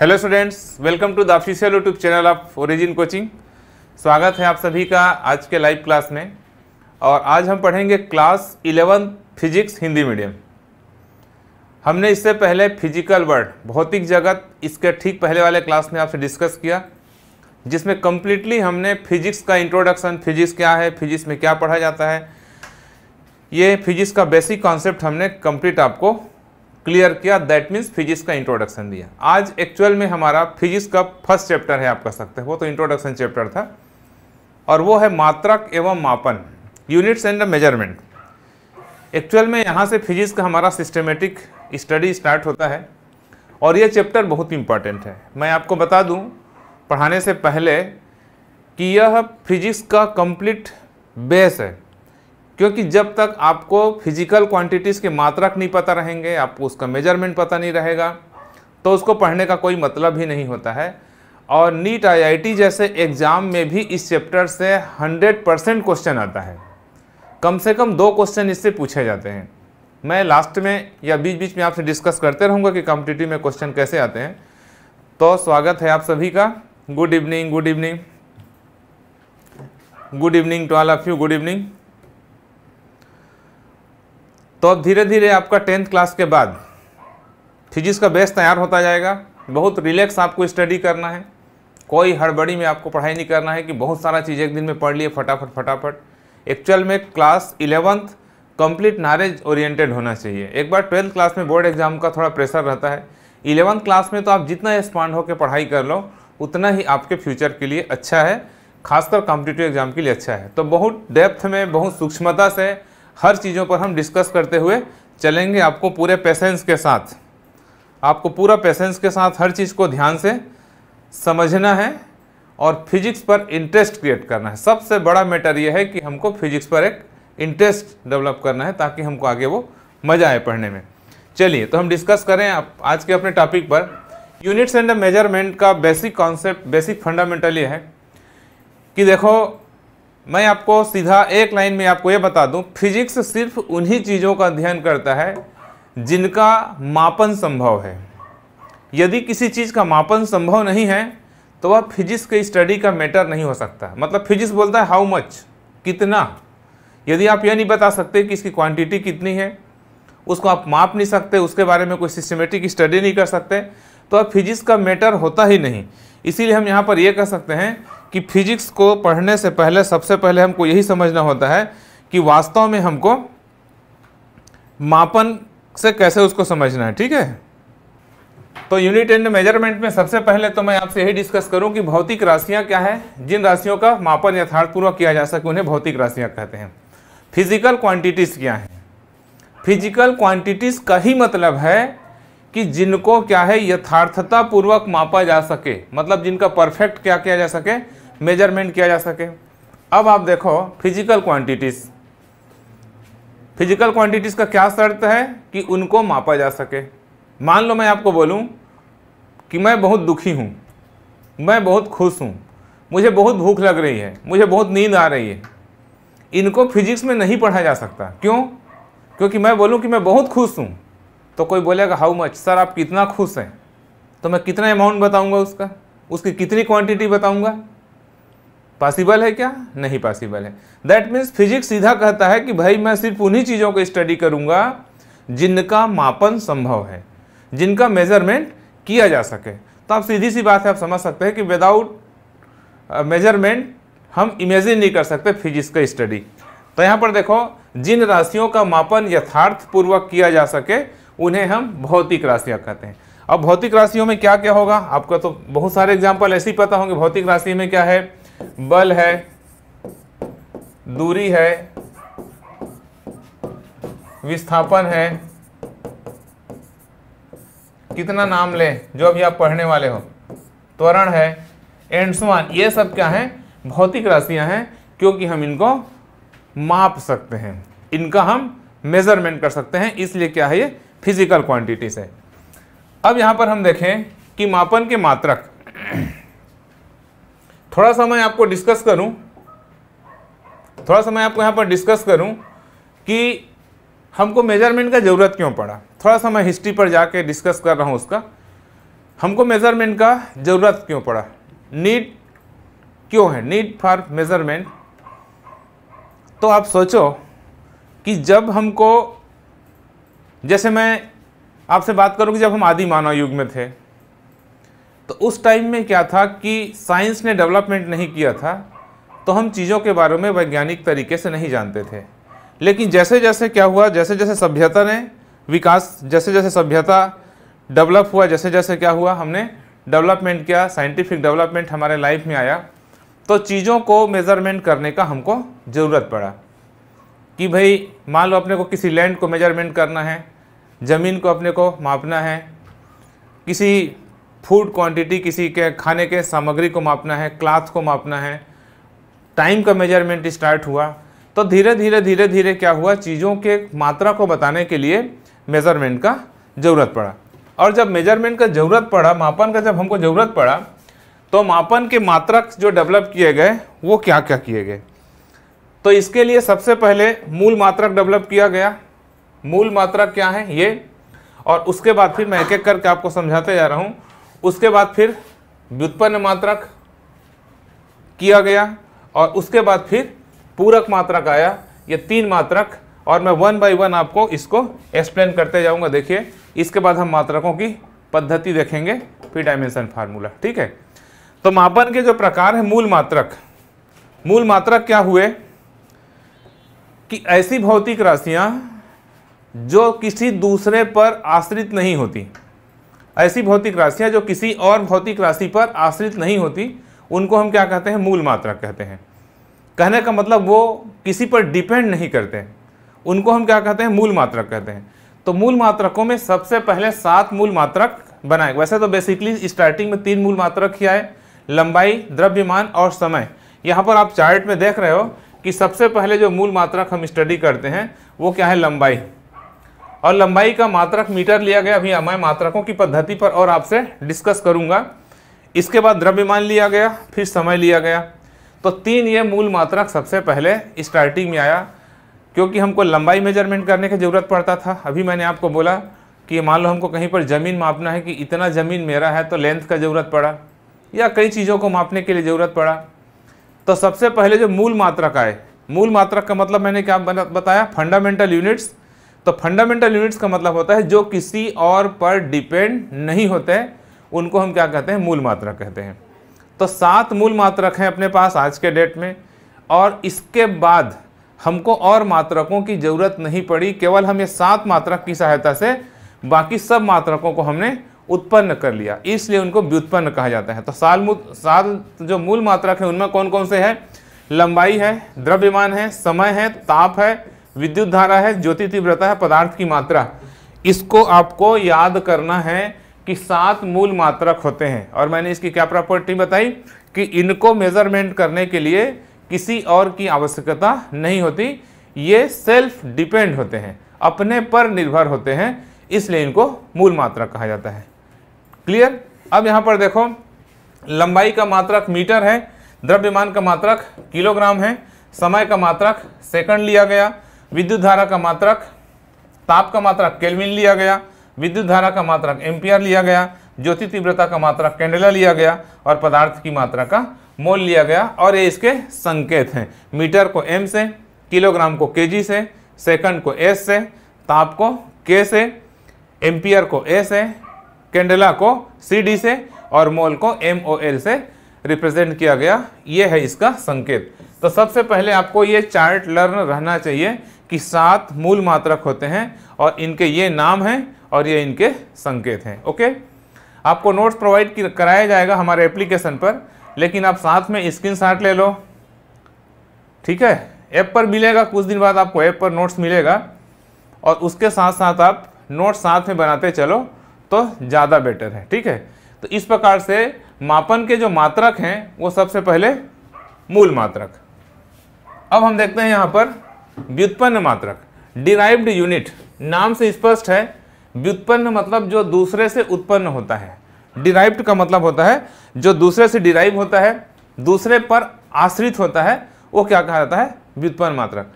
hello students welcome to the official YouTube channel of Origin Coaching स्वागत है आप सभी का आज के लाइव क्लास में और आज हम पढ़ेंगे class eleven physics Hindi medium हमने इससे पहले फिजिकल वर्ड भौतिक जगत इसके ठीक पहले वाले क्लास में आपसे डिस्कस किया जिसमें कम्प्लीटली हमने फिजिक्स का इंट्रोडक्शन फिजिक्स क्या है फिजिक्स में क्या पढ़ा जाता है ये फिजिक्स का बेसिक कॉन्सेप्ट हमने कम्प्लीट आपको क्लियर किया दैट मीन्स फिजिक्स का इंट्रोडक्शन दिया आज एक्चुअल में हमारा फिजिक्स का फर्स्ट चैप्टर है आप कह सकते हैं वो तो इंट्रोडक्शन चैप्टर था और वो है मात्रक एवं मापन यूनिट्स एंड मेजरमेंट एक्चुअल में यहाँ से फिजिक्स का हमारा सिस्टमेटिक स्टडी स्टार्ट होता है और ये चैप्टर बहुत इम्पॉर्टेंट है मैं आपको बता दूँ पढ़ाने से पहले कि यह फिजिक्स का कंप्लीट बेस है क्योंकि जब तक आपको फिजिकल क्वांटिटीज़ के मात्रक नहीं पता रहेंगे आपको उसका मेजरमेंट पता नहीं रहेगा तो उसको पढ़ने का कोई मतलब ही नहीं होता है और नीट आईआईटी जैसे एग्ज़ाम में भी इस चैप्टर से 100 परसेंट क्वेश्चन आता है कम से कम दो क्वेश्चन इससे पूछे जाते हैं मैं लास्ट में या बीच बीच में आपसे डिस्कस करते रहूँगा कि कॉम्पिटिटिव में क्वेश्चन कैसे आते हैं तो स्वागत है आप सभी का good evening good evening good evening to all of you good evening तो अब धीरे धीरे आपका टेंथ क्लास के बाद फिजिक्स का बेस तैयार होता जाएगा बहुत रिलैक्स आपको स्टडी करना है कोई हड़बड़ी में आपको पढ़ाई नहीं करना है कि बहुत सारा चीज़ एक दिन में पढ़ लिए फटाफट फटाफट एक्चुअल में class eleventh complete knowledge oriented होना चाहिए एक बार ट्वेल्थ क्लास में बोर्ड एग्जाम का थोड़ा प्रेशर रहता है इलेवंथ क्लास में तो आप जितना एक्सपांड होकर पढ़ाई कर लो उतना ही आपके फ्यूचर के लिए अच्छा है खासकर कॉम्पिटेटिव एग्जाम के लिए अच्छा है तो बहुत डेप्थ में बहुत सूक्ष्मता से हर चीज़ों पर हम डिस्कस करते हुए चलेंगे आपको पूरे पेशेंस के साथ आपको पूरा पेशेंस के साथ हर चीज़ को ध्यान से समझना है और फिजिक्स पर इंटरेस्ट क्रिएट करना है सबसे बड़ा मैटर ये है कि हमको फिजिक्स पर एक इंटरेस्ट डेवलप करना है ताकि हमको आगे वो मज़ा आए पढ़ने में चलिए तो हम डिस्कस करें आप आज के अपने टॉपिक पर यूनिट्स एंड मेजरमेंट का बेसिक कॉन्सेप्ट बेसिक फंडामेंटल ये है कि देखो मैं आपको सीधा एक लाइन में आपको ये बता दूं फिजिक्स सिर्फ उन्हीं चीज़ों का अध्ययन करता है जिनका मापन संभव है यदि किसी चीज़ का मापन संभव नहीं है तो वह फिजिक्स के स्टडी का मैटर नहीं हो सकता मतलब फिजिक्स बोलता है हाउ मच कितना यदि आप यह नहीं बता सकते कि इसकी क्वांटिटी कितनी है उसको आप माप नहीं सकते उसके बारे में कोई सिस्टमेटिक स्टडी नहीं कर सकते तो अब फिजिक्स का मैटर होता ही नहीं इसीलिए हम यहाँ पर यह कह सकते हैं कि फिजिक्स को पढ़ने से पहले सबसे पहले हमको यही समझना होता है कि वास्तव में हमको मापन से कैसे उसको समझना है ठीक है तो यूनिट एंड मेजरमेंट में सबसे पहले तो मैं आपसे यही डिस्कस करूं कि भौतिक राशियां क्या है जिन राशियों का मापन यथार्थपूर्वक किया जा सके उन्हें भौतिक राशियां कहते हैं फिजिकल क्वांटिटीज़ क्या हैं फिजिकल क्वांटिटीज़ का ही मतलब है कि जिनको क्या है यथार्थता पूर्वक मापा जा सके मतलब जिनका परफेक्ट क्या किया जा सके मेजरमेंट किया जा सके अब आप देखो फिजिकल क्वांटिटीज़ फिजिकल क्वांटिटीज़ का क्या शर्त है कि उनको मापा जा सके मान लो मैं आपको बोलूं कि मैं बहुत दुखी हूं मैं बहुत खुश हूं मुझे बहुत भूख लग रही है मुझे बहुत नींद आ रही है इनको फिजिक्स में नहीं पढ़ा जा सकता क्यों क्योंकि मैं बोलूं कि मैं बहुत खुश हूं तो कोई बोलेगा हाउ मच सर आप कितना खुश हैं तो मैं कितना अमाउंट बताऊंगा उसका उसकी कितनी क्वांटिटी बताऊंगा पॉसिबल है क्या नहीं पॉसिबल है दैट मीन्स फिजिक्स सीधा कहता है कि भाई मैं सिर्फ उन्हीं चीज़ों को स्टडी करूँगा जिनका मापन संभव है जिनका मेजरमेंट किया जा सके तो आप सीधी सी बात है आप समझ सकते हैं कि विदाउट मेजरमेंट uh, हम इमेजिन नहीं कर सकते फिजिक्स का स्टडी तो यहाँ पर देखो जिन राशियों का मापन यथार्थ पूर्वक किया जा सके उन्हें हम भौतिक राशियाँ कहते हैं अब भौतिक राशियों में क्या क्या होगा आपका तो बहुत सारे एग्जाम्पल ऐसे ही पता होंगे भौतिक राशि में क्या है बल है दूरी है विस्थापन है कितना नाम लें जो अभी आप पढ़ने वाले हो त्वरण है एंडसवान ये सब क्या है भौतिक राशियां हैं क्योंकि हम इनको माप सकते हैं इनका हम मेजरमेंट कर सकते हैं इसलिए क्या है ये फिजिकल क्वांटिटी से अब यहां पर हम देखें कि मापन के मात्रक थोड़ा सा मैं आपको डिस्कस करूं थोड़ा सा मैं आपको यहां पर डिस्कस करूं कि हमको मेजरमेंट का ज़रूरत क्यों पड़ा थोड़ा सा मैं हिस्ट्री पर जाके डिस्कस कर रहा हूं उसका हमको मेज़रमेंट का ज़रूरत क्यों पड़ा नीड क्यों है नीड फॉर मेज़रमेंट तो आप सोचो कि जब हमको जैसे मैं आपसे बात करूँ कि जब हम आदि मानव युग में थे तो उस टाइम में क्या था कि साइंस ने डेवलपमेंट नहीं किया था तो हम चीज़ों के बारे में वैज्ञानिक तरीके से नहीं जानते थे लेकिन जैसे जैसे क्या हुआ जैसे जैसे सभ्यता ने विकास जैसे जैसे सभ्यता डेवलप हुआ जैसे जैसे क्या हुआ हमने डेवलपमेंट किया साइंटिफिक डेवलपमेंट हमारे लाइफ में आया तो चीज़ों को मेज़रमेंट करने का हमको ज़रूरत पड़ा कि भाई मान लो अपने को किसी लैंड को मेजरमेंट करना है ज़मीन को अपने को मापना है किसी फूड क्वांटिटी किसी के खाने के सामग्री को मापना है क्लाथ को मापना है टाइम का मेजरमेंट स्टार्ट हुआ तो धीरे धीरे धीरे धीरे क्या हुआ चीज़ों के मात्रा को बताने के लिए मेजरमेंट का ज़रूरत पड़ा और जब मेजरमेंट का ज़रूरत पड़ा मापन का जब हमको ज़रूरत पड़ा तो मापन के मात्रक जो डेवलप किए गए वो क्या क्या किए गए तो इसके लिए सबसे पहले मूल मात्रक डेवलप किया गया मूल मात्रक क्या है ये और उसके बाद फिर मैं एक एक करके आपको समझाते जा रहा हूँ उसके बाद फिर व्युत्पन्न मात्रक किया गया और उसके बाद फिर पूरक मात्रक आया ये तीन मात्रक और मैं वन बाय वन आपको इसको एक्सप्लेन करते जाऊंगा देखिए इसके बाद हम मात्रकों की पद्धति देखेंगे फिर डायमेंशन फार्मूला ठीक है तो मापन के जो प्रकार है मूल मात्रक मूल मात्रक क्या हुए कि ऐसी भौतिक राशियाँ जो किसी दूसरे पर आश्रित नहीं होती ऐसी भौतिक राशियाँ जो किसी और भौतिक राशि पर आश्रित नहीं होती उनको हम क्या कहते हैं मूल मात्रा कहते हैं कहने का मतलब वो किसी पर डिपेंड नहीं करते उनको हम क्या कहते हैं मूल मात्रक कहते हैं तो मूल मात्रकों में सबसे पहले सात मूल मात्रक बनाए वैसे तो बेसिकली स्टार्टिंग में तीन मूल मात्रक ही आए लंबाई द्रव्यमान और समय यहाँ पर आप चार्ट में देख रहे हो कि सबसे पहले जो मूल मात्रक हम स्टडी करते हैं वो क्या है लंबाई और लंबाई का मात्रक मीटर लिया गया अभी मैं मात्रकों की पद्धति पर और आपसे डिस्कस करूंगा इसके बाद द्रव्यमान लिया गया फिर समय लिया गया तो तीन ये मूल मात्रक सबसे पहले स्टार्टिंग में आया क्योंकि हमको लंबाई मेजरमेंट करने की ज़रूरत पड़ता था अभी मैंने आपको बोला कि मान लो हमको कहीं पर ज़मीन मापना है कि इतना ज़मीन मेरा है तो लेंथ का ज़रूरत पड़ा या कई चीज़ों को मापने के लिए ज़रूरत पड़ा तो सबसे पहले जो मूल मात्रक आए मूल मात्रक का मतलब मैंने क्या बताया फंडामेंटल यूनिट्स तो फंडामेंटल यूनिट्स का मतलब होता है जो किसी और पर डिपेंड नहीं होते उनको हम क्या कहते हैं मूल मात्रक कहते हैं तो सात मूल मात्रक हैं अपने पास आज के डेट में और इसके बाद हमको और मात्रकों की ज़रूरत नहीं पड़ी केवल हम ये सात मात्रक की सहायता से बाकी सब मात्रकों को हमने उत्पन्न कर लिया इसलिए उनको व्युत्पन्न कहा जाता है तो साल साल जो मूल मात्रक है उनमें कौन कौन से है लंबाई है द्रव्यमान है समय है ताप है विद्युत धारा है ज्योति तीव्रता है पदार्थ की मात्रा इसको आपको याद करना है कि सात मूल मात्रक होते हैं और मैंने इसकी क्या प्रॉपर्टी बताई कि इनको मेजरमेंट करने के लिए किसी और की आवश्यकता नहीं होती ये सेल्फ डिपेंड होते हैं अपने पर निर्भर होते हैं इसलिए इनको मूल मात्रक कहा जाता है क्लियर अब यहाँ पर देखो लंबाई का मात्रक मीटर है द्रव्यमान का मात्रक किलोग्राम है समय का मात्रक सेकंड लिया गया विद्युत धारा का मात्रक ताप का मात्रक केल्विन लिया गया विद्युत धारा का मात्रक एम्पियर लिया गया ज्योति तीव्रता का मात्रक कैंडेला लिया गया और पदार्थ की मात्रा का मोल लिया गया और ये इसके संकेत हैं मीटर को एम से किलोग्राम को के से सेकंड को एस से ताप को के से एम्पियर को ए से कैंडला को सी डी से और मोल को एम ओ एल से रिप्रेजेंट किया गया ये है इसका संकेत तो सबसे पहले आपको ये चार्ट लर्न रहना चाहिए कि सात मूल मात्रक होते हैं और इनके ये नाम हैं और ये इनके संकेत हैं ओके आपको नोट्स प्रोवाइड कराया जाएगा हमारे एप्लीकेशन पर लेकिन आप साथ में स्क्रीन ले लो ठीक है ऐप पर मिलेगा कुछ दिन बाद आपको ऐप पर नोट्स मिलेगा और उसके साथ साथ आप नोट्स साथ में बनाते चलो तो ज़्यादा बेटर है ठीक है तो इस प्रकार से मापन के जो मात्रक हैं वो सबसे पहले मूल मात्रक अब हम देखते हैं यहाँ पर व्युत्पन्न मात्रक डिराइव्ड यूनिट नाम से स्पष्ट है व्युत्पन्न मतलब जो दूसरे से उत्पन्न होता है डिराइव्ड का मतलब होता है जो दूसरे से डिराइव होता है दूसरे पर आश्रित होता है वो क्या कहा जाता है व्युत्पन्न मात्रक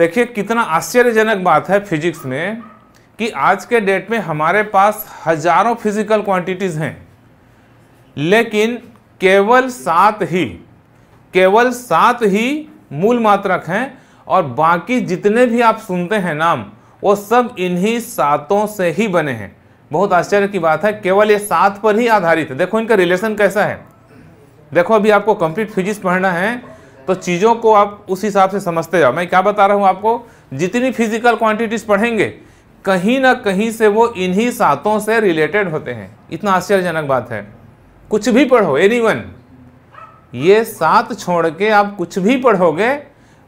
देखिए कितना आश्चर्यजनक बात है फिजिक्स में कि आज के डेट में हमारे पास हजारों फिजिकल क्वांटिटीज़ हैं लेकिन केवल सात ही केवल सात ही मूल मात्रक हैं और बाकी जितने भी आप सुनते हैं नाम वो सब इन्हीं सातों से ही बने हैं बहुत आश्चर्य की बात है केवल ये सात पर ही आधारित है देखो इनका रिलेशन कैसा है देखो अभी आपको कंप्लीट फिजिक्स पढ़ना है तो चीज़ों को आप उस हिसाब से समझते जाओ मैं क्या बता रहा हूँ आपको जितनी फिजिकल क्वांटिटीज़ पढ़ेंगे कहीं ना कहीं से वो इन्हीं सातों से रिलेटेड होते हैं इतना आश्चर्यजनक बात है कुछ भी पढ़ो एनी वन ये सात छोड़ के आप कुछ भी पढ़ोगे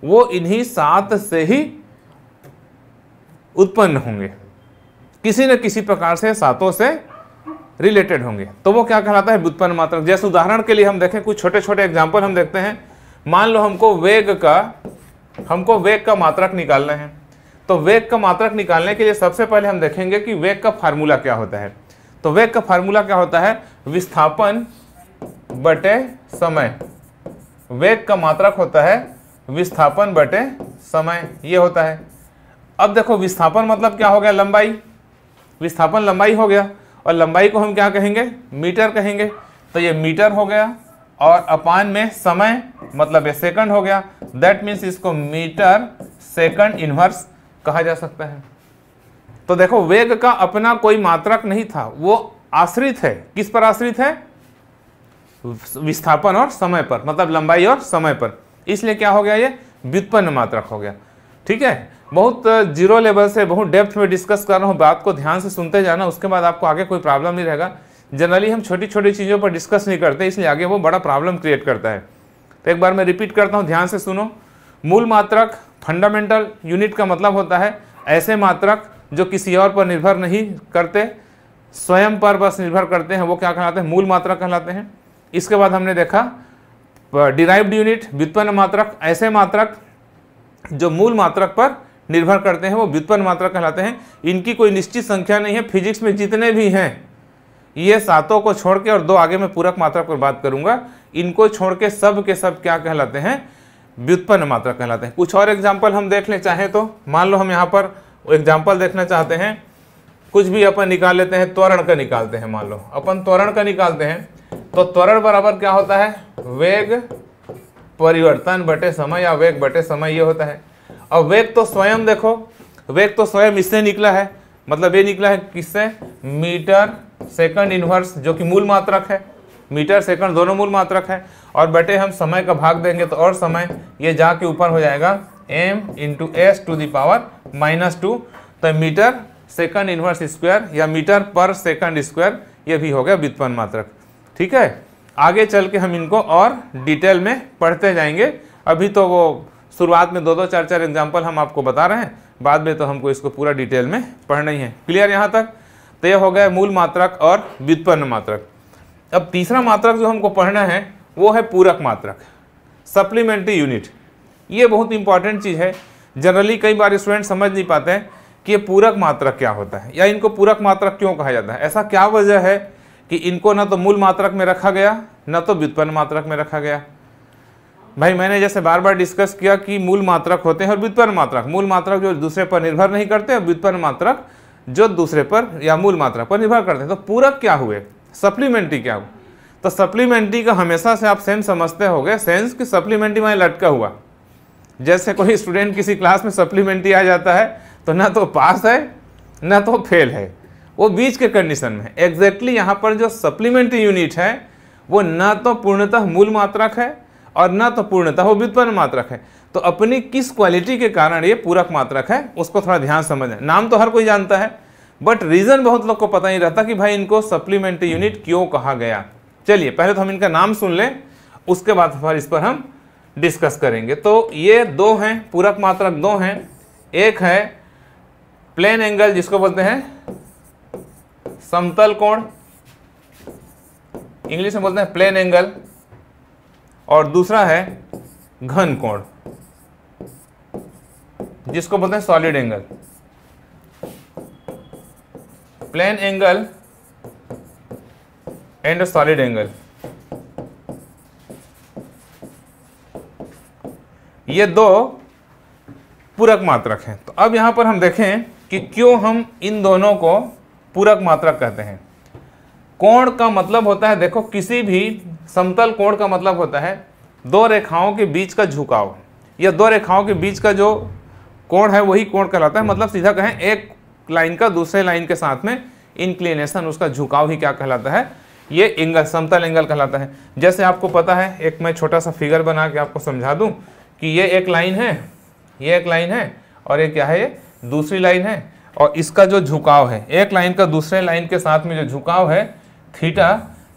वो इन्हीं सात से ही उत्पन्न होंगे किसी न किसी प्रकार से सातों से रिलेटेड होंगे तो वो क्या कहलाता है व्युत्पन्न मात्रक जैसे उदाहरण के लिए हम देखें कुछ छोटे छोटे एग्जाम्पल हम देखते हैं मान लो हमको वेग का हमको वेग का मात्रक निकालना है तो वेग का मात्रक निकालने के लिए सबसे पहले हम देखेंगे कि वेग का फार्मूला क्या होता है तो वेग का फार्मूला क्या होता है विस्थापन बटे समय वेग का मात्रक होता है विस्थापन बटे समय ये होता है अब देखो विस्थापन मतलब क्या हो गया लंबाई विस्थापन लंबाई हो गया और लंबाई को हम क्या कहेंगे मीटर कहेंगे तो ये मीटर हो गया और अपान में समय मतलब ये सेकंड हो गया दैट मीन्स इसको मीटर सेकंड इन्वर्स कहा जा सकता है तो देखो वेग का अपना कोई मात्रक नहीं था वो आश्रित है किस पर आश्रित है विस्थापन और समय पर मतलब लंबाई और समय पर इसलिए क्या हो गया ये व्युत्पन्न मात्रक हो गया ठीक है बहुत जीरो लेवल से बहुत डेप्थ में डिस्कस कर रहा हूँ बात को ध्यान से सुनते जाना उसके बाद आपको आगे कोई प्रॉब्लम नहीं रहेगा जनरली हम छोटी छोटी चीज़ों पर डिस्कस नहीं करते इसलिए आगे वो बड़ा प्रॉब्लम क्रिएट करता है तो एक बार मैं रिपीट करता हूँ ध्यान से सुनो मूल मात्रक फंडामेंटल यूनिट का मतलब होता है ऐसे मात्रक जो किसी और पर निर्भर नहीं करते स्वयं पर बस निर्भर करते हैं वो क्या कहलाते हैं मूल मात्रक कहलाते हैं इसके बाद हमने देखा डिराइव्ड यूनिट व्युत्पन्न मात्रक ऐसे मात्रक जो मूल मात्रक पर निर्भर करते हैं वो व्युत्पन्न मात्रक कहलाते हैं इनकी कोई निश्चित संख्या नहीं है फिजिक्स में जितने भी हैं ये सातों को छोड़ के और दो आगे मैं पूरक मात्रक पर बात करूंगा इनको छोड़ के सब के सब क्या कहलाते हैं व्युत्पन्न मात्रा कहलाते हैं कुछ और एग्जाम्पल हम देख लें चाहें तो मान लो हम यहाँ पर एग्जाम्पल देखना चाहते हैं कुछ भी अपन निकाल लेते हैं त्वरण का निकालते हैं मान लो अपन त्वरण का निकालते हैं तो त्वरण बराबर क्या होता है वेग परिवर्तन बटे समय या वेग बटे समय ये होता है और वेग तो स्वयं देखो वेग तो स्वयं इससे निकला है मतलब ये निकला है किससे मीटर सेकंड इन्वर्स जो कि मूल मात्रक है मीटर सेकंड दोनों मूल मात्रक है और बटे हम समय का भाग देंगे तो और समय ये जा के ऊपर हो जाएगा M into S to the power minus two तो मीटर सेकंड इनवर्स स्क्वायर या मीटर पर सेकंड स्क्वायर ये भी हो गया वित्पन्न मात्रक ठीक है आगे चल के हम इनको और डिटेल में पढ़ते जाएंगे अभी तो वो शुरुआत में दो दो चार चार एग्जाम्पल हम आपको बता रहे हैं बाद में तो हमको इसको पूरा डिटेल में पढ़ना ही है क्लियर यहाँ तक तो यह हो गया मूल मात्रक और व्युत्पन्न मात्रक अब तीसरा मात्रक जो हमको पढ़ना है वो है पूरक मात्रक सप्लीमेंट्री यूनिट ये बहुत इंपॉर्टेंट चीज़ है जनरली कई बार स्टूडेंट समझ नहीं पाते हैं कि ये पूरक मात्रक क्या होता है या इनको पूरक मात्रक क्यों कहा जाता है ऐसा क्या वजह है कि इनको ना तो मूल मात्रक में रखा गया ना तो व्युत्पन्न मात्रक में रखा गया भाई मैंने जैसे बार बार डिस्कस किया कि मूल मात्रक होते हैं और व्युत्पन्न मात्रक मूल मात्रक जो दूसरे पर निर्भर नहीं करते और व्युत्पन्न मात्रक जो दूसरे पर या मूल मात्रक पर निर्भर करते हैं तो पूरक क्या हुए सप्लीमेंट्री क्या हो तो सप्लीमेंट्री का हमेशा से आप सेंस समझते होंगे सेंस कि सप्लीमेंट्री वहाँ लटका हुआ जैसे कोई स्टूडेंट किसी क्लास में सप्लीमेंट्री आ जाता है तो ना तो पास है ना तो फेल है वो बीच के कंडीशन में एग्जैक्टली यहाँ पर जो सप्लीमेंट्री यूनिट है वो ना तो पूर्णतः मूल मात्रक है और ना तो पूर्णतः वो व्युत्पन्न मात्रक है तो अपनी किस क्वालिटी के कारण ये पूरक मात्रक है उसको थोड़ा ध्यान समझें नाम तो हर कोई जानता है बट रीज़न बहुत लोग को पता नहीं रहता कि भाई इनको सप्लीमेंट्री यूनिट क्यों कहा गया चलिए पहले तो हम इनका नाम सुन लें उसके बाद फिर इस पर हम डिस्कस करेंगे तो ये दो हैं पूरक मात्रक दो हैं एक है प्लेन एंगल जिसको बोलते हैं समतल कोण इंग्लिश में बोलते हैं प्लेन एंगल और दूसरा है घन कोण जिसको बोलते हैं solid angle plane angle and solid angle ये दो पूरक मात्रक हैं तो अब यहां पर हम देखें कि क्यों हम इन दोनों को पूरक मात्रक कहते हैं कोण का मतलब होता है देखो किसी भी समतल कोण का मतलब होता है दो रेखाओं के बीच का झुकाव या दो रेखाओं के बीच का जो कोण है वही कोण कहलाता है मतलब सीधा कहें एक लाइन का दूसरे लाइन के साथ में इंक्लिनेशन उसका झुकाव ही क्या कहलाता है ये एंगल समतल एंगल कहलाता है जैसे आपको पता है एक मैं छोटा सा फिगर बना के आपको समझा दूं कि ये एक लाइन है ये एक लाइन है और ये क्या है ये दूसरी लाइन है और इसका जो झुकाव है एक लाइन का दूसरे लाइन के साथ में जो झुकाव है थीटा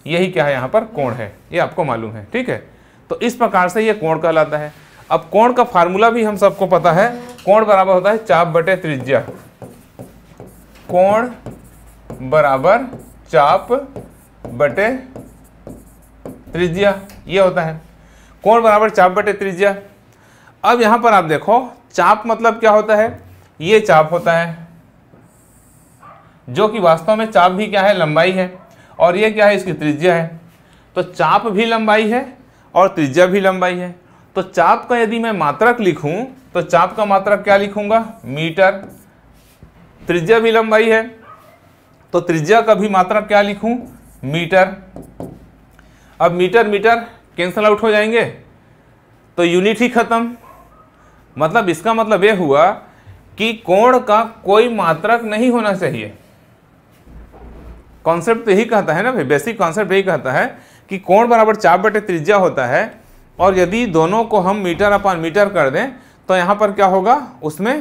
यही क्या है यहाँ पर कोण है ये आपको मालूम है ठीक है तो इस प्रकार से ये कोण कहलाता है अब कोण का फार्मूला भी हम सबको पता है कोण बराबर होता है चाप बटे त्रिज्या कोण बराबर चाप बटे त्रिज्या ये होता है कोण बराबर चाप बटे त्रिज्या अब यहां पर आप देखो चाप मतलब क्या होता है ये चाप होता है जो कि वास्तव में चाप भी क्या है लंबाई है और ये क्या है इसकी त्रिज्या है तो चाप भी लंबाई है और त्रिज्या भी लंबाई है तो चाप का यदि मैं मात्रक लिखूं तो चाप का मात्रक क्या लिखूंगा मीटर त्रिज्या भी लंबाई है तो त्रिज्या का भी मात्रक क्या लिखूं मीटर अब मीटर मीटर कैंसल आउट हो जाएंगे तो यूनिट ही खत्म मतलब इसका मतलब यह हुआ कि कोण का कोई मात्रक नहीं होना चाहिए कॉन्सेप्ट तो यही कहता है ना भाई बेसिक कॉन्सेप्ट यही कहता है कि कोण बराबर चाप बटे त्रिज्या होता है और यदि दोनों को हम मीटर अपान मीटर कर दें तो यहां पर क्या होगा उसमें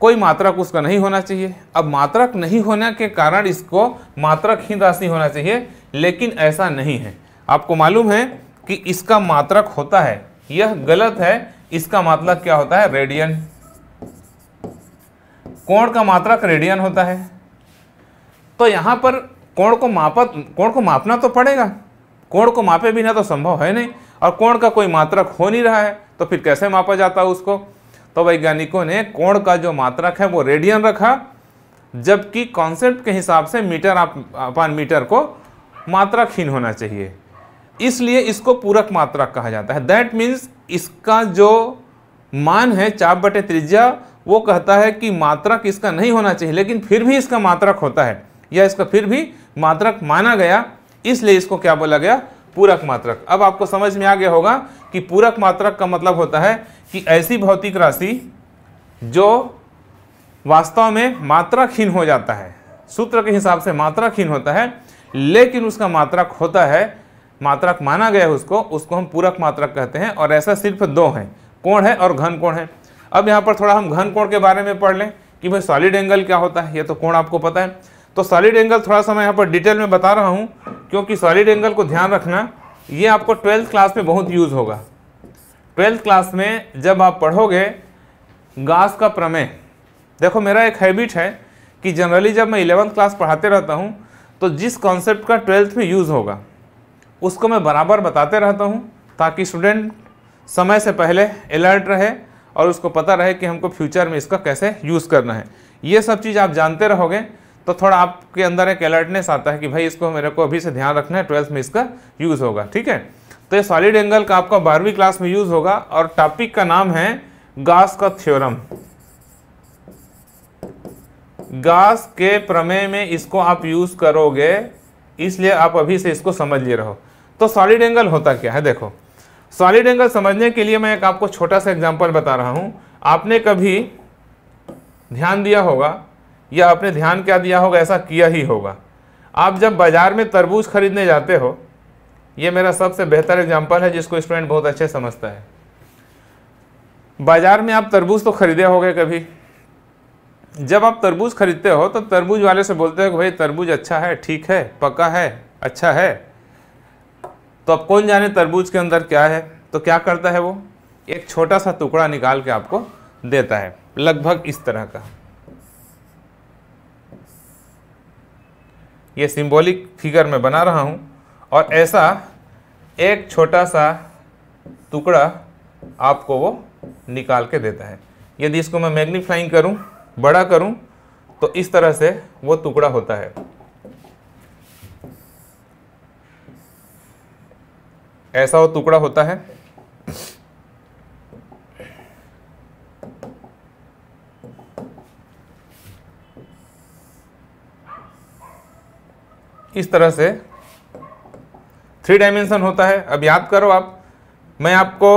कोई मात्रक उसका नहीं होना चाहिए अब मात्रक नहीं होने के कारण इसको मात्रकहीन राशि होना चाहिए लेकिन ऐसा नहीं है आपको मालूम है कि इसका मात्रक होता है यह गलत है इसका मतलब क्या होता है रेडियन कोण का मात्रक रेडियन होता है तो यहाँ पर कोण को मापत कोण को मापना तो पड़ेगा कोण को मापे बिना तो संभव है नहीं और कोण का कोई मात्रक हो नहीं रहा है तो फिर कैसे मापा जाता है उसको तो वैज्ञानिकों ने कोण का जो मात्रक है वो रेडियन रखा जबकि कॉन्सेप्ट के हिसाब से मीटर अपान मीटर को मात्राहीन होना चाहिए इसलिए इसको पूरक मात्रक कहा जाता है दैट मीन्स इसका जो मान है चाप बटे त्रिज्या वो कहता है कि मात्रक इसका नहीं होना चाहिए लेकिन फिर भी इसका मात्रक होता है या इसका फिर भी मात्रक माना गया इसलिए इसको क्या बोला गया पूरक मात्रक अब आपको समझ में आ गया होगा कि पूरक मात्रक का मतलब होता है कि ऐसी भौतिक राशि जो वास्तव में मात्राखीन हो जाता है सूत्र के हिसाब से मात्राखीन होता है लेकिन उसका मात्रक होता है मात्रक माना गया है उसको उसको हम पूरक मात्रक कहते हैं और ऐसा सिर्फ दो हैं कोण है और घन कोण है अब यहाँ पर थोड़ा हम घन कोण के बारे में पढ़ लें कि भाई सॉलिड एंगल क्या होता है ये तो कोण आपको पता है तो सॉलिड एंगल थोड़ा सा मैं यहाँ पर डिटेल में बता रहा हूँ क्योंकि सॉलिड एंगल को ध्यान रखना ये आपको ट्वेल्थ क्लास में बहुत यूज़ होगा ट्वेल्थ क्लास में जब आप पढ़ोगे गास का प्रमेय देखो मेरा एक हैबिट है कि जनरली जब मैं इलेवंथ क्लास पढ़ाते रहता हूँ तो जिस कॉन्सेप्ट का ट्वेल्थ में यूज़ होगा उसको मैं बराबर बताते रहता हूँ ताकि स्टूडेंट समय से पहले अलर्ट रहे और उसको पता रहे कि हमको फ्यूचर में इसका कैसे यूज़ करना है ये सब चीज़ आप जानते रहोगे तो थोड़ा आपके अंदर एक अलर्टनेस आता है कि भाई इसको मेरे को अभी से ध्यान रखना है ट्वेल्थ में इसका यूज़ होगा ठीक है तो ये सॉलिड एंगल का आपका बारहवीं क्लास में यूज होगा और टॉपिक का नाम है गास का थ्योरम गास के प्रमेय में इसको आप यूज करोगे इसलिए आप अभी से इसको समझ लिए रहो तो सॉलिड एंगल होता क्या है देखो सॉलिड एंगल समझने के लिए मैं एक आपको छोटा सा एग्जाम्पल बता रहा हूँ आपने कभी ध्यान दिया होगा या आपने ध्यान क्या दिया होगा ऐसा किया ही होगा आप जब बाज़ार में तरबूज खरीदने जाते हो ये मेरा सबसे बेहतर एग्जाम्पल है जिसको स्टूडेंट बहुत अच्छे समझता है बाज़ार में आप तरबूज तो खरीदे होगे कभी जब आप तरबूज खरीदते हो तो तरबूज वाले से बोलते हो कि भाई तरबूज अच्छा है ठीक है पक्का है अच्छा है तो अब कौन जाने तरबूज के अंदर क्या है तो क्या करता है वो एक छोटा सा टुकड़ा निकाल के आपको देता है लगभग इस तरह का ये सिंबॉलिक फिगर मैं बना रहा हूँ और ऐसा एक छोटा सा टुकड़ा आपको वो निकाल के देता है यदि इसको मैं मैग्नीफाइंग करूं बड़ा करूं तो इस तरह से वो टुकड़ा होता है ऐसा वो टुकड़ा होता है इस तरह से थ्री डायमेंशन होता है अब याद करो आप मैं आपको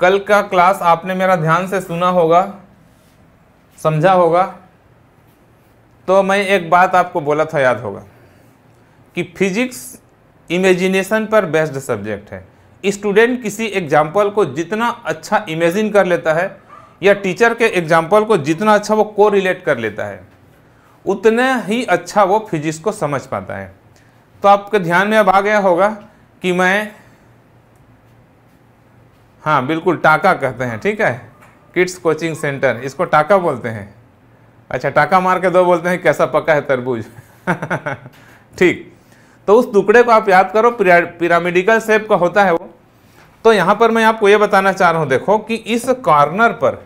कल का क्लास आपने मेरा ध्यान से सुना होगा समझा होगा तो मैं एक बात आपको बोला था याद होगा कि फिजिक्स इमेजिनेशन पर बेस्ड सब्जेक्ट है स्टूडेंट किसी एग्जाम्पल को जितना अच्छा इमेजिन कर लेता है या टीचर के एग्जाम्पल को जितना अच्छा वो को रिलेट कर लेता है उतना ही अच्छा वो फिजिक्स को समझ पाता है तो आपके ध्यान में अब आ गया होगा कि मैं हाँ बिल्कुल टाका कहते हैं ठीक है किड्स कोचिंग सेंटर इसको टाका बोलते हैं अच्छा टाका मार के दो बोलते हैं कैसा पका है तरबूज ठीक तो उस टुकड़े को आप याद करो पिरामिडिकल शेप का होता है वो तो यहाँ पर मैं आपको ये बताना चाह रहा हूँ देखो कि इस कॉर्नर पर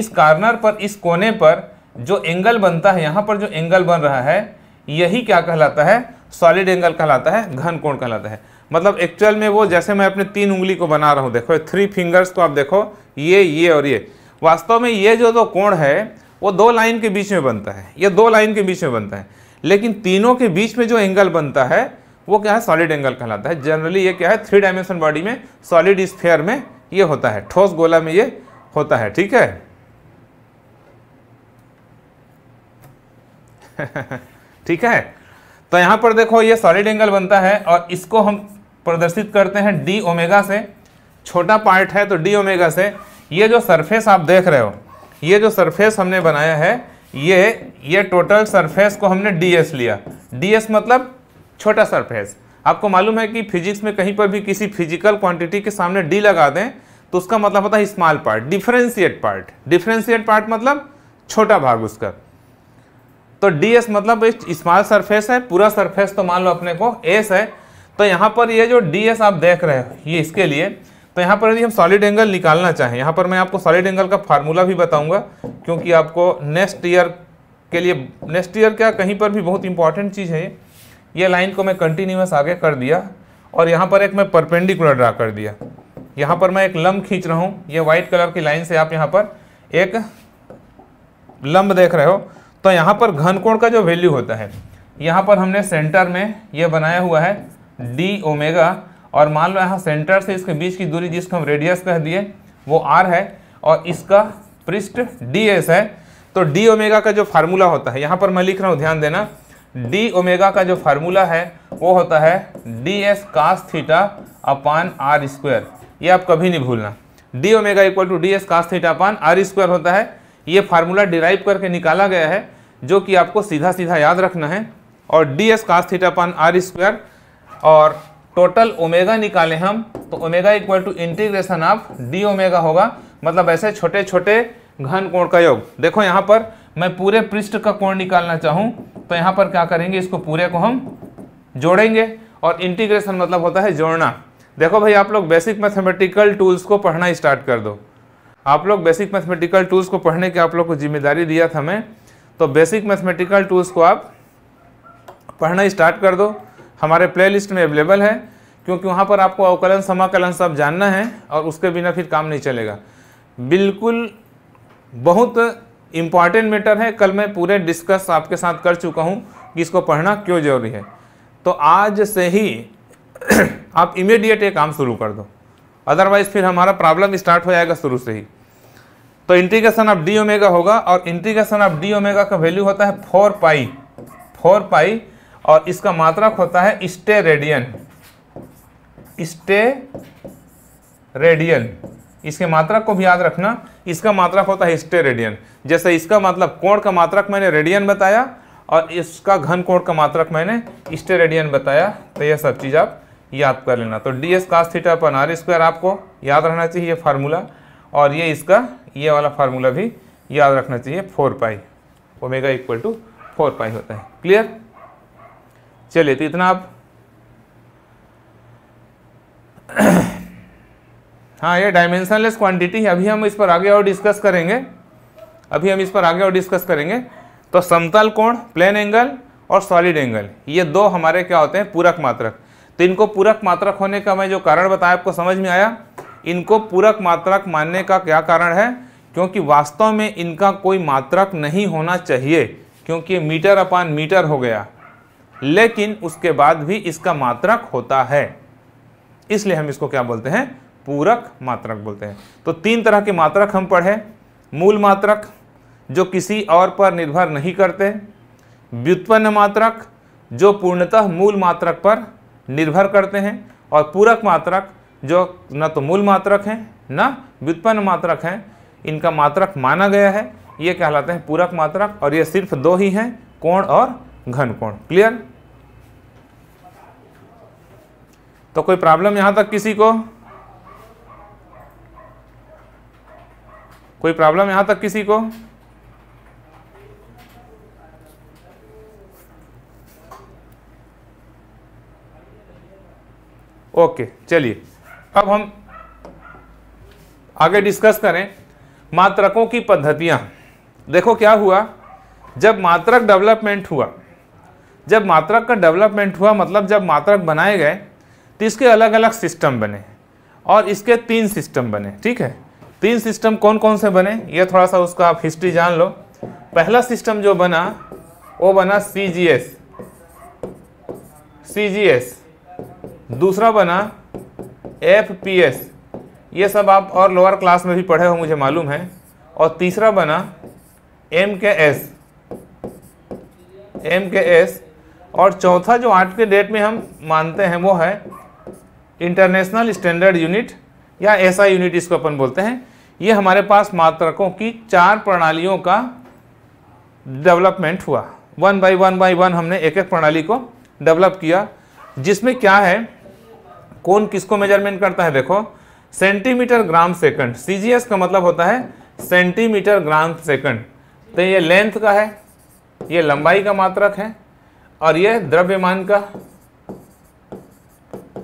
इस कॉर्नर पर इस कोने पर जो एंगल बनता है यहाँ पर जो एंगल बन रहा है यही क्या कहलाता है सॉलिड एंगल कहलाता है घन कोण कहलाता है मतलब एक्चुअल में वो जैसे मैं अपने तीन उंगली को बना रहा हूँ देखो थ्री फिंगर्स तो आप देखो ये ये और ये वास्तव में ये जो दो कोण है वो दो लाइन के बीच में बनता है ये दो लाइन के बीच में बनता है लेकिन तीनों के बीच में जो एंगल बनता है वो क्या है सॉलिड एंगल कहलाता है जनरली ये क्या है थ्री डायमेंशन बॉडी में सॉलिड स्फेयर में ये होता है ठोस गोला में ये होता है ठीक है ठीक है तो यहाँ पर देखो ये सॉलिड एंगल बनता है और इसको हम प्रदर्शित करते हैं डी ओमेगा से छोटा पार्ट है तो डी ओमेगा से ये जो सरफेस आप देख रहे हो ये जो सरफेस हमने बनाया है ये ये टोटल सरफेस को हमने डी एस लिया डी एस मतलब छोटा सरफेस आपको मालूम है कि फिजिक्स में कहीं पर भी किसी फिजिकल क्वांटिटी के सामने डी लगा दें तो उसका मतलब होता है small part differentiate part differentiate part मतलब छोटा भाग उसका तो डी एस मतलब स्मॉल सरफेस है पूरा सरफेस तो मान लो अपने को एस है तो यहाँ पर ये जो डी आप देख रहे हो ये इसके लिए तो यहाँ पर यदि हम सॉलिड एंगल निकालना चाहें यहाँ पर मैं आपको सॉलिड एंगल का फार्मूला भी बताऊँगा क्योंकि आपको नेक्स्ट ईयर के लिए नेक्स्ट ईयर क्या कहीं पर भी बहुत इंपॉर्टेंट चीज़ है ये लाइन को मैं कंटिन्यूस आगे कर दिया और यहाँ पर एक मैं परपेंडिकुलर ड्रा कर दिया यहाँ पर मैं एक लम्ब खींच रहा हूँ ये वाइट कलर की लाइन से आप यहाँ पर एक लम्ब देख रहे हो तो यहाँ पर घन कोण का जो वैल्यू होता है यहाँ पर हमने सेंटर में ये बनाया हुआ है डी ओमेगा और मान लो यहाँ सेंटर से इसके बीच की दूरी जिसको हम रेडियस कह दिए वो आर है और इसका पृष्ठ डी एस है तो डी ओमेगा का जो फार्मूला होता है यहाँ पर मैं लिख रहा हूँ ध्यान देना डी ओमेगा का जो फार्मूला है वो होता है D S cos theta upon R square ये आप कभी नहीं भूलना D omega equal to D S cos theta upon R square होता है ये फार्मूला डिराइव करके निकाला गया है जो कि आपको सीधा सीधा याद रखना है और D S cos theta upon R square और टोटल ओमेगा निकालें हम तो omega equal to integration of D omega होगा मतलब ऐसे छोटे छोटे घन कोण का योग देखो यहाँ पर मैं पूरे पृष्ठ का कोण निकालना चाहूँ तो यहाँ पर क्या करेंगे इसको पूरे को हम जोड़ेंगे और इंटीग्रेशन मतलब होता है जोड़ना देखो भाई आप लोग बेसिक मैथमेटिकल टूल्स को पढ़ना स्टार्ट कर दो आप लोग बेसिक मैथमेटिकल टूल्स को पढ़ने की आप लोग को जिम्मेदारी दिया था मैं तो बेसिक मैथमेटिकल टूल्स को आप पढ़ना स्टार्ट कर दो हमारे प्लेलिस्ट में अवेलेबल है क्योंकि वहाँ पर आपको अवकलन समाकलन सब जानना है और उसके बिना फिर काम नहीं चलेगा बिल्कुल बहुत इम्पॉर्टेंट मैटर है कल मैं पूरे डिस्कस आपके साथ कर चुका हूँ कि इसको पढ़ना क्यों ज़रूरी है तो आज से ही आप इमीडिएट ये काम शुरू कर दो अदरवाइज़ फिर हमारा प्रॉब्लम स्टार्ट हो जाएगा शुरू से ही तो इंटीग्रेशन ऑफ डी ओमेगा होगा और इंटीग्रेशन ऑफ डी ओमेगा का वैल्यू होता है फोर पाई फोर पाई और इसका मात्रक होता है स्टे रेडियन स्टे रेडियन इसके मात्रक को भी याद रखना इसका मात्रक होता है स्टे रेडियन जैसे इसका मतलब कोण का मात्रक मैंने रेडियन बताया और इसका घन कोण का मात्रक मैंने स्टे रेडियन बताया तो यह सब चीज़ आप याद कर लेना तो D S cos theta upon R square आपको याद रहना चाहिए ये फार्मूला और ये इसका ये वाला फार्मूला भी याद रखना चाहिए four pi omega equal to four pi होता है क्लियर चलिए तो इतना आप हाँ ये डायमेंशनलेस क्वांटिटी है अभी हम इस पर आगे और डिस्कस करेंगे अभी हम इस पर आगे और डिस्कस करेंगे तो समतल कोण प्लेन एंगल और सॉलिड एंगल ये दो हमारे क्या होते हैं पूरक मात्रक तो इनको पूरक मात्रक होने का मैं जो कारण बताया आपको समझ में आया इनको पूरक मात्रक मानने का क्या कारण है क्योंकि वास्तव में इनका कोई मात्रक नहीं होना चाहिए क्योंकि मीटर अपान मीटर हो गया लेकिन उसके बाद भी इसका मात्रक होता है इसलिए हम इसको क्या बोलते हैं पूरक मात्रक बोलते हैं तो तीन तरह के मात्रक हम पढ़े मूल मात्रक जो किसी और पर निर्भर नहीं करते व्युत्पन्न मात्रक जो पूर्णतः मूल मात्रक पर निर्भर करते हैं और पूरक मात्रक जो न तो मूल मात्रक हैं न व्युत्पन्न मात्रक हैं इनका मात्रक माना गया है ये कहलाते हैं पूरक मात्रक और ये सिर्फ दो ही हैं कोण और घन कोण क्लियर तो कोई प्रॉब्लम यहां तक किसी को कोई प्रॉब्लम यहां तक किसी को ओके चलिए अब हम आगे डिस्कस करें मात्रकों की पद्धतियां देखो क्या हुआ जब मात्रक डेवलपमेंट हुआ जब मात्रक का डेवलपमेंट हुआ मतलब जब मात्रक बनाए गए तो इसके अलग अलग सिस्टम बने और इसके तीन सिस्टम बने ठीक है तीन सिस्टम कौन कौन से बने ये थोड़ा सा उसका आप हिस्ट्री जान लो पहला सिस्टम जो बना वो बना सी G S C G S दूसरा बना एफ पी एस ये सब आप और लोअर क्लास में भी पढ़े हो मुझे मालूम है और तीसरा बना एम के एस एम के एस और चौथा जो आज के डेट में हम मानते हैं वो है इंटरनेशनल स्टैंडर्ड यूनिट या ऐसा यूनिट इसको अपन बोलते हैं ये हमारे पास मात्रकों की चार प्रणालियों का डेवलपमेंट हुआ one by one by one हमने एक एक प्रणाली को डेवलप किया जिसमें क्या है कौन किसको मेजरमेंट करता है देखो सेंटीमीटर ग्राम सेकंड सी का मतलब होता है सेंटीमीटर ग्राम सेकंड तो ये लेंथ का है ये लंबाई का मात्रक है और यह द्रव्यमान का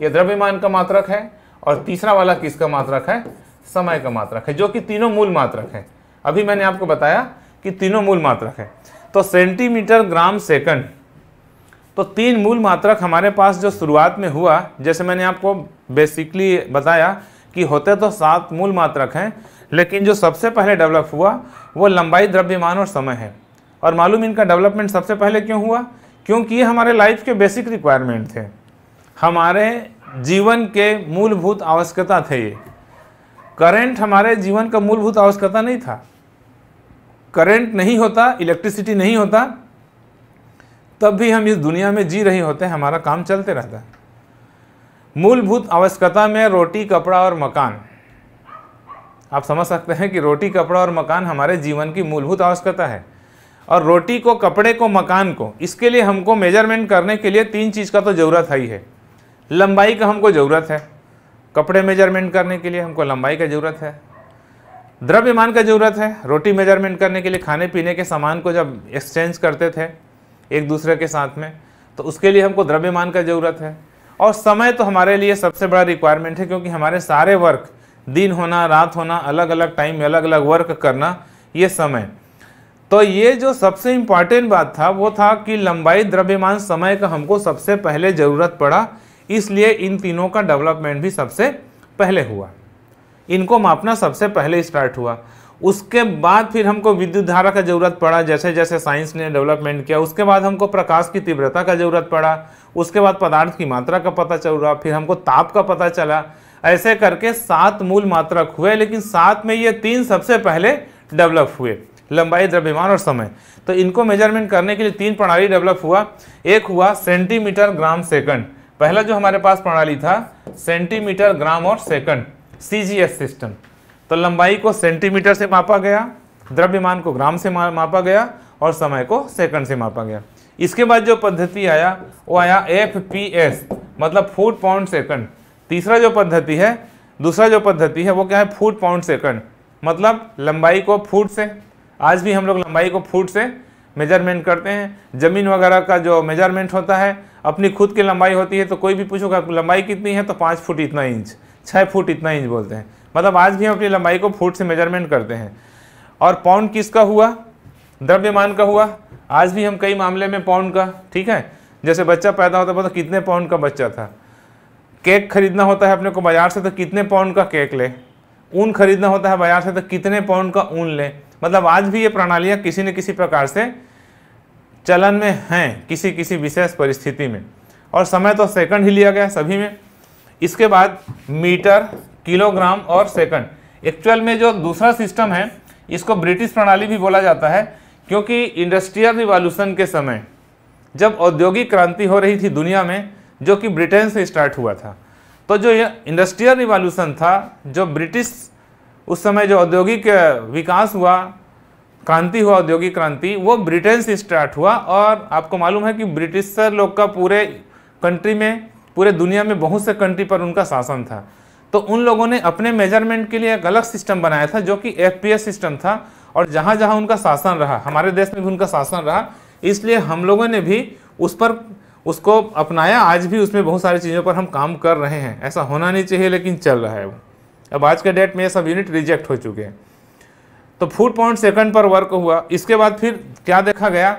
यह द्रव्यमान का मात्रक है और तीसरा वाला किसका मात्रक है समय का मात्रक है जो कि तीनों मूल मात्रक है अभी मैंने आपको बताया कि तीनों मूल मात्रक है तो सेंटीमीटर ग्राम सेकंड तो तीन मूल मात्रक हमारे पास जो शुरुआत में हुआ जैसे मैंने आपको बेसिकली बताया कि होते तो सात मूल मात्रक हैं लेकिन जो सबसे पहले डेवलप हुआ वो लंबाई द्रव्यमान और समय है और मालूम इनका डेवलपमेंट सबसे पहले क्यों हुआ क्योंकि ये हमारे लाइफ के बेसिक रिक्वायरमेंट थे हमारे जीवन के मूलभूत आवश्यकता थे ये करंट हमारे जीवन का मूलभूत आवश्यकता नहीं था करंट नहीं होता इलेक्ट्रिसिटी नहीं होता तब भी हम इस दुनिया में जी रहे होते हैं हमारा काम चलते रहता है मूलभूत आवश्यकता में रोटी कपड़ा और मकान आप समझ सकते हैं कि रोटी कपड़ा और मकान हमारे जीवन की मूलभूत आवश्यकता है और रोटी को कपड़े को मकान को इसके लिए हमको मेजरमेंट करने के लिए तीन चीज़ का तो ज़रूरत है ही है लंबाई का हमको ज़रूरत है कपड़े मेजरमेंट करने के लिए हमको लंबाई का ज़रूरत है द्रव्यमान का ज़रूरत है रोटी मेजरमेंट करने के लिए खाने पीने के सामान को जब एक्सचेंज करते थे एक दूसरे के साथ में तो उसके लिए हमको द्रव्यमान का ज़रूरत है और समय तो हमारे लिए सबसे बड़ा रिक्वायरमेंट है क्योंकि हमारे सारे वर्क दिन होना रात होना अलग अलग टाइम अलग अलग वर्क करना ये समय तो ये जो सबसे इम्पॉर्टेंट बात था वो था कि लंबाई द्रव्यमान समय का हमको सबसे पहले ज़रूरत पड़ा इसलिए इन तीनों का डेवलपमेंट भी सबसे पहले हुआ इनको मापना सबसे पहले स्टार्ट हुआ उसके बाद फिर हमको विद्युत धारा का जरूरत पड़ा जैसे जैसे साइंस ने डेवलपमेंट किया उसके बाद हमको प्रकाश की तीव्रता का जरूरत पड़ा उसके बाद पदार्थ की मात्रा का पता चल रहा फिर हमको ताप का पता चला ऐसे करके सात मूल मात्रक हुए लेकिन सात में ये तीन सबसे पहले डेवलप हुए लंबाई द्रव्यमान और समय तो इनको मेजरमेंट करने के लिए तीन प्रणाली डेवलप हुआ एक हुआ सेंटीमीटर ग्राम सेकंड पहला जो हमारे पास प्रणाली था सेंटीमीटर ग्राम और सेकंड सी सिस्टम तो लंबाई को सेंटीमीटर से मापा गया द्रव्यमान को ग्राम से मापा गया और समय को सेकंड से मापा गया इसके बाद जो पद्धति आया वो आया एफ पी एस मतलब फूट पाउंड सेकंड तीसरा जो पद्धति है दूसरा जो पद्धति है वो क्या है फूट पाउंड सेकंड मतलब लंबाई को फूट से आज भी हम लोग लंबाई को फुट से मेजरमेंट करते हैं ज़मीन वगैरह का जो मेजरमेंट होता है अपनी खुद की लंबाई होती है तो कोई भी पूछोगा लंबाई कितनी है तो पाँच फुट इतना इंच छः फुट इतना इंच बोलते हैं मतलब आज भी हम अपनी लंबाई को फुट से मेजरमेंट करते हैं और पाउंड किसका हुआ द्रव्यमान का हुआ आज भी हम कई मामले में पाउंड का ठीक है जैसे बच्चा पैदा होता है तो कितने पाउंड का बच्चा था केक खरीदना होता है अपने को बाज़ार से तो कितने पाउंड का केक ले ऊन खरीदना होता है बाज़ार से तो कितने पाउंड का ऊन लें मतलब आज भी ये प्रणालियाँ किसी न किसी प्रकार से चलन में हैं किसी किसी विशेष परिस्थिति में और समय तो सेकंड ही लिया गया सभी में इसके बाद मीटर किलोग्राम और सेकंड एक्चुअल में जो दूसरा सिस्टम है इसको ब्रिटिश प्रणाली भी बोला जाता है क्योंकि इंडस्ट्रियल रिवॉल्यूशन के समय जब औद्योगिक क्रांति हो रही थी दुनिया में जो कि ब्रिटेन से स्टार्ट हुआ था तो जो इंडस्ट्रियल रिवॉल्यूशन था जो ब्रिटिश उस समय जो औद्योगिक विकास हुआ क्रांति हुआ औद्योगिक क्रांति वो ब्रिटेन से स्टार्ट हुआ और आपको मालूम है कि ब्रिटिशर लोग का पूरे कंट्री में पूरे दुनिया में बहुत से कंट्री पर उनका शासन था तो उन लोगों ने अपने मेजरमेंट के लिए एक अलग सिस्टम बनाया था जो कि एफ सिस्टम था और जहाँ जहाँ उनका शासन रहा हमारे देश में भी उनका शासन रहा इसलिए हम लोगों ने भी उस पर उसको अपनाया आज भी उसमें बहुत सारी चीज़ों पर हम काम कर रहे हैं ऐसा होना नहीं चाहिए लेकिन चल रहा है वो अब आज के डेट में ये सब यूनिट रिजेक्ट हो चुके हैं तो फूड पॉइंट सेकंड पर वर्क हुआ इसके बाद फिर क्या देखा गया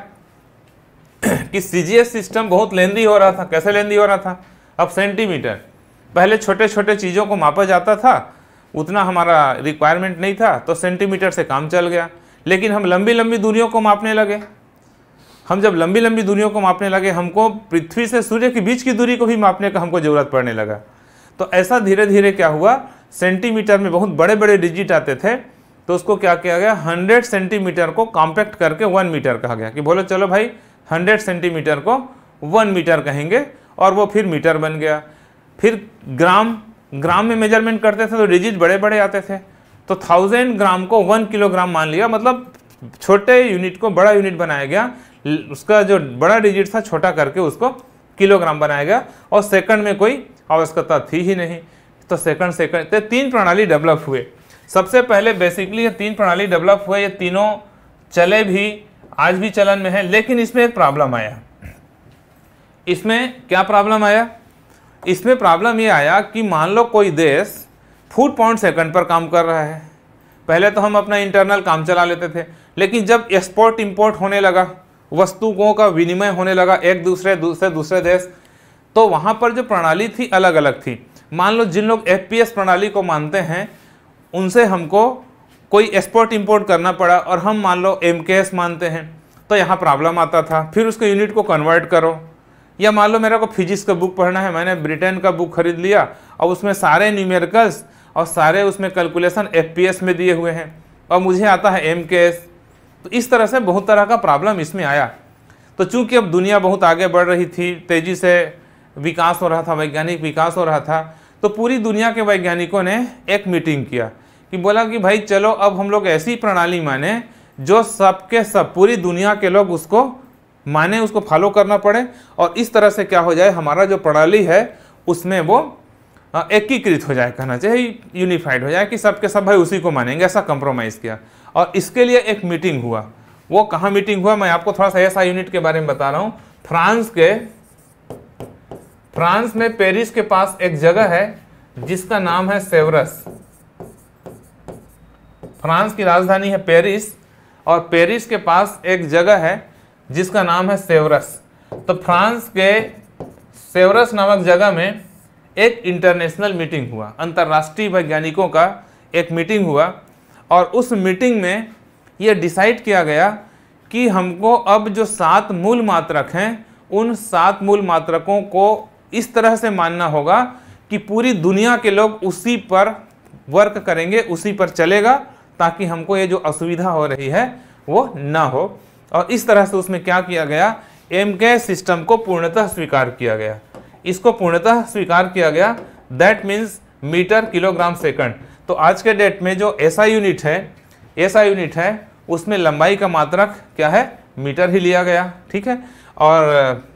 कि सी सिस्टम बहुत लेंदी हो रहा था कैसे लेंदी हो रहा था अब सेंटीमीटर पहले छोटे छोटे चीज़ों को मापा जाता था उतना हमारा रिक्वायरमेंट नहीं था तो सेंटीमीटर से काम चल गया लेकिन हम लंबी लंबी दूरियों को मापने लगे हम जब लंबी लंबी दूरियों को मापने लगे हमको पृथ्वी से सूर्य के बीच की दूरी को भी मापने का हमको ज़रूरत पड़ने लगा तो ऐसा धीरे धीरे क्या हुआ सेंटीमीटर में बहुत बड़े बड़े डिजिट आते थे तो उसको क्या किया गया हंड्रेड सेंटीमीटर को कॉम्पैक्ट करके वन मीटर कहा गया कि बोलो चलो भाई हंड्रेड सेंटीमीटर को वन मीटर कहेंगे और वो फिर मीटर बन गया फिर ग्राम ग्राम में मेजरमेंट करते थे तो डिजिट बड़े बड़े आते थे तो थाउजेंड ग्राम को वन किलोग्राम मान लिया मतलब छोटे यूनिट को बड़ा यूनिट बनाया गया उसका जो बड़ा डिजिट था छोटा करके उसको किलोग्राम बनाया गया और सेकंड में कोई आवश्यकता थी ही नहीं तो सेकंड सेकंड तो तीन प्रणाली डेवलप हुए सबसे पहले बेसिकली ये तीन प्रणाली डेवलप हुए ये तीनों चले भी आज भी चलन में है लेकिन इसमें एक प्रॉब्लम आया इसमें क्या प्रॉब्लम आया इसमें प्रॉब्लम ये आया कि मान लो कोई देश फूट पॉइंट सेकंड पर काम कर रहा है पहले तो हम अपना इंटरनल काम चला लेते थे लेकिन जब एक्सपोर्ट इम्पोर्ट होने लगा वस्तुओं का विनिमय होने लगा एक दूसरे दूसरे दूसरे देश तो वहाँ पर जो प्रणाली थी अलग अलग थी मान लो जिन लोग एफ प्रणाली को मानते हैं उनसे हमको कोई एक्सपोर्ट इंपोर्ट करना पड़ा और हम मान लो एम मानते हैं तो यहाँ प्रॉब्लम आता था फिर उसके यूनिट को कन्वर्ट करो या मान लो मेरे को फिजिक्स का बुक पढ़ना है मैंने ब्रिटेन का बुक खरीद लिया और उसमें सारे न्यूमेरिकल्स और सारे उसमें कैलकुलेशन एफ में दिए हुए हैं और मुझे आता है एम तो इस तरह से बहुत तरह का प्रॉब्लम इसमें आया तो चूंकि अब दुनिया बहुत आगे बढ़ रही थी तेज़ी से विकास हो रहा था वैज्ञानिक विकास हो रहा था तो पूरी दुनिया के वैज्ञानिकों ने एक मीटिंग किया कि बोला कि भाई चलो अब हम लोग ऐसी प्रणाली माने जो सबके सब पूरी दुनिया के लोग उसको माने उसको फॉलो करना पड़े और इस तरह से क्या हो जाए हमारा जो प्रणाली है उसमें वो एकीकृत हो जाए कहना चाहिए यूनिफाइड हो जाए कि सबके सब भाई उसी को मानेंगे ऐसा कंप्रोमाइज़ किया और इसके लिए एक मीटिंग हुआ वो कहाँ मीटिंग हुआ मैं आपको थोड़ा सा ऐसा यूनिट के बारे में बता रहा हूँ फ्रांस के फ्रांस में पेरिस के पास एक जगह है जिसका नाम है सेवरस फ्रांस की राजधानी है पेरिस और पेरिस के पास एक जगह है जिसका नाम है सेवरस तो फ्रांस के सेवरस नामक जगह में एक इंटरनेशनल मीटिंग हुआ अंतर्राष्ट्रीय वैज्ञानिकों का एक मीटिंग हुआ और उस मीटिंग में ये डिसाइड किया गया कि हमको अब जो सात मूल मात्रक हैं उन सात मूल मात्रकों को इस तरह से मानना होगा कि पूरी दुनिया के लोग उसी पर वर्क करेंगे उसी पर चलेगा ताकि हमको ये जो असुविधा हो रही है वो ना हो और इस तरह से उसमें क्या किया गया एम के सिस्टम को पूर्णतः स्वीकार किया गया इसको पूर्णतः स्वीकार किया गया that means metre kilogram second तो आज के डेट में जो ऐसा यूनिट है ऐसा यूनिट है उसमें लंबाई का मात्रक क्या है मीटर ही लिया गया ठीक है और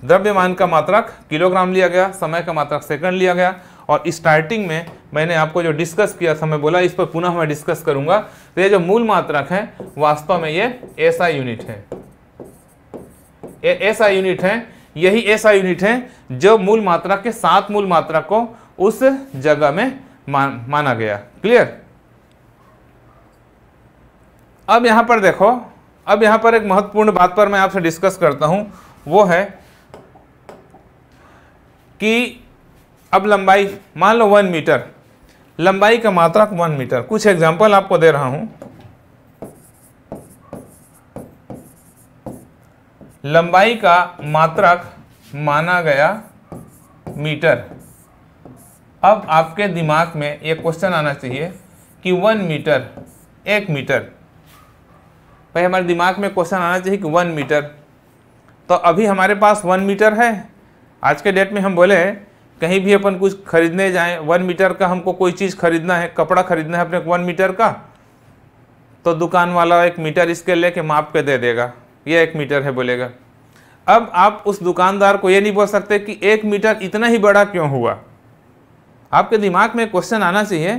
द्रव्यमान का मात्रक किलोग्राम लिया गया समय का मात्रक सेकंड लिया गया और स्टार्टिंग में मैंने आपको जो डिस्कस किया था मैं बोला इस पर पुनः मैं डिस्कस करूंगा तो ये जो मूल मात्रक है वास्तव में ये ऐसा यूनिट है ऐसा यूनिट है यही ऐसा यूनिट है जो मूल मात्रक के सात मूल मात्रक को उस जगह में मान, माना गया क्लियर अब यहां पर देखो अब यहां पर एक महत्वपूर्ण बात पर मैं आपसे डिस्कस करता हूं वो है कि अब लंबाई मान लो वन मीटर लंबाई का मात्रक वन मीटर कुछ एग्जाम्पल आपको दे रहा हूं लंबाई का मात्रक माना गया मीटर अब आपके दिमाग में ये क्वेश्चन आना चाहिए कि वन मीटर एक मीटर भाई हमारे दिमाग में क्वेश्चन आना चाहिए कि वन मीटर तो अभी हमारे पास वन मीटर है आज के डेट में हम बोले कहीं भी अपन कुछ खरीदने जाए वन मीटर का हमको कोई चीज़ खरीदना है कपड़ा खरीदना है अपने वन मीटर का तो दुकान वाला एक मीटर इसके ले के माप के दे देगा ये एक मीटर है बोलेगा अब आप उस दुकानदार को ये नहीं बोल सकते कि एक मीटर इतना ही बड़ा क्यों हुआ आपके दिमाग में क्वेश्चन आना चाहिए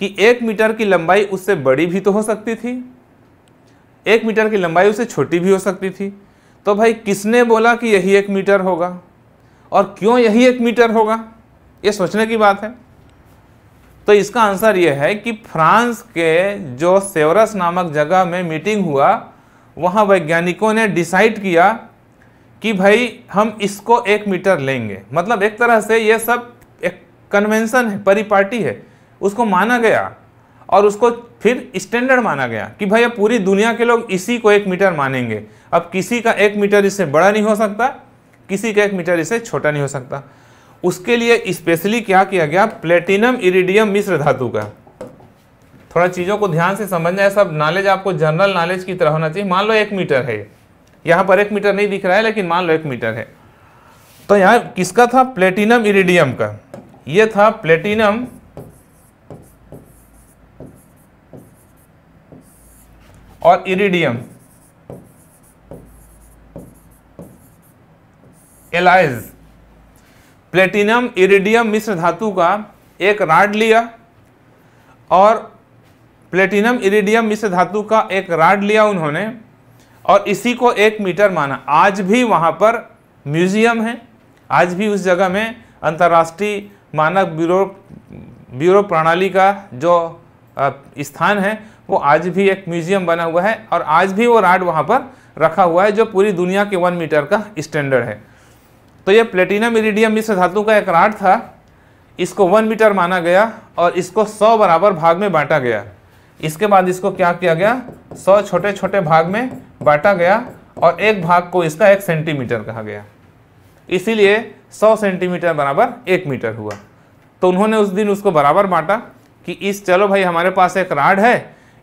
कि एक मीटर की लंबाई उससे बड़ी भी तो हो सकती थी एक मीटर की लंबाई उससे छोटी भी हो सकती थी तो भाई किसने बोला कि यही एक मीटर होगा और क्यों यही एक मीटर होगा ये सोचने की बात है तो इसका आंसर ये है कि फ्रांस के जो सेवरस नामक जगह में मीटिंग हुआ वहाँ वैज्ञानिकों ने डिसाइड किया कि भाई हम इसको एक मीटर लेंगे मतलब एक तरह से ये सब एक कन्वेंसन है परिपाटी है उसको माना गया और उसको फिर स्टैंडर्ड माना गया कि भाई अब पूरी दुनिया के लोग इसी को एक मीटर मानेंगे अब किसी का एक मीटर इससे बड़ा नहीं हो सकता किसी का एक मीटर इससे छोटा नहीं हो सकता उसके लिए स्पेशली क्या किया गया प्लेटिनम इरिडियम मिश्र धातु का थोड़ा चीज़ों को ध्यान से समझना है सब नॉलेज आपको जनरल नॉलेज की तरह होना चाहिए मान लो एक मीटर है यहाँ पर एक मीटर नहीं दिख रहा है लेकिन मान लो एक मीटर है तो यहाँ किसका था प्लेटिनम इरिडियम का ये था प्लेटिनम और इरिडियम एलाइज प्लेटिनम इरिडियम मिश्र धातु का एक राड लिया और प्लेटिनम इरिडियम मिश्र धातु का एक राड लिया उन्होंने और इसी को एक मीटर माना आज भी वहाँ पर म्यूजियम है आज भी उस जगह में अंतर्राष्ट्रीय मानक ब्यूरो ब्यूरो प्रणाली का जो स्थान है वो आज भी एक म्यूजियम बना हुआ है और आज भी वो राड वहाँ पर रखा हुआ है जो पूरी दुनिया के वन मीटर का स्टैंडर्ड है तो ये प्लेटिनम इरिडियम मिश्र धातु का एक राड था इसको वन मीटर माना गया और इसको सौ बराबर भाग में बांटा गया इसके बाद इसको क्या किया गया सौ छोटे छोटे भाग में बांटा गया और एक भाग को इसका एक सेंटीमीटर कहा गया इसीलिए सौ सेंटीमीटर बराबर एक मीटर हुआ तो उन्होंने उस दिन उसको बराबर बांटा कि इस चलो भाई हमारे पास एक राड है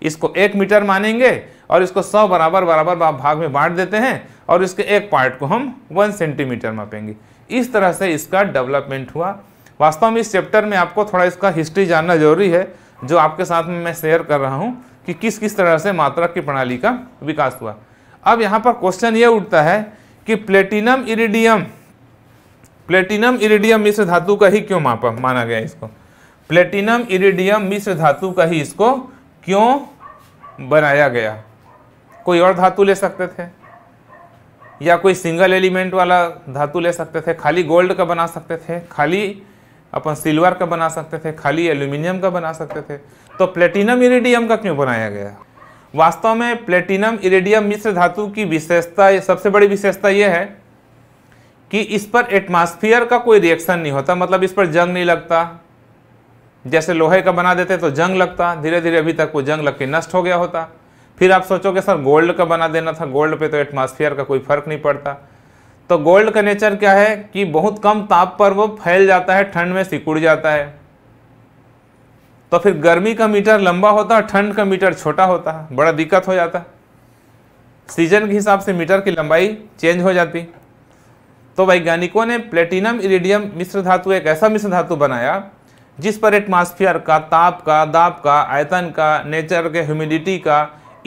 इसको एक मीटर मानेंगे और इसको सौ बराबर बराबर भाग में बांट देते हैं और इसके एक पार्ट को हम वन सेंटीमीटर मापेंगे इस तरह से इसका डेवलपमेंट हुआ वास्तव में इस चैप्टर में आपको थोड़ा इसका हिस्ट्री जानना जरूरी है जो आपके साथ में मैं शेयर कर रहा हूँ कि किस किस तरह से मात्रा की प्रणाली का विकास हुआ अब यहाँ पर क्वेश्चन ये उठता है कि प्लेटिनम इरिडियम प्लेटिनम इरिडियम मिश्र धातु का ही क्यों मापा माना गया इसको प्लेटिनम इरिडियम मिश्र धातु का ही इसको क्यों बनाया गया कोई और धातु ले सकते थे या कोई सिंगल एलिमेंट वाला धातु ले सकते थे खाली गोल्ड का बना सकते थे खाली अपन सिल्वर का बना सकते थे खाली एल्यूमिनियम का बना सकते थे तो प्लेटिनम इरिडियम का क्यों बनाया गया वास्तव में प्लेटिनम इरिडियम मिश्र धातु की विशेषता सबसे बड़ी विशेषता यह है कि इस पर एटमॉस्फेयर का कोई रिएक्शन नहीं होता मतलब इस पर जंग नहीं लगता जैसे लोहे का बना देते तो जंग लगता धीरे धीरे अभी तक वो जंग लग के नष्ट हो गया होता फिर आप सोचोगे सर गोल्ड का बना देना था गोल्ड पे तो एटमॉस्फेयर का कोई फर्क नहीं पड़ता तो गोल्ड का नेचर क्या है कि बहुत कम ताप पर वो फैल जाता है ठंड में सिकुड़ जाता है तो फिर गर्मी का मीटर लंबा होता है ठंड का मीटर छोटा होता है बड़ा दिक्कत हो जाता है सीजन के हिसाब से मीटर की लंबाई चेंज हो जाती तो वैज्ञानिकों ने प्लेटिनम इरिडियम मिश्र धातु एक ऐसा मिश्र धातु बनाया जिस पर एटमॉस्फेयर का ताप का दाब का आयतन का नेचर के ह्यूमिडिटी का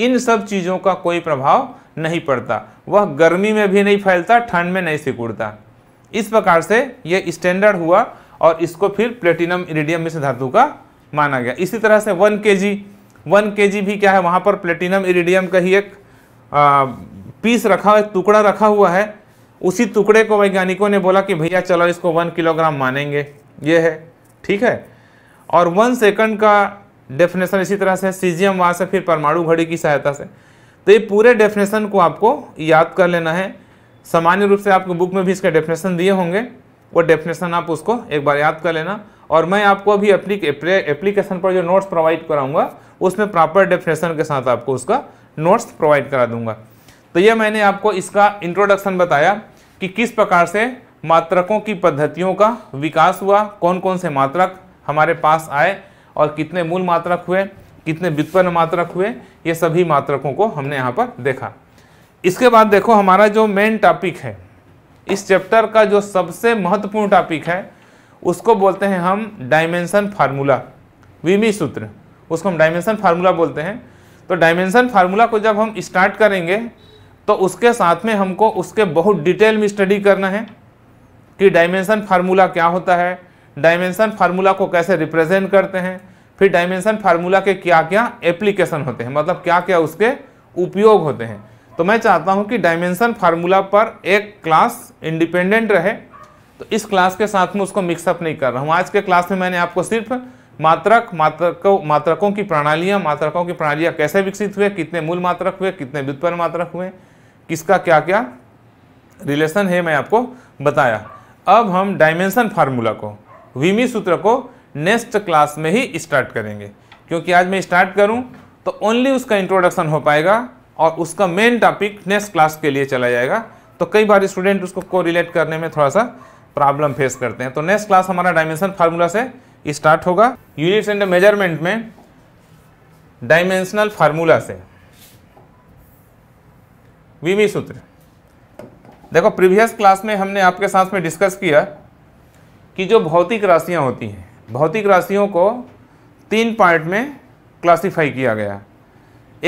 इन सब चीज़ों का कोई प्रभाव नहीं पड़ता वह गर्मी में भी नहीं फैलता ठंड में नहीं सिकुड़ता इस प्रकार से यह स्टैंडर्ड हुआ और इसको फिर प्लेटिनम इरिडियम मिश्र धातु का माना गया इसी तरह से वन के जी वन के जी भी क्या है वहाँ पर प्लेटिनम इरिडियम का ही एक आ, पीस रखा हुआ टुकड़ा रखा हुआ है उसी टुकड़े को वैज्ञानिकों ने बोला कि भैया चलो इसको वन किलोग्राम मानेंगे ये है ठीक है और वन सेकंड का डेफिनेशन इसी तरह से सी जी से फिर परमाणु घड़ी की सहायता से तो ये पूरे डेफिनेशन को आपको याद कर लेना है सामान्य रूप से आपको बुक में भी इसके डेफिनेशन दिए होंगे वो डेफिनेशन आप उसको एक बार याद कर लेना और मैं आपको अभी एप्लीकेशन पर जो नोट्स प्रोवाइड कराऊंगा उसमें प्रॉपर डेफिनेशन के साथ आपको उसका नोट्स प्रोवाइड करा दूंगा तो ये मैंने आपको इसका इंट्रोडक्शन बताया कि किस प्रकार से मात्रकों की पद्धतियों का विकास हुआ कौन कौन से मात्रक हमारे पास आए और कितने मूल मात्रक हुए कितने व्युत्पन्न मात्रक हुए ये सभी मात्रकों को हमने यहाँ पर देखा इसके बाद देखो हमारा जो मेन टॉपिक है इस चैप्टर का जो सबसे महत्वपूर्ण टॉपिक है उसको बोलते हैं हम डायमेंशन फार्मूला विमी सूत्र उसको हम डायमेंशन फार्मूला बोलते हैं तो डायमेंशन फार्मूला को जब हम स्टार्ट करेंगे तो उसके साथ में हमको उसके बहुत डिटेल में स्टडी करना है कि डायमेंशन फार्मूला क्या होता है डायमेंशन फार्मूला को कैसे रिप्रेजेंट करते हैं फिर डायमेंशन फार्मूला के क्या क्या एप्लीकेशन होते हैं मतलब क्या क्या उसके उपयोग होते हैं तो मैं चाहता हूं कि डायमेंशन फार्मूला पर एक क्लास इंडिपेंडेंट रहे तो इस क्लास के साथ में उसको मिक्सअप नहीं कर रहा हूँ आज के क्लास में मैंने आपको सिर्फ मात्रक मात्रकों मात्रकों की प्रणालियाँ मात्रकों की प्रणालियाँ कैसे विकसित हुए कितने मूल मात्रक हुए कितने व्युत्पन्न मात्रक हुए किसका क्या क्या रिलेशन है मैं आपको बताया अब हम डायमेंशन फार्मूला को विमी सूत्र को नेक्स्ट क्लास में ही स्टार्ट करेंगे क्योंकि आज मैं स्टार्ट करूं तो ओनली उसका इंट्रोडक्शन हो पाएगा और उसका मेन टॉपिक नेक्स्ट क्लास के लिए चला जाएगा तो कई बार स्टूडेंट उसको को रिलेट करने में थोड़ा सा प्रॉब्लम फेस करते हैं तो नेक्स्ट क्लास हमारा डायमेंशन फार्मूला से स्टार्ट होगा यूनिट्स एंड मेजरमेंट में डायमेंशनल फार्मूला से विमी सूत्र देखो प्रीवियस क्लास में हमने आपके साथ में डिस्कस किया कि जो भौतिक राशियाँ होती हैं भौतिक राशियों को तीन पार्ट में क्लासीफाई किया गया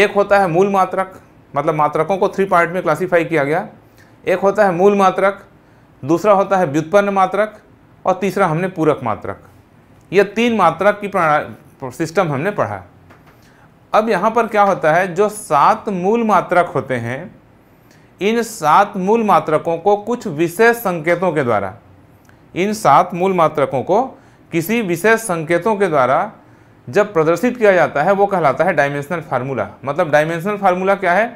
एक होता है मूल मात्रक मतलब मात्रकों को थ्री पार्ट में क्लासीफाई किया गया एक होता है मूल मात्रक दूसरा होता है व्युत्पन्न मात्रक और तीसरा हमने पूरक मात्रक ये तीन मात्रक की सिस्टम हमने पढ़ा अब यहाँ पर क्या होता है जो सात मूल मात्रक होते हैं इन सात मूल मात्रकों को कुछ विशेष संकेतों के द्वारा इन सात मूल मात्रकों को किसी विशेष संकेतों के द्वारा जब प्रदर्शित किया जाता है वो कहलाता है डायमेंशनल फार्मूला मतलब डायमेंशनल फार्मूला क्या है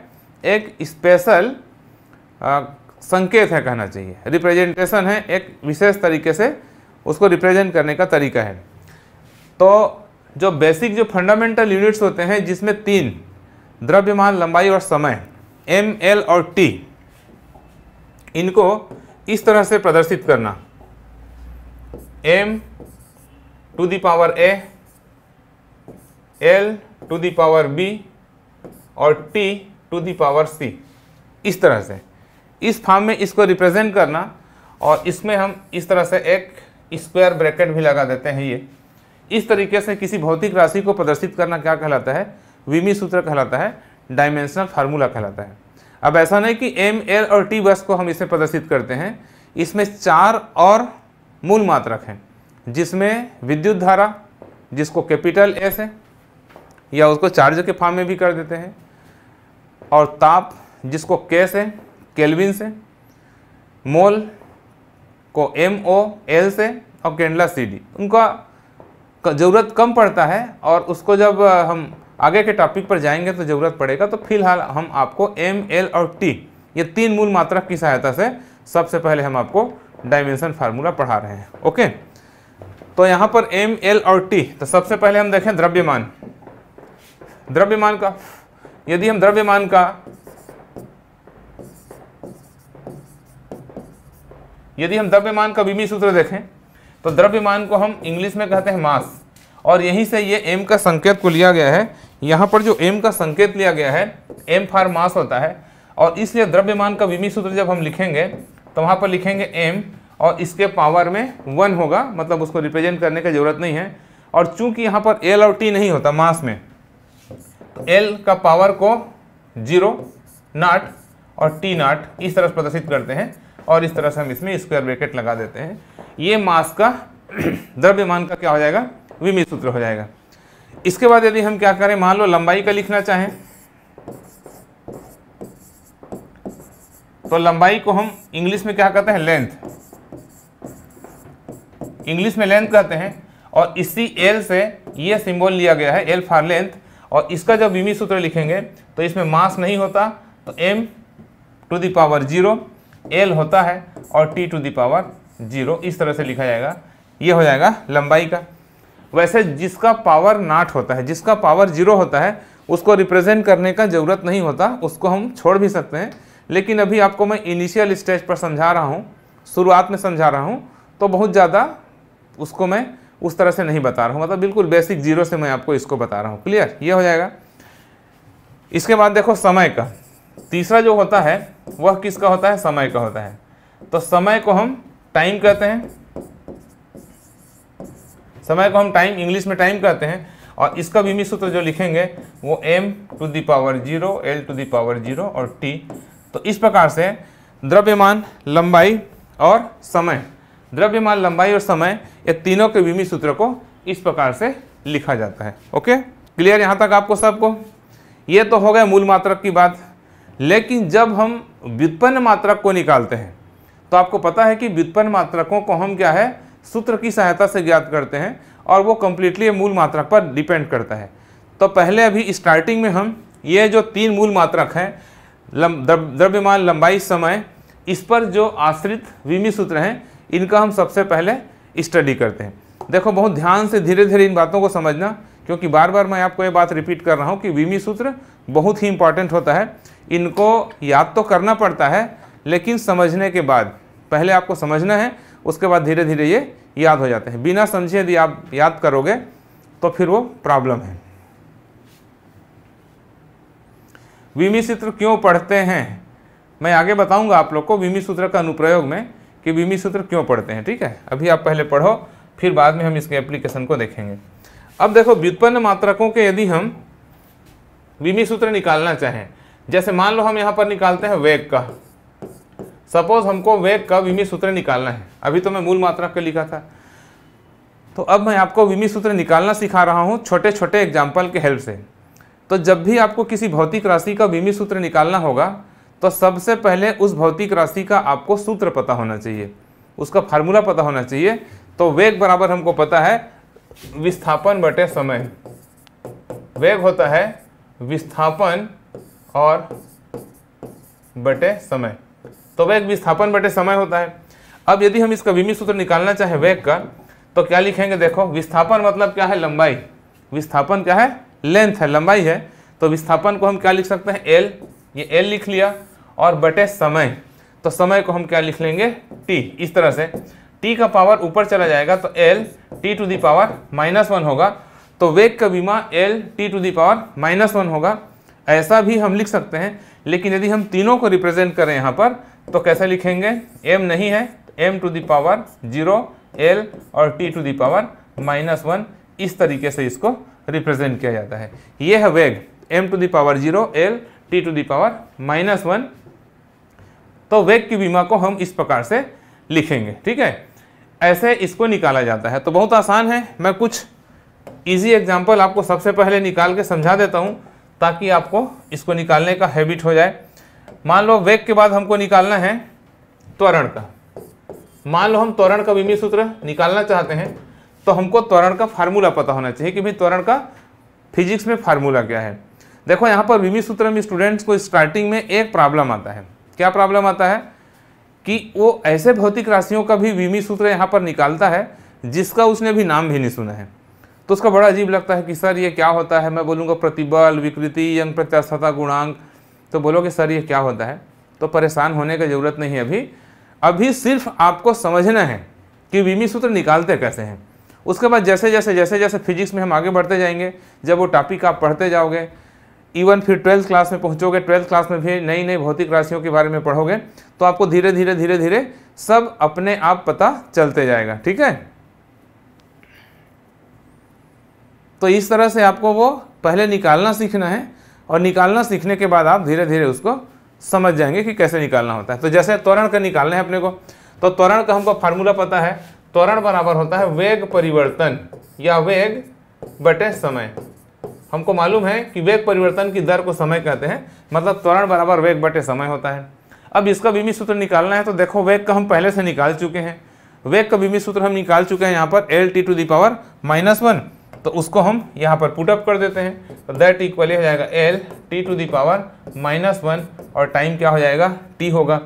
एक स्पेशल संकेत है कहना चाहिए रिप्रेजेंटेशन है एक विशेष तरीके से उसको रिप्रेजेंट करने का तरीका है तो जो बेसिक जो फंडामेंटल यूनिट्स होते हैं जिसमें तीन द्रव्यमान लंबाई और समय एम एल और टी इनको इस तरह से प्रदर्शित करना M to the power A L to the power B और T to the power C इस तरह से इस फॉर्म में इसको रिप्रेजेंट करना और इसमें हम इस तरह से एक स्क्वायर ब्रैकेट भी लगा देते हैं ये इस तरीके से किसी भौतिक राशि को प्रदर्शित करना क्या कहलाता है विमी सूत्र कहलाता है डायमेंशनल फार्मूला कहलाता है अब ऐसा नहीं कि एम एल और टी बस को हम इसमें प्रदर्शित करते हैं इसमें चार और मूल मात्रक हैं जिसमें विद्युत धारा जिसको कैपिटल एस है या उसको चार्ज के फॉर्म में भी कर देते हैं और ताप जिसको कैस है केल्विन से मोल को एम ओ एल से और कैंडला सी डी उनका ज़रूरत कम पड़ता है और उसको जब हम आगे के टॉपिक पर जाएंगे तो ज़रूरत पड़ेगा तो फिलहाल हम आपको एम एल और टी ये तीन मूल मात्रक की सहायता से सबसे पहले हम आपको डायमेंशन फार्मूला पढ़ा रहे हैं ओके तो यहाँ पर एम एल और टी तो सबसे पहले हम देखें द्रव्यमान द्रव्यमान का यदि हम द्रव्यमान का यदि हम द्रव्यमान का विमी सूत्र देखें तो द्रव्यमान को हम इंग्लिश में कहते हैं मास और यहीं से ये एम का संकेत को लिया गया है यहाँ पर जो एम का संकेत लिया गया है एम फार मास होता है और इसलिए द्रव्यमान का विमी सूत्र जब हम लिखेंगे तो वहाँ पर लिखेंगे एम और इसके पावर में वन होगा मतलब उसको रिप्रेजेंट करने की ज़रूरत नहीं है और चूंकि यहाँ पर एल और टी नहीं होता मास में एल का पावर को जीरो नाट और टी नाट इस तरह से प्रदर्शित करते हैं और इस तरह से हम इसमें स्क्वायर ब्रैकेट लगा देते हैं ये मास का द्रव्यमान का क्या हो जाएगा विमी सूत्र हो जाएगा इसके बाद यदि हम क्या करें मान लो लंबाई का लिखना चाहें तो लंबाई को हम इंग्लिश में क्या कहते हैं लेंथ इंग्लिश में लेंथ कहते हैं और इसी एल से यह सिंबल लिया गया है एल फॉर लेंथ और इसका जब विमी सूत्र लिखेंगे तो इसमें मास नहीं होता तो M to the power zero L होता है और T to the power zero इस तरह से लिखा जाएगा यह हो जाएगा लंबाई का वैसे जिसका पावर नाट होता है जिसका पावर जीरो होता है उसको रिप्रेजेंट करने का ज़रूरत नहीं होता उसको हम छोड़ भी सकते हैं लेकिन अभी आपको मैं इनिशियल स्टेज पर समझा रहा हूँ शुरुआत में समझा रहा हूँ तो बहुत ज़्यादा उसको मैं उस तरह से नहीं बता रहा हूँ मतलब बिल्कुल बेसिक जीरो से मैं आपको इसको बता रहा हूँ क्लियर ये हो जाएगा इसके बाद देखो समय का तीसरा जो होता है वह किसका होता है समय का होता है तो समय को हम टाइम कहते हैं समय को हम टाइम इंग्लिश में टाइम कहते हैं और इसका भी सूत्र तो जो लिखेंगे वो M to the power zero L to the power zero और टी तो इस प्रकार से द्रव्यमान लंबाई और समय द्रव्यमान लंबाई और समय ये तीनों के विमी सूत्र को इस प्रकार से लिखा जाता है ओके क्लियर यहाँ तक आपको सबको ये तो हो गया मूल मात्रक की बात लेकिन जब हम व्युत्पन्न मात्रक को निकालते हैं तो आपको पता है कि व्युत्पन्न मात्रकों को हम क्या है सूत्र की सहायता से ज्ञात करते हैं और वो कम्प्लीटली मूल मात्रक पर डिपेंड करता है तो पहले अभी स्टार्टिंग में हम ये जो तीन मूल मात्रक हैं द्रव्यमान लंबाई समय इस पर जो आश्रित विमी सूत्र हैं इनका हम सबसे पहले स्टडी करते हैं देखो बहुत ध्यान से धीरे धीरे इन बातों को समझना क्योंकि बार बार मैं आपको ये बात रिपीट कर रहा हूँ कि विमी सूत्र बहुत ही इंपॉर्टेंट होता है इनको याद तो करना पड़ता है लेकिन समझने के बाद पहले आपको समझना है उसके बाद धीरे धीरे ये याद हो जाते हैं बिना समझे यदि आप याद करोगे तो फिर वो प्रॉब्लम है विमि सूत्र क्यों पढ़ते हैं मैं आगे बताऊंगा आप लोग को विमि सूत्र का अनुप्रयोग में कि विमि सूत्र क्यों पढ़ते हैं ठीक है अभी आप पहले पढ़ो फिर बाद में हम इसके एप्लीकेशन को देखेंगे अब देखो व्युत्पन्न मात्रकों के यदि हम विमी सूत्र निकालना चाहें जैसे मान लो हम यहाँ पर निकालते हैं वेग का सपोज हमको वेग का विमी सूत्र निकालना है अभी तो मैं मूल मात्रा के लिखा था तो अब मैं आपको विमी सूत्र निकालना सिखा रहा हूँ छोटे छोटे एग्जाम्पल के हेल्प से तो जब भी आपको किसी भौतिक राशि का विमी सूत्र निकालना होगा तो सबसे पहले उस भौतिक राशि का आपको सूत्र पता होना चाहिए उसका फार्मूला पता होना चाहिए तो वेग बराबर हमको पता है विस्थापन बटे समय वेग होता है विस्थापन और बटे समय तो वेग विस्थापन बटे समय होता है अब यदि हम इसका विमी सूत्र निकालना चाहे वेग का तो क्या लिखेंगे देखो विस्थापन मतलब क्या है लंबाई विस्थापन क्या है लेंथ है लंबाई है तो विस्थापन को हम क्या लिख सकते हैं एल ये एल लिख लिया और बटे समय तो समय को हम क्या लिख लेंगे टी इस तरह से टी का पावर ऊपर चला जाएगा तो L T to the power minus one होगा तो वेग का बीमा L T to the power minus one होगा ऐसा भी हम लिख सकते हैं लेकिन यदि हम तीनों को रिप्रेजेंट करें यहाँ पर तो कैसे लिखेंगे एम नहीं है M to the power zero L और T to the power minus one इस तरीके से इसको रिप्रेजेंट किया जाता है यह है वेग M to the power zero L T to the power minus one तो वेग की बीमा को हम इस प्रकार से लिखेंगे ठीक है ऐसे इसको निकाला जाता है तो बहुत आसान है मैं कुछ इजी एग्जांपल आपको सबसे पहले निकाल के समझा देता हूँ ताकि आपको इसको निकालने का हैबिट हो जाए मान लो वेग के बाद हमको निकालना है त्वरण का मान लो हम त्वरण का विमी सूत्र निकालना चाहते हैं तो हमको त्वरण का फार्मूला पता होना चाहिए कि भाई त्वरण का फिजिक्स में फार्मूला क्या है देखो यहाँ पर विमी सूत्र में स्टूडेंट्स को स्टार्टिंग में एक प्रॉब्लम आता है क्या प्रॉब्लम आता है कि वो ऐसे भौतिक राशियों का भी विमी सूत्र यहाँ पर निकालता है जिसका उसने भी नाम भी नहीं सुना है तो उसका बड़ा अजीब लगता है कि सर ये क्या होता है मैं बोलूँगा प्रतिबल विकृति यंग प्रत्याशता गुणांक तो बोलोगे सर ये क्या होता है तो परेशान होने की ज़रूरत नहीं है अभी अभी सिर्फ आपको समझना है कि विमी सूत्र निकालते कैसे हैं उसके बाद जैसे जैसे जैसे जैसे फिजिक्स में हम आगे बढ़ते जाएंगे जब वो टॉपिक आप पढ़ते जाओगे इवन फिर ट्वेल्थ क्लास में पहुंचोगे ट्वेल्थ क्लास में भी नई नई भौतिक राशियों के बारे में पढ़ोगे तो आपको धीरे धीरे धीरे धीरे सब अपने आप पता चलते जाएगा ठीक है तो इस तरह से आपको वो पहले निकालना सीखना है और निकालना सीखने के बाद आप धीरे धीरे उसको समझ जाएंगे कि कैसे निकालना होता है तो जैसे त्वरण का निकालना है अपने को तो त्वरण का हमको फार्मूला पता है त्वरण बराबर होता है वेग परिवर्तन या वेग बटे समय हमको मालूम है कि वेग परिवर्तन की दर को समय कहते हैं मतलब त्वरण बराबर वेग बटे समय होता है अब इसका विमी सूत्र निकालना है तो देखो वेग का हम पहले से निकाल चुके हैं वेग का विमी सूत्र हम निकाल चुके हैं यहाँ पर L T to the power minus one तो उसको हम यहाँ पर पुटअप कर देते हैं तो दैट इक्वली हो जाएगा L T to the power minus one और टाइम क्या हो जाएगा टी होगा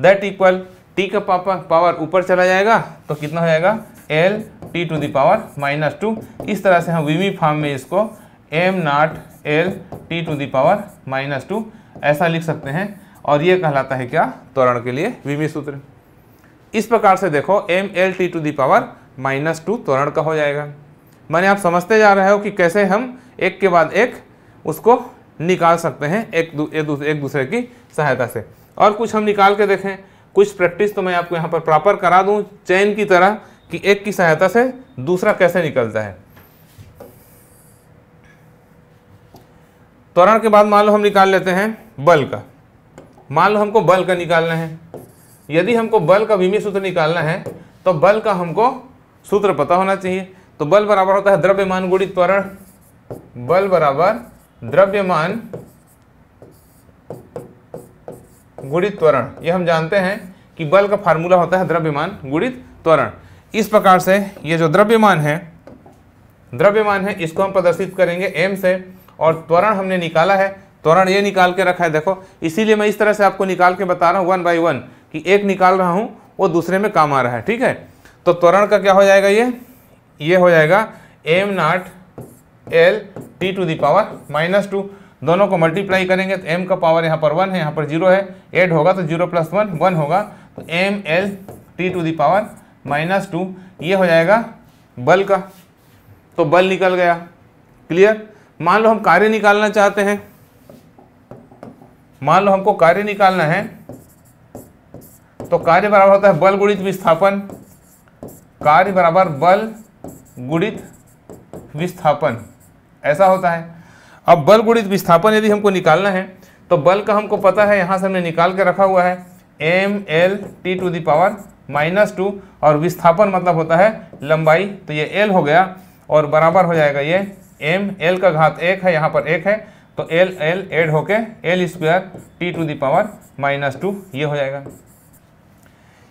दैट इक्वल टी का पापा पावर ऊपर चला जाएगा तो कितना हो जाएगा L T to the power minus two इस तरह से हम वीवी फॉर्म में इसको M naught L T to the power minus two ऐसा लिख सकते हैं और ये कहलाता है क्या त्वरण के लिए वीवी सूत्र इस प्रकार से देखो M L T to the power minus two त्वरण का हो जाएगा मैंने आप समझते जा रहे हो कि कैसे हम एक के बाद एक उसको निकाल सकते हैं एक एक, दू, एक दूसरे की सहायता से और कुछ हम निकाल के देखें कुछ प्रैक्टिस तो मैं आपको यहाँ पर प्रॉपर करा दूँ चैन की तरह कि एक की सहायता से दूसरा कैसे निकलता है त्वरण के बाद मान लो हम निकाल लेते हैं बल का मान लो हमको बल का निकालना है यदि हमको बल का विमी सूत्र निकालना है तो बल का हमको सूत्र पता होना चाहिए तो बल बराबर होता है द्रव्यमान गुणित त्वरण बल बराबर द्रव्यमान गुणित त्वरण ये हम जानते हैं कि बल का फार्मूला होता है द्रव्यमान गुणित त्वरण इस प्रकार से ये जो द्रव्यमान है द्रव्यमान है इसको हम प्रदर्शित करेंगे एम से और त्वरण हमने निकाला है त्वरण ये निकाल के रखा है देखो इसीलिए मैं इस तरह से आपको निकाल के बता रहा हूँ वन बाई वन कि एक निकाल रहा हूँ वो दूसरे में काम आ रहा है ठीक है तो त्वरण का क्या हो जाएगा ये ये हो जाएगा M naught L T to the power minus two दोनों को मल्टीप्लाई करेंगे तो एम का पावर यहाँ पर वन है यहाँ पर जीरो है एड होगा तो जीरो प्लस वन वन होगा तो M L T to the power minus two ये हो जाएगा बल का तो बल निकल गया क्लियर मान लो हम कार्य निकालना चाहते हैं मान लो हमको कार्य निकालना है तो कार्य बराबर होता है बल गुणित विस्थापन कार्य बराबर बल गुणित विस्थापन ऐसा होता है अब बल गुणित विस्थापन यदि हमको निकालना है तो बल का हमको पता है यहाँ से हमने निकाल के रखा हुआ है M L T to the power minus two और विस्थापन मतलब होता है लंबाई तो ये एल हो गया और बराबर हो जाएगा ये एम एल का घात एक है यहाँ पर एक है तो एल एल एड होके L square T to the power minus two ये हो जाएगा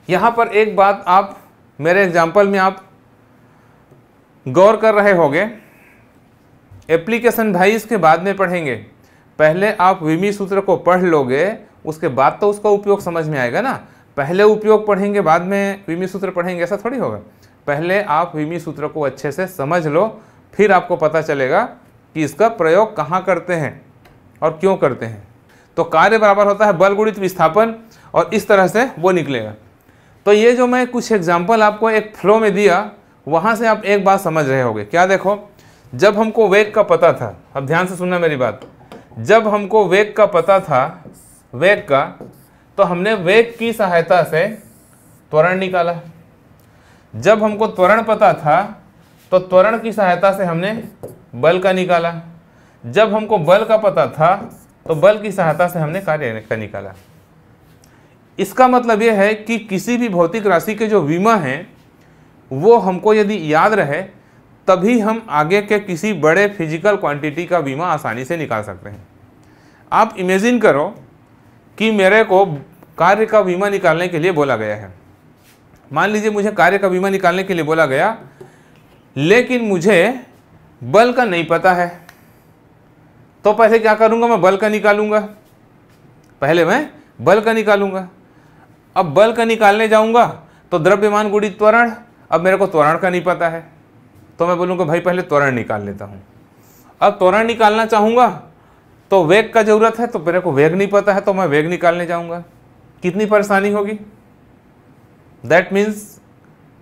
यहाँ पर एक बात आप मेरे एग्जाम्पल में आप गौर कर रहे होंगे एप्लीकेशन भाई इसके बाद में पढ़ेंगे पहले आप विमी सूत्र को पढ़ लोगे उसके बाद तो उसका उपयोग समझ में आएगा ना पहले उपयोग पढ़ेंगे बाद में विमी सूत्र पढ़ेंगे ऐसा थोड़ी होगा पहले आप विमी सूत्र को अच्छे से समझ लो फिर आपको पता चलेगा कि इसका प्रयोग कहाँ करते हैं और क्यों करते हैं तो कार्य बराबर होता है बल गुणित विस्थापन और इस तरह से वो निकलेगा तो ये जो मैं कुछ एग्जाम्पल आपको एक फ्लो में दिया वहाँ से आप एक बात समझ रहे होगे क्या देखो जब हमको वेग का पता था अब ध्यान से सुनना मेरी बात जब हमको वेग का पता था वेग का तो हमने वेग की सहायता से त्वरण निकाला जब हमको त्वरण पता था तो त्वरण की सहायता से हमने बल का निकाला जब हमको बल का पता था तो बल की सहायता से हमने कार्य का निकाला इसका मतलब यह है कि किसी भी भौतिक राशि के जो विमा हैं वो हमको यदि याद रहे तभी हम आगे के किसी बड़े फिजिकल क्वांटिटी का बीमा आसानी से निकाल सकते हैं आप इमेजिन करो कि मेरे को कार्य का बीमा निकालने के लिए बोला गया है मान लीजिए मुझे कार्य का बीमा निकालने के लिए बोला गया लेकिन मुझे बल का नहीं पता है तो पहले क्या करूँगा मैं बल का निकालूंगा पहले मैं बल का निकालूंगा अब बल का निकालने जाऊँगा तो द्रव्यमान गुड़ी त्वरण अब मेरे को त्वरण का नहीं पता है तो मैं बोलूँगा भाई पहले त्वरण निकाल लेता हूँ अब त्वरण निकालना चाहूँगा तो वेग का ज़रूरत है तो मेरे को वेग नहीं पता है तो मैं वेग निकालने जाऊँगा कितनी परेशानी होगी दैट मीन्स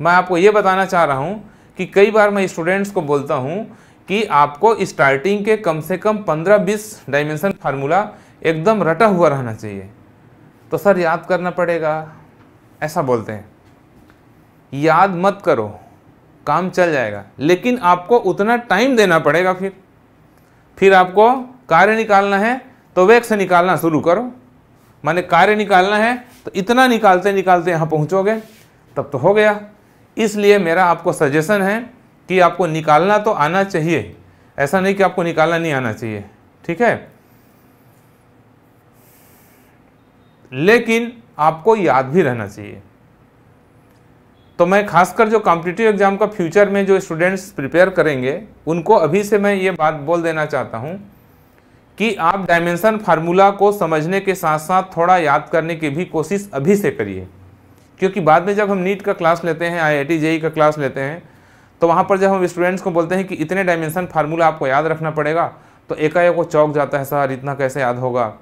मैं आपको ये बताना चाह रहा हूँ कि कई बार मैं स्टूडेंट्स को बोलता हूँ कि आपको स्टार्टिंग के कम से कम 15-20 डायमेंशन फार्मूला एकदम रटा हुआ रहना चाहिए तो सर याद करना पड़ेगा ऐसा बोलते हैं याद मत करो काम चल जाएगा लेकिन आपको उतना टाइम देना पड़ेगा फिर फिर आपको कार्य निकालना है तो वेग से निकालना शुरू करो माने कार्य निकालना है तो इतना निकालते निकालते यहाँ पहुँचोगे तब तो हो गया इसलिए मेरा आपको सजेशन है कि आपको निकालना तो आना चाहिए ऐसा नहीं कि आपको निकालना नहीं आना चाहिए ठीक है लेकिन आपको याद भी रहना चाहिए तो मैं खासकर जो कॉम्पिटिटिव एग्ज़ाम का फ्यूचर में जो स्टूडेंट्स प्रिपेयर करेंगे उनको अभी से मैं ये बात बोल देना चाहता हूँ कि आप डायमेंशन फार्मूला को समझने के साथ साथ थोड़ा याद करने की भी कोशिश अभी से करिए क्योंकि बाद में जब हम नीट का क्लास लेते हैं आई आई जेई का क्लास लेते हैं तो वहाँ पर जब हम स्टूडेंट्स को बोलते हैं कि इतने डायमेंशन फार्मूला आपको याद रखना पड़ेगा तो एकाएक वो चौक जाता है सर इतना कैसे याद होगा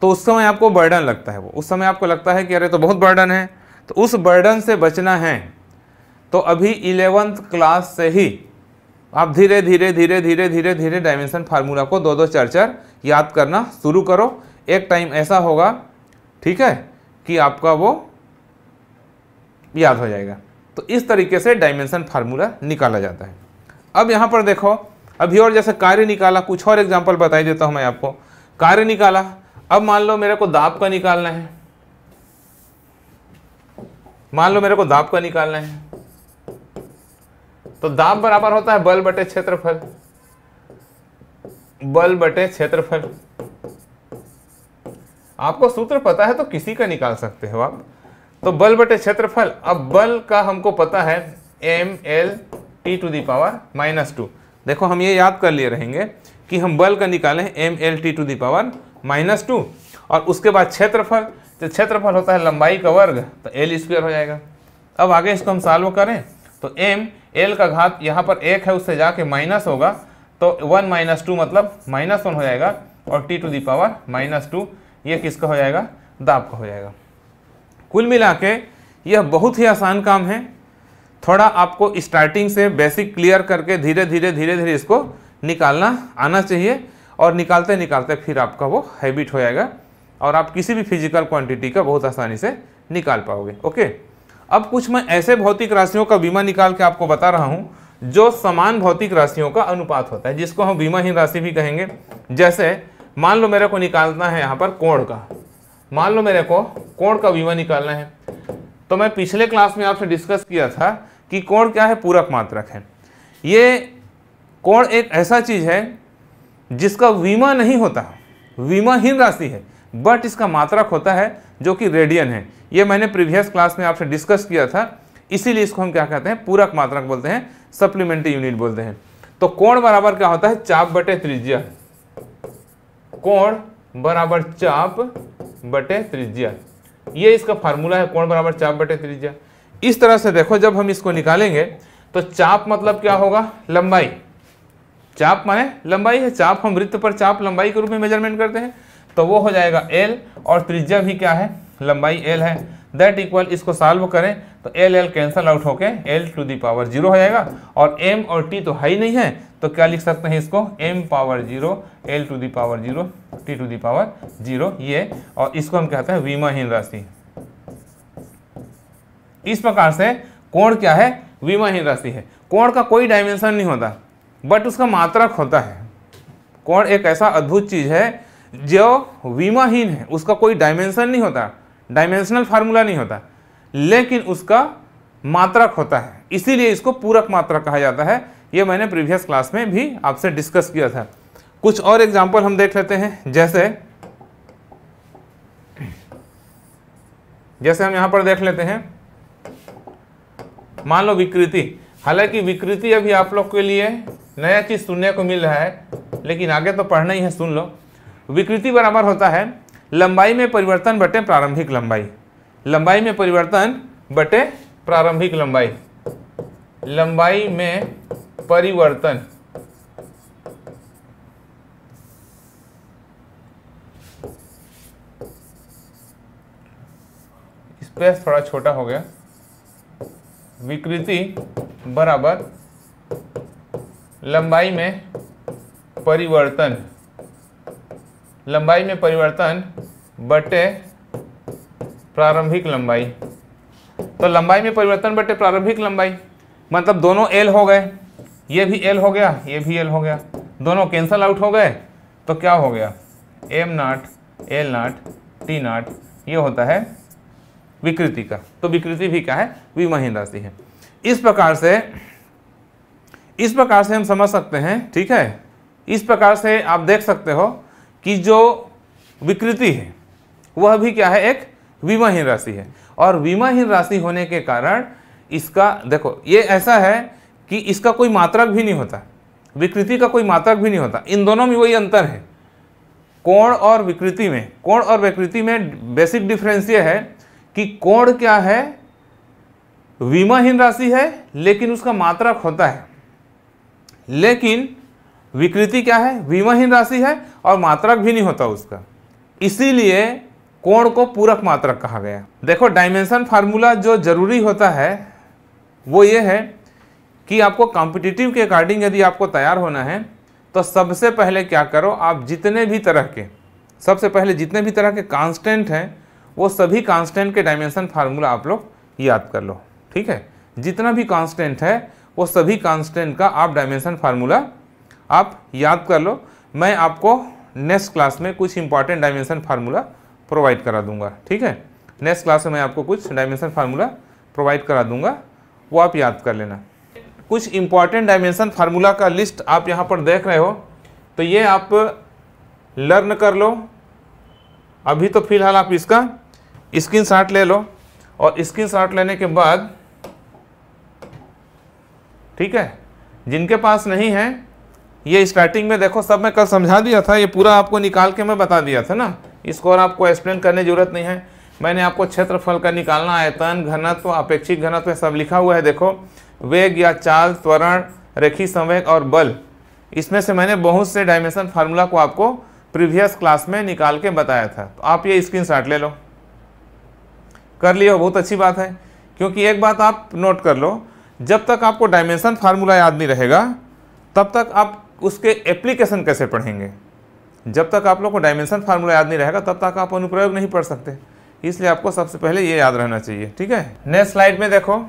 तो उस समय आपको बर्डन लगता है वो उस समय आपको लगता है कि अरे तो बहुत बर्डन है तो उस बर्डन से बचना है तो अभी इलेवेंथ क्लास से ही आप धीरे धीरे धीरे धीरे धीरे धीरे डायमेंशन फार्मूला को दो दो चार चार याद करना शुरू करो एक टाइम ऐसा होगा ठीक है कि आपका वो याद हो जाएगा तो इस तरीके से डायमेंशन फार्मूला निकाला जाता है अब यहाँ पर देखो अभी और जैसे कार्य निकाला कुछ और एग्जाम्पल बताई देता हूँ मैं आपको कार्य निकाला अब मान लो मेरे को दाब का निकालना है मान लो मेरे को दाब का निकालना है तो दाब बराबर होता है बल बटे क्षेत्रफल बल बटे क्षेत्रफल आपको सूत्र पता है तो किसी का निकाल सकते हो आप तो बल बटे क्षेत्रफल अब बल का हमको पता है M L T to the power minus two देखो हम ये याद कर लिए रहेंगे कि हम बल का निकालें M L T to the power minus two और उसके बाद क्षेत्रफल तो क्षेत्रफल होता है लंबाई का वर्ग तो एल स्क्वेयर हो जाएगा अब आगे इसको हम सॉल्व करें तो एम एल का घात यहाँ पर एक है उससे जाके माइनस होगा तो वन माइनस टू मतलब माइनस वन हो जाएगा और T to the power minus two ये किसका हो जाएगा दाब का हो जाएगा कुल मिला के यह बहुत ही आसान काम है थोड़ा आपको स्टार्टिंग से बेसिक क्लियर करके धीरे धीरे धीरे धीरे इसको निकालना आना चाहिए और निकालते निकालते फिर आपका वो हैबिट हो जाएगा और आप किसी भी फिजिकल क्वांटिटी का बहुत आसानी से निकाल पाओगे ओके अब कुछ मैं ऐसे भौतिक राशियों का बीमा निकाल के आपको बता रहा हूँ जो समान भौतिक राशियों का अनुपात होता है जिसको हम बीमाहीन राशि भी कहेंगे जैसे मान लो मेरे को निकालना है यहाँ पर कोण का मान लो मेरे को कोण का बीमा निकालना है तो मैं पिछले क्लास में आपसे डिस्कस किया था कि कोण क्या है पूरक मात्रक है ये कोण एक ऐसा चीज़ है जिसका बीमा नहीं होता बीमाहीन राशि है बट इसका मात्रक होता है जो कि रेडियन है ये मैंने प्रीवियस क्लास में आपसे डिस्कस किया था इसीलिए इसको हम क्या कहते हैं पूरक मात्रक बोलते हैं सप्लीमेंट्री यूनिट बोलते हैं तो कोण बराबर क्या होता है चाप बटे त्रिज्या कोण बराबर चाप बटे त्रिज्या ये इसका फार्मूला है कोण बराबर चाप बटे त्रिज्या इस तरह से देखो जब हम इसको निकालेंगे तो चाप मतलब क्या होगा लंबाई चाप माने लंबाई है चाप हम वृत्त पर चाप लंबाई के रूप में मेजरमेंट करते हैं तो वो हो जाएगा एल और त्रिज्या भी क्या है लंबाई एल है दैट इक्वल इसको सॉल्व करें तो एल एल कैंसल आउट होके L to the power zero हो जाएगा और एम और टी तो है ही नहीं है तो क्या लिख सकते हैं इसको M power zero L to the power zero T to the power zero ये और इसको हम कहते हैं विमाहीन राशि इस प्रकार से कोण क्या है विमाहीन राशि है कोण का कोई डायमेंशन नहीं होता बट उसका मात्रक होता है कोण एक ऐसा अद्भुत चीज़ है जो वीमाहीन है उसका कोई डायमेंशन नहीं होता डायमेंशनल फार्मूला नहीं होता लेकिन उसका मात्रक होता है इसीलिए इसको पूरक मात्रक कहा जाता है ये मैंने प्रीवियस क्लास में भी आपसे डिस्कस किया था कुछ और एग्जाम्पल हम देख लेते हैं जैसे जैसे हम यहां पर देख लेते हैं मान लो विकृति हालांकि विकृति अभी आप लोग के लिए नया चीज़ सुनने को मिल रहा है लेकिन आगे तो पढ़ना ही है सुन लो विकृति बराबर होता है लंबाई में परिवर्तन बटे प्रारंभिक लंबाई लंबाई में परिवर्तन बटे प्रारंभिक लंबाई लंबाई में परिवर्तन स्पेस थोड़ा छोटा हो गया विकृति बराबर लंबाई में परिवर्तन लंबाई में परिवर्तन बटे प्रारंभिक लंबाई तो लंबाई में परिवर्तन बटे प्रारंभिक लंबाई मतलब दोनों एल हो गए ये भी एल हो गया ये भी एल हो गया दोनों कैंसल आउट हो गए तो क्या हो गया M naught L naught T naught ये होता है विकृति का तो विकृति भी क्या है विमहीन राशि है इस प्रकार से इस प्रकार से हम समझ सकते हैं ठीक है इस प्रकार से आप देख सकते हो की जो विकृति है वह भी क्या है एक बीमाहीन राशि है और बीमाहीन राशि होने के कारण इसका देखो ये ऐसा है कि इसका कोई मात्रक भी नहीं होता विकृति का कोई मात्रक भी नहीं होता इन दोनों में वही अंतर है कोण और विकृति में कोण और विकृति में बेसिक डिफरेंस ये है कि कोण क्या है विमाहीन राशि है लेकिन उसका मात्रक होता है लेकिन विकृति क्या है विमाहीन राशि है और मात्रक भी नहीं होता उसका इसीलिए कोण को पूरक मात्रक कहा गया देखो डायमेंशन फार्मूला जो जरूरी होता है वो ये है कि आपको कॉम्पिटिटिव के अकॉर्डिंग यदि आपको तैयार होना है तो सबसे पहले क्या करो आप जितने भी तरह के सबसे पहले जितने भी तरह के कांस्टेंट हैं वो सभी कांस्टेंट के डायमेंशन फार्मूला आप लोग याद कर लो ठीक है जितना भी कांस्टेंट है वो सभी कांस्टेंट का आप डायमेंशन फार्मूला आप याद कर लो मैं आपको नेक्स्ट क्लास में कुछ इंपॉर्टेंट डायमेंशन फार्मूला प्रोवाइड करा दूंगा ठीक है नेक्स्ट क्लास में मैं आपको कुछ डायमेंशन फार्मूला प्रोवाइड करा दूंगा वो आप याद कर लेना कुछ इंपॉर्टेंट डायमेंशन फार्मूला का लिस्ट आप यहाँ पर देख रहे हो तो ये आप लर्न कर लो अभी तो फिलहाल आप इसका स्क्रीनशॉट ले लो और स्क्रीनशॉट लेने के बाद ठीक है जिनके पास नहीं है ये स्टार्टिंग में देखो सब मैं कल समझा दिया था ये पूरा आपको निकाल के मैं बता दिया था ना इसको और आपको एक्सप्लेन करने की जरूरत नहीं है मैंने आपको क्षेत्रफल का निकालना आयतन घनत्व अपेक्षित घनत्व सब लिखा हुआ है देखो वेग या चाल त्वरण रेखी संवेग और बल इसमें से मैंने बहुत से डायमेंशन फार्मूला को आपको प्रीवियस क्लास में निकाल के बताया था तो आप ये स्क्रीनशॉट ले लो कर लियो बहुत अच्छी बात है क्योंकि एक बात आप नोट कर लो जब तक आपको डायमेंशन फार्मूला याद नहीं रहेगा तब तक आप उसके एप्लीकेशन कैसे पढ़ेंगे जब तक आप लोग को डायमेंशन फार्मूला याद नहीं रहेगा तब तक आप अनुप्रयोग नहीं पढ़ सकते इसलिए आपको सबसे पहले ये याद रहना चाहिए ठीक है नेक्स्ट स्लाइड में देखो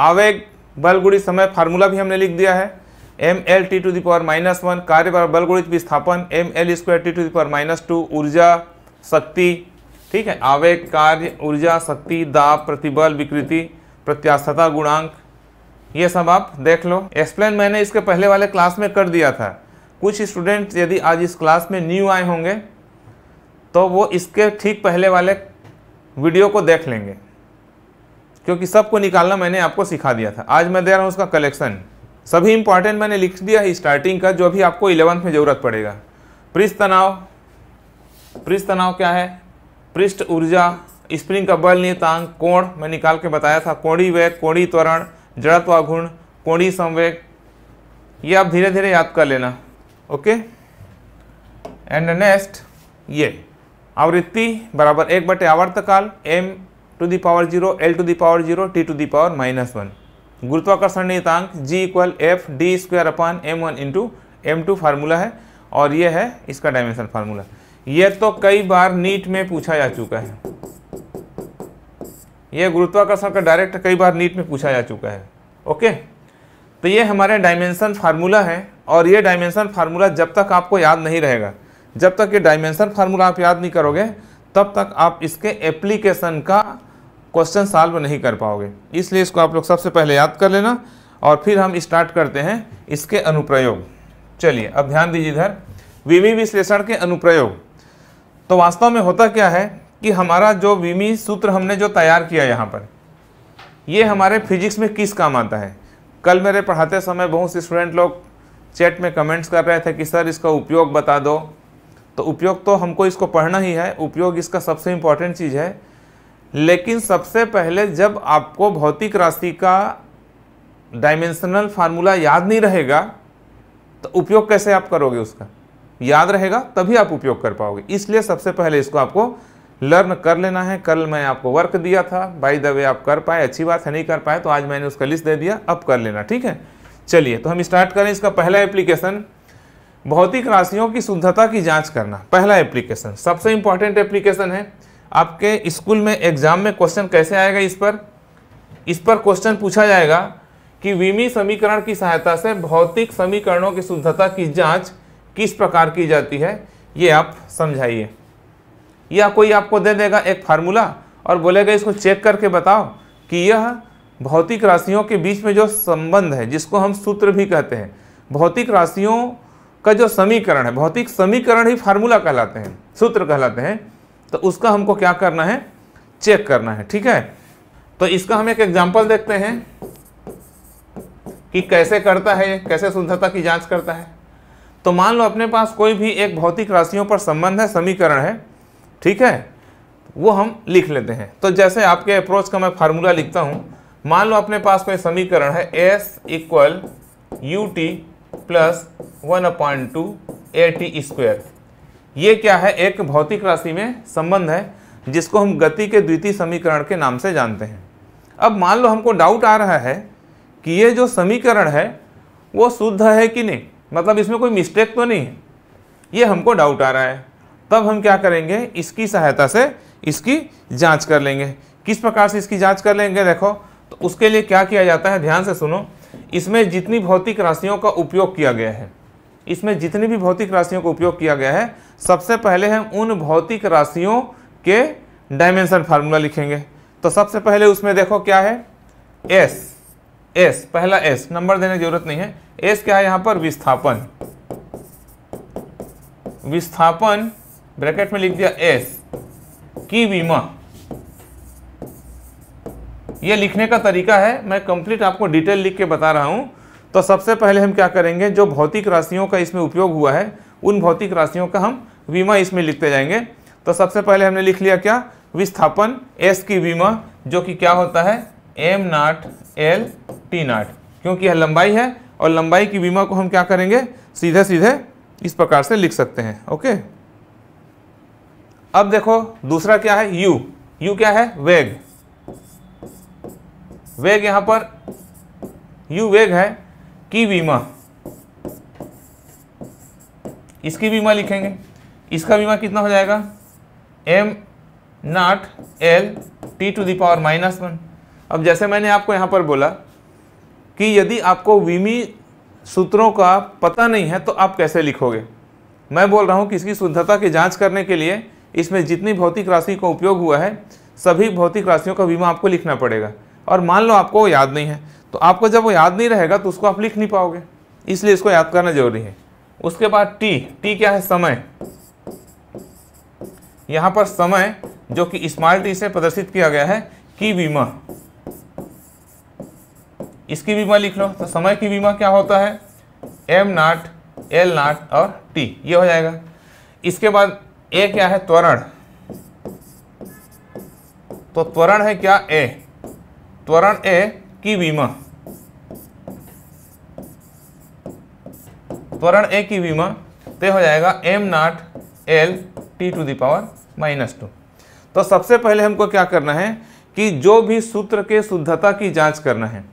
आवेग बलगुड़ी समय फार्मूला भी हमने लिख दिया है M L T to the power minus one कार्य बलगुणित विस्थापन M L square T to the power minus two ऊर्जा शक्ति ठीक है आवेग कार्य ऊर्जा शक्ति दाब प्रतिबल विकृति प्रत्याशता गुणांक ये सब आप देख लो एक्सप्लेन मैंने इसके पहले वाले क्लास में कर दिया था कुछ स्टूडेंट यदि आज इस क्लास में न्यू आए होंगे तो वो इसके ठीक पहले वाले वीडियो को देख लेंगे क्योंकि सबको निकालना मैंने आपको सिखा दिया था आज मैं दे रहा हूँ उसका कलेक्शन सभी इंपॉर्टेंट मैंने लिख दिया है स्टार्टिंग का जो भी आपको इलेवंथ में ज़रूरत पड़ेगा पृष्ठ तनाव पृष्ठ तनाव क्या है पृष्ठ ऊर्जा स्प्रिंग का बल नियतांक कोण मैं निकाल के बताया था कोणी वेग कोणी त्वरण जड़त्व गुण कोणी संवेग ये आप धीरे धीरे याद कर लेना ओके एंड नेक्स्ट ये आवृत्ति बराबर एक बटे आवर्तकाल M to the power zero L to the power zero T to the power minus one गुरुत्वाकर्षण नियतांक G equal F D square upon M one into M two formula है और ये है इसका डायमेंशन फार्मूला ये तो कई बार नीट में पूछा जा चुका है ये गुरुत्वाकर्षण का डायरेक्ट कई बार नीट में पूछा जा चुका है ओके तो ये हमारे डायमेंशन फार्मूला है और ये डायमेंशन फार्मूला जब तक आपको याद नहीं रहेगा जब तक ये डायमेंशन फार्मूला आप याद नहीं करोगे तब तक आप इसके एप्लीकेशन का क्वेश्चन सॉल्व नहीं कर पाओगे इसलिए इसको आप लोग सबसे पहले याद कर लेना और फिर हम स्टार्ट करते हैं इसके अनुप्रयोग चलिए अब ध्यान दीजिए इधर विवी विश्लेषण के अनुप्रयोग तो वास्तव में होता क्या है कि हमारा जो विमी सूत्र हमने जो तैयार किया यहाँ पर ये हमारे फिजिक्स में किस काम आता है कल मेरे पढ़ाते समय बहुत से स्टूडेंट लोग चैट में कमेंट्स कर रहे थे कि सर इसका उपयोग बता दो तो उपयोग तो हमको इसको पढ़ना ही है उपयोग इसका सबसे इम्पॉर्टेंट चीज़ है लेकिन सबसे पहले जब आपको भौतिक राशि का डायमेंशनल फार्मूला याद नहीं रहेगा तो उपयोग कैसे आप करोगे उसका याद रहेगा तभी आप उपयोग कर पाओगे इसलिए सबसे पहले इसको आपको लर्न कर लेना है कल मैं आपको वर्क दिया था बाई द वे आप कर पाए अच्छी बात है नहीं कर पाए तो आज मैंने उसका लिस्ट दे दिया अब कर लेना ठीक है चलिए तो हम स्टार्ट करें इसका पहला एप्लीकेशन भौतिक राशियों की शुद्धता की जांच करना पहला एप्लीकेशन सबसे इंपॉर्टेंट एप्लीकेशन है आपके स्कूल में एग्जाम में क्वेश्चन कैसे आएगा इस पर इस पर क्वेश्चन पूछा जाएगा कि विमी समीकरण की सहायता से भौतिक समीकरणों की शुद्धता की जाँच किस प्रकार की जाती है ये आप समझाइए या कोई आपको दे देगा एक फार्मूला और बोलेगा इसको चेक करके बताओ कि यह भौतिक राशियों के बीच में जो संबंध है जिसको हम सूत्र भी कहते हैं भौतिक राशियों का जो समीकरण है भौतिक समीकरण ही फार्मूला कहलाते हैं सूत्र कहलाते हैं तो उसका हमको क्या करना है चेक करना है ठीक है तो इसका हम एक एग्जाम्पल देखते हैं कि कैसे करता है कैसे शुद्धता की जांच करता है तो मान लो अपने पास कोई भी एक भौतिक राशियों पर संबंध है समीकरण है ठीक है वो हम लिख लेते हैं तो जैसे आपके अप्रोच का मैं फार्मूला लिखता हूँ मान लो अपने पास कोई समीकरण है S equal U T plus one upon two A T square ये क्या है एक भौतिक राशि में संबंध है जिसको हम गति के द्वितीय समीकरण के नाम से जानते हैं अब मान लो हमको डाउट आ रहा है कि ये जो समीकरण है वो शुद्ध है कि नहीं मतलब इसमें कोई मिस्टेक तो नहीं है ये हमको डाउट आ रहा है तब हम क्या करेंगे इसकी सहायता से इसकी जांच कर लेंगे किस प्रकार से इसकी जांच कर लेंगे देखो तो उसके लिए क्या किया जाता है ध्यान से सुनो इसमें जितनी भौतिक राशियों का उपयोग किया गया है इसमें जितनी भी भौतिक राशियों का उपयोग किया गया है सबसे पहले हम उन भौतिक राशियों के डायमेंशन फार्मूला लिखेंगे तो सबसे पहले उसमें देखो क्या है एस एस पहला एस नंबर देने की जरूरत नहीं है एस क्या है यहां पर विस्थापन विस्थापन ब्रैकेट में लिख दिया एस की बीमा यह लिखने का तरीका है मैं कंप्लीट आपको डिटेल लिख के बता रहा हूँ तो सबसे पहले हम क्या करेंगे जो भौतिक राशियों का इसमें उपयोग हुआ है उन भौतिक राशियों का हम बीमा इसमें लिखते जाएंगे तो सबसे पहले हमने लिख लिया क्या विस्थापन एस की बीमा जो कि क्या होता है M naught L T naught क्योंकि यह लंबाई है और लंबाई की बीमा को हम क्या करेंगे सीधे सीधे इस प्रकार से लिख सकते हैं ओके अब देखो दूसरा क्या है यू यू क्या है वेग वेग यहां पर यू वेग है की बीमा इसकी बीमा लिखेंगे इसका बीमा कितना हो जाएगा M naught L T to the power minus one अब जैसे मैंने आपको यहां पर बोला कि यदि आपको विमी सूत्रों का पता नहीं है तो आप कैसे लिखोगे मैं बोल रहा हूं कि इसकी शुद्धता की जांच करने के लिए इसमें जितनी भौतिक राशि का उपयोग हुआ है सभी भौतिक राशियों का बीमा आपको लिखना पड़ेगा और मान लो आपको वो याद नहीं है तो आपको जब वो याद नहीं रहेगा तो उसको आप लिख नहीं पाओगे इसलिए इसको याद करना जरूरी है उसके बाद टी टी क्या है समय यहाँ पर समय जो कि स्मॉल टी से प्रदर्शित किया गया है की बीमा इसकी बीमा लिख लो तो समय की बीमा क्या होता है एम नाट एल नाट और टी ये हो जाएगा इसके बाद ए क्या है त्वरण तो त्वरण है क्या ए त्वरण ए की बीमा त्वरण ए की बीमा तय हो जाएगा M naught L T to the power minus two तो सबसे पहले हमको क्या करना है कि जो भी सूत्र के शुद्धता की जांच करना है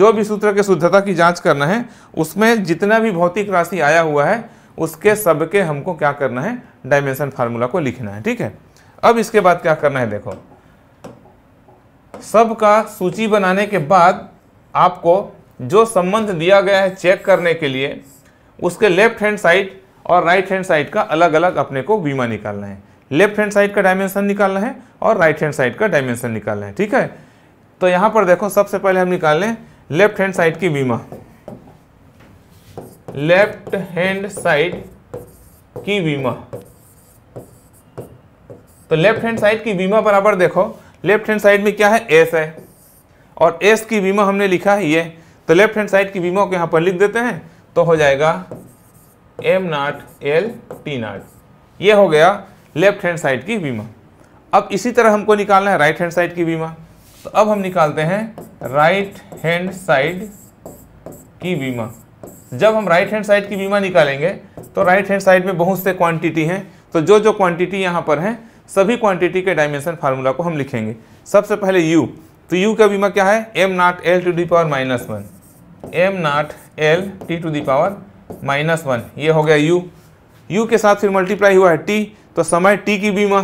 जो भी सूत्र के शुद्धता की जांच करना है उसमें जितना भी भौतिक राशि आया हुआ है उसके सब के हमको क्या करना है डायमेंशन फार्मूला को लिखना है ठीक है अब इसके बाद क्या करना है देखो सब का सूची बनाने के बाद आपको जो संबंध दिया गया है चेक करने के लिए उसके लेफ्ट हैंड साइड और राइट हैंड साइड का अलग अलग अपने को बीमा निकालना है लेफ्ट हैंड साइड का डायमेंशन निकालना है और राइट हैंड साइड का डायमेंशन निकालना है ठीक है तो यहाँ पर देखो सबसे पहले हम निकाल लें लेफ्ट हैंड साइड की बीमा लेफ्ट हैंड साइड की बीमा तो लेफ्ट हैंड साइड की बीमा बराबर देखो लेफ्ट हैंड साइड में क्या है एस है और एस की बीमा हमने लिखा है ये तो लेफ्ट हैंड साइड की बीमा को यहाँ पर लिख देते हैं तो हो जाएगा M naught L T naught ये हो गया लेफ्ट हैंड साइड की बीमा अब इसी तरह हमको निकालना है राइट हैंड साइड की बीमा तो अब हम निकालते हैं राइट हैंड साइड की बीमा जब हम राइट हैंड साइड की बीमा निकालेंगे तो राइट हैंड साइड में बहुत से क्वांटिटी हैं तो जो जो क्वांटिटी यहाँ पर हैं सभी क्वांटिटी के डायमेंशन फार्मूला को हम लिखेंगे सबसे पहले यू तो यू का बीमा क्या है M naught L to the power minus one M naught L T to the power minus one ये हो गया यू यू के साथ फिर मल्टीप्लाई हुआ है टी तो समय टी की बीमा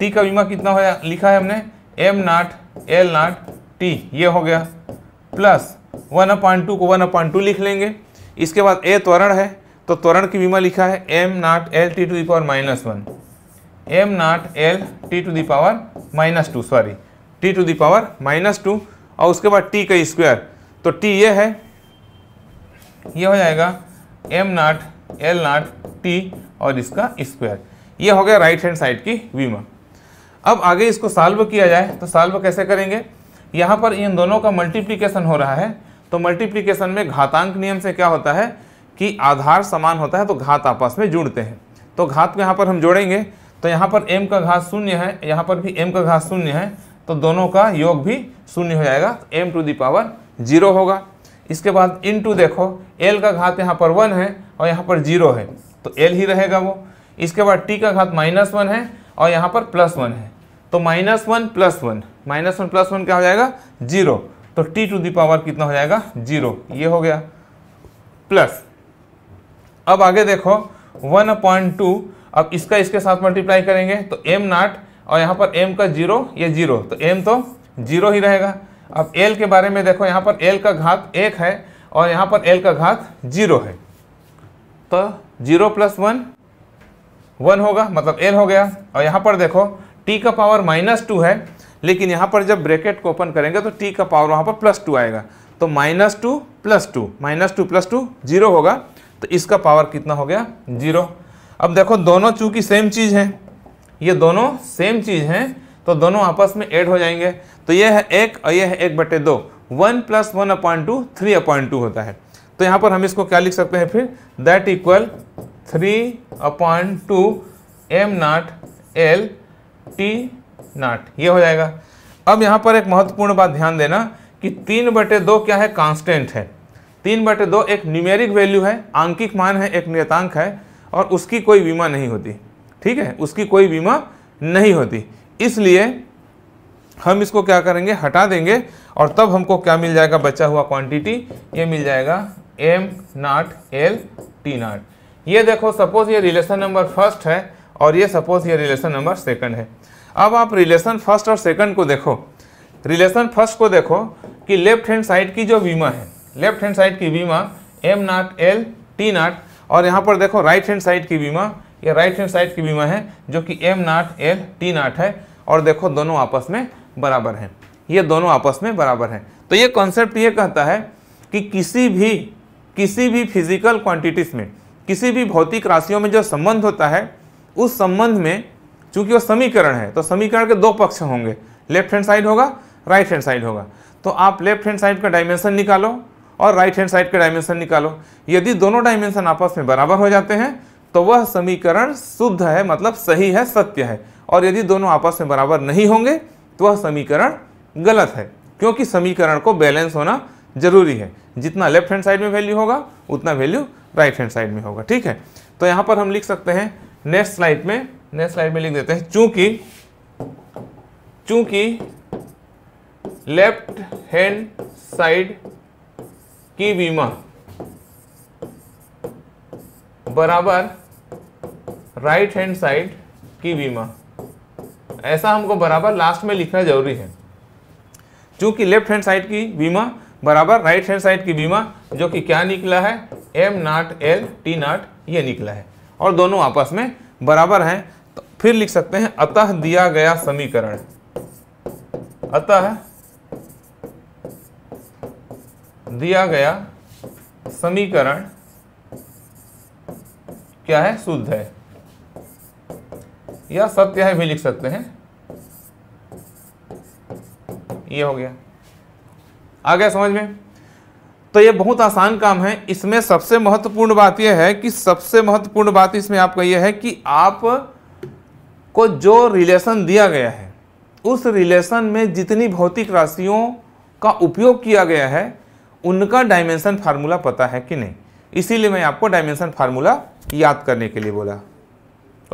टी का बीमा कितना होया लिखा है हमने M naught L naught T ये हो गया प्लस वन अपॉइंट टू को वन अपॉइंट टू लिख लेंगे इसके बाद ए त्वरण है तो त्वरण की बीमा लिखा है M naught L T to the power minus one M naught L T to the power minus two sorry T to the power minus two और उसके बाद टी का स्क्वायर तो टी ये है ये हो जाएगा M naught L naught T और इसका स्क्वायर ये हो गया राइट हैंड साइड की बीमा अब आगे इसको साल्व किया जाए तो साल्व कैसे करेंगे यहाँ पर इन दोनों का मल्टीप्लीकेशन हो रहा है तो मल्टीप्लीकेशन में घातांक नियम से क्या होता है कि आधार समान होता है तो घात आपस में जुड़ते हैं तो घात को यहाँ पर हम जोड़ेंगे तो यहाँ पर एम का घात शून्य है यहाँ पर भी एम का घात शून्य है तो दोनों का योग भी शून्य हो जाएगा तो एम टू दावर जीरो होगा इसके बाद इन टू देखो एल का घात यहाँ पर वन है और यहाँ पर जीरो है तो एल ही रहेगा वो इसके बाद टी का घात माइनस वन है और यहाँ पर प्लस वन है तो minus one plus one minus one plus one क्या हो जाएगा जीरो तो टी टू दी पावर कितना हो जाएगा जीरो ये हो गया प्लस अब आगे देखो वन पॉइंट टू अब इसका इसके साथ मल्टीप्लाई करेंगे तो एम नाट और यहाँ पर एम का जीरो या जीरो तो m तो जीरो ही रहेगा अब एल के बारे में देखो यहाँ पर एल का घात एक है और यहाँ पर एल का घात जीरो है तो जीरो प्लस वन वन होगा मतलब एल हो गया और यहाँ पर देखो टी का पावर माइनस टू है लेकिन यहाँ पर जब ब्रैकेट को ओपन करेंगे तो टी का पावर वहाँ पर प्लस टू आएगा तो minus two plus two minus two plus two zero होगा तो इसका पावर कितना हो गया जीरो अब देखो दोनों चूंकि सेम चीज़ है ये दोनों सेम चीज़ हैं तो दोनों आपस में ऐड हो जाएंगे तो ये है एक और ये है एक बटे दो one plus one upon two three upon two होता है तो यहाँ पर हम इसको क्या लिख सकते हैं फिर that equal three upon two M naught L T naught ये हो जाएगा अब यहाँ पर एक महत्वपूर्ण बात ध्यान देना कि तीन बटे दो क्या है कांस्टेंट है तीन बटे दो एक न्यूमेरिक वैल्यू है आंकिक मान है एक नियतांक है और उसकी कोई बीमा नहीं होती ठीक है उसकी कोई बीमा नहीं होती इसलिए हम इसको क्या करेंगे हटा देंगे और तब हमको क्या मिल जाएगा बचा हुआ क्वांटिटी ये मिल जाएगा M naught L T naught ये देखो सपोज ये रिलेशन नंबर फर्स्ट है और ये सपोज ये रिलेशन नंबर सेकंड है अब आप रिलेशन फर्स्ट और सेकंड को देखो रिलेशन फर्स्ट को देखो कि लेफ्ट हैंड साइड की जो बीमा है लेफ्ट हैंड साइड की बीमा M naught L T naught और यहाँ पर देखो राइट हैंड साइड की बीमा ये राइट हैंड साइड की बीमा है जो कि M naught L T naught है और देखो दोनों आपस में बराबर हैं ये दोनों आपस में बराबर हैं तो ये कॉन्सेप्ट ये कहता है कि किसी भी किसी भी फिजिकल क्वांटिटीज़ में किसी भी भौतिक राशियों में जो संबंध होता है उस संबंध में चूंकि वो समीकरण है तो समीकरण के दो पक्ष होंगे लेफ्ट हैंड साइड होगा राइट हैंड साइड होगा तो आप लेफ्ट हैंड साइड का डायमेंशन निकालो और राइट हैंड साइड का डायमेंशन निकालो यदि दोनों डायमेंशन आपस में बराबर हो जाते हैं तो वह समीकरण शुद्ध है मतलब सही है सत्य है और यदि दोनों आपस में बराबर नहीं होंगे तो वह समीकरण गलत है क्योंकि समीकरण को बैलेंस होना जरूरी है जितना लेफ्ट हैंड साइड में वैल्यू होगा उतना वैल्यू राइट हैंड साइड में होगा ठीक है तो यहाँ पर हम लिख सकते हैं नेक्स्ट स्लाइड में नेक्स्ट स्लाइड में लिख देते हैं चूंकि चूंकि लेफ्ट हैंड साइड की बीमा बराबर राइट हैंड साइड की बीमा ऐसा हमको बराबर लास्ट में लिखना जरूरी है चूंकि लेफ्ट हैंड साइड की बीमा बराबर राइट हैंड साइड की बीमा जो कि क्या निकला है M naught L T naught ये निकला है और दोनों आपस में बराबर हैं फिर लिख सकते हैं अतः दिया गया समीकरण अतः दिया गया समीकरण क्या है शुद्ध है या सत्य है भी लिख सकते हैं ये हो गया आ गया समझ में तो ये बहुत आसान काम है इसमें सबसे महत्वपूर्ण बात यह है कि सबसे महत्वपूर्ण बात इसमें आपका यह है कि आप को जो रिलेशन दिया गया है उस रिलेशन में जितनी भौतिक राशियों का उपयोग किया गया है उनका डायमेंशन फार्मूला पता है कि नहीं इसीलिए मैं आपको डायमेंशन फार्मूला याद करने के लिए बोला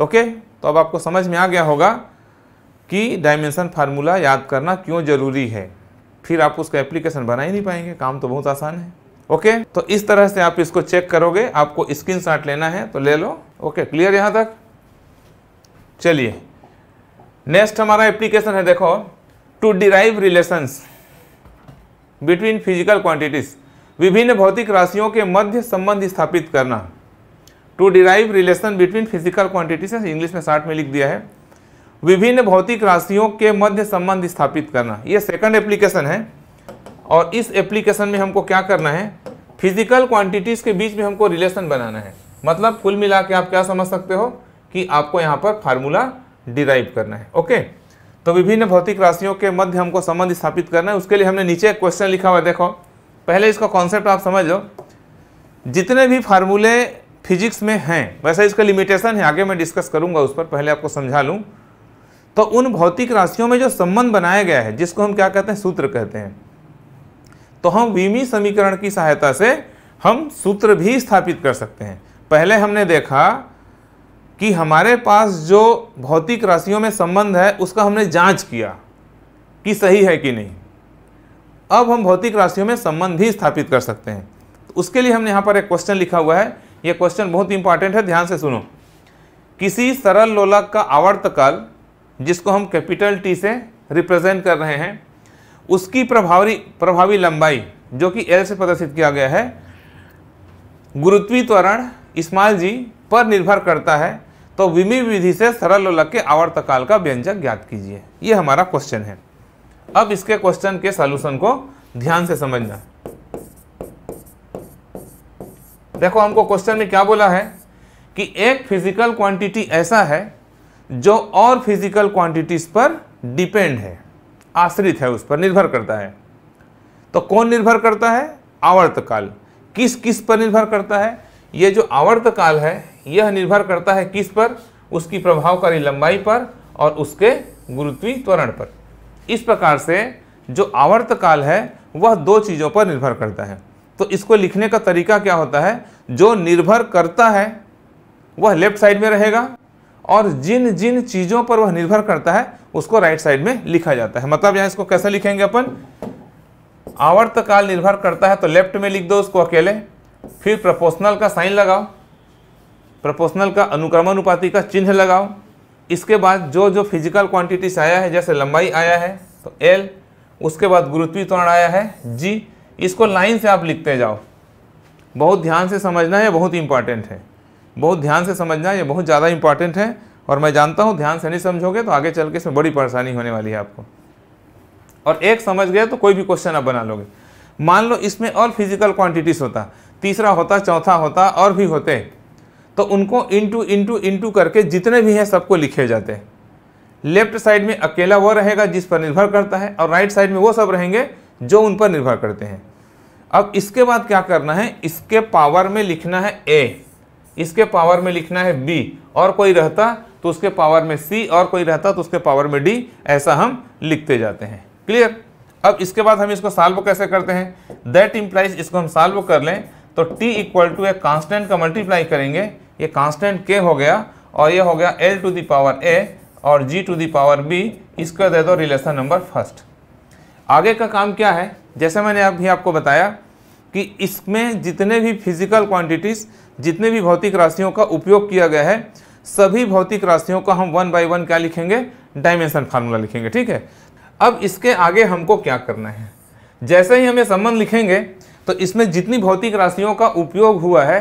ओके तो अब आपको समझ में आ गया होगा कि डायमेंशन फार्मूला याद करना क्यों ज़रूरी है फिर आप उसका एप्लीकेशन बना ही नहीं पाएंगे काम तो बहुत आसान है ओके तो इस तरह से आप इसको चेक करोगे आपको स्क्रीन लेना है तो ले लो ओके क्लियर यहाँ तक चलिए नेक्स्ट हमारा एप्लीकेशन है देखो to derive relations between physical quantities विभिन्न भौतिक राशियों के मध्य संबंध स्थापित करना to derive relation between physical quantities English में शार्ट में लिख दिया है विभिन्न भौतिक राशियों के मध्य संबंध स्थापित करना ये सेकंड एप्लीकेशन है और इस एप्लीकेशन में हमको क्या करना है फिजिकल क्वांटिटीज़ के बीच में हमको रिलेशन बनाना है मतलब कुल मिला के आप क्या समझ सकते हो कि आपको यहाँ पर फार्मूला डिराइव करना है ओके तो विभिन्न भौतिक राशियों के मध्य हमको संबंध स्थापित करना है उसके लिए हमने नीचे एक क्वेश्चन लिखा हुआ देखो पहले इसका कॉन्सेप्ट आप समझ लो जितने भी फार्मूले फिजिक्स में हैं वैसा इसका लिमिटेशन है आगे मैं डिस्कस करूंगा उस पर पहले आपको समझा लूँ तो उन भौतिक राशियों में जो संबंध बनाया गया है जिसको हम क्या कहते हैं सूत्र कहते हैं तो हम विमी समीकरण की सहायता से हम सूत्र भी स्थापित कर सकते हैं पहले हमने देखा कि हमारे पास जो भौतिक राशियों में संबंध है उसका हमने जांच किया कि सही है कि नहीं अब हम भौतिक राशियों में संबंध भी स्थापित कर सकते हैं तो उसके लिए हमने यहाँ पर एक क्वेश्चन लिखा हुआ है यह क्वेश्चन बहुत इंपॉर्टेंट है ध्यान से सुनो किसी सरल लोलक का आवर्त काल जिसको हम कैपिटल टी से रिप्रेजेंट कर रहे हैं उसकी प्रभावी प्रभावी लंबाई जो कि एल से प्रदर्शित किया गया है गुरुत्वीय त्वरण इस्माइल जी पर निर्भर करता है तो विमी विधि से सरल लोलक के आवर्तकाल का व्यंजक ज्ञात कीजिए ये हमारा क्वेश्चन है अब इसके क्वेश्चन के सोल्यूशन को ध्यान से समझना देखो हमको क्वेश्चन में क्या बोला है कि एक फिजिकल क्वांटिटी ऐसा है जो और फिजिकल क्वांटिटीज पर डिपेंड है आश्रित है उस पर निर्भर करता है तो कौन निर्भर करता है आवर्तकाल किस किस पर निर्भर करता है ये जो आवर्तकाल है यह निर्भर करता है किस पर उसकी प्रभावकारी लंबाई पर और उसके गुरुत्वी त्वरण पर इस प्रकार से जो आवर्त काल है वह दो चीज़ों पर निर्भर करता है तो इसको लिखने का तरीका क्या होता है जो निर्भर करता है वह लेफ्ट साइड में रहेगा और जिन जिन चीज़ों पर वह निर्भर करता है उसको राइट साइड में लिखा जाता है मतलब यहाँ इसको कैसे लिखेंगे अपन आवर्तकाल निर्भर करता है तो लेफ्ट में लिख दो उसको अकेले फिर प्रपोर्शनल का साइन लगाओ प्रोपोर्शनल का अनुक्रमानुपाति का चिन्ह लगाओ इसके बाद जो जो फिजिकल क्वांटिटीज आया है जैसे लंबाई आया है तो एल उसके बाद गुरुत्वी त्वरण आया है जी इसको लाइन से आप लिखते जाओ बहुत ध्यान से समझना यह बहुत इंपॉर्टेंट है बहुत ध्यान से समझना ये बहुत ज़्यादा इंपॉर्टेंट है और मैं जानता हूँ ध्यान से नहीं समझोगे तो आगे चल के इसमें बड़ी परेशानी होने वाली है आपको और एक समझ गए तो कोई भी क्वेश्चन आप बना लोगे मान लो इसमें और फिजिकल क्वांटिटीज होता तीसरा होता चौथा होता और भी होते तो उनको इंटू इंटू इंटू करके जितने भी हैं सबको लिखे जाते हैं लेफ्ट साइड में अकेला वह रहेगा जिस पर निर्भर करता है और राइट साइड में वो सब रहेंगे जो उन पर निर्भर करते हैं अब इसके बाद क्या करना है इसके पावर में लिखना है ए इसके पावर में लिखना है बी और कोई रहता तो उसके पावर में सी और कोई रहता तो उसके पावर में डी ऐसा हम लिखते जाते हैं क्लियर अब इसके बाद हम इसको सॉल्व कैसे करते हैं दैट इम्प्लाइज इसको हम सॉल्व कर लें तो t equal to a constant का मल्टीप्लाई करेंगे ये कांस्टेंट k हो गया और ये हो गया l टू दावर ए और g टू दावर b इसको दे दो रिलेशन नंबर फर्स्ट आगे का काम क्या है जैसे मैंने अभी आपको बताया कि इसमें जितने भी फिजिकल क्वांटिटीज़ जितने भी भौतिक राशियों का उपयोग किया गया है सभी भौतिक राशियों का हम वन बाई वन क्या लिखेंगे डायमेंशन फार्मूला लिखेंगे ठीक है अब इसके आगे हमको क्या करना है जैसे ही हम ये संबंध लिखेंगे तो इसमें जितनी भौतिक राशियों का उपयोग हुआ है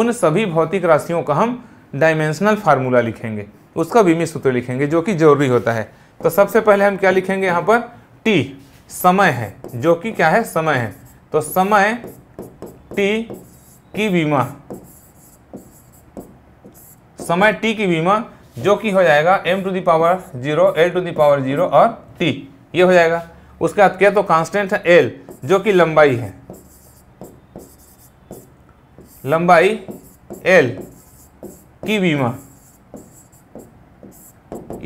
उन सभी भौतिक राशियों का हम डायमेंशनल फार्मूला लिखेंगे उसका विमी सूत्र लिखेंगे जो कि जरूरी होता है तो सबसे पहले हम क्या लिखेंगे यहाँ पर टी समय है जो कि क्या है समय है तो समय टी की बीमा समय टी की बीमा जो कि हो जाएगा M to the power zero L to power zero और टी ये हो जाएगा उसके बाद क्या तो कांस्टेंट है एल जो कि लंबाई है लंबाई एल की बीमा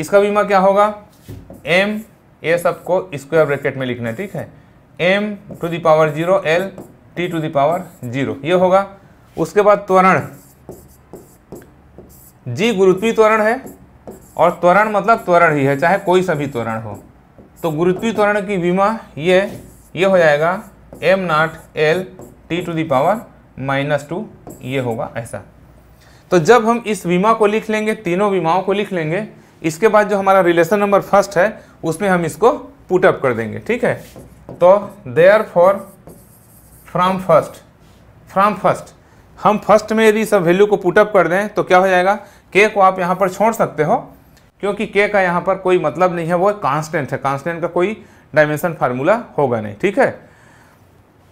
इसका बीमा क्या होगा एम ये सबको स्क्वायर ब्रैकेट में लिखना है ठीक है M to the power zero L T to the power zero ये होगा उसके बाद त्वरण जी गुरुत्वीय त्वरण है और त्वरण मतलब त्वरण ही है चाहे कोई सा भी त्वरण हो तो गुरुत्वीय त्वरण की बीमा ये ये हो जाएगा M naught L T to the power minus two ये होगा ऐसा तो जब हम इस बीमा को लिख लेंगे तीनों बीमाओं को लिख लेंगे इसके बाद जो हमारा रिलेशन नंबर फर्स्ट है उसमें हम इसको पुटअप कर देंगे ठीक है तो therefore from first from first हम फर्स्ट में यदि सब वैल्यू को पुटअप कर दें तो क्या हो जाएगा के को आप यहाँ पर छोड़ सकते हो क्योंकि के का यहाँ पर कोई मतलब नहीं है वो कांस्टेंट है कांस्टेंट का कोई डायमेंशन फार्मूला होगा नहीं ठीक है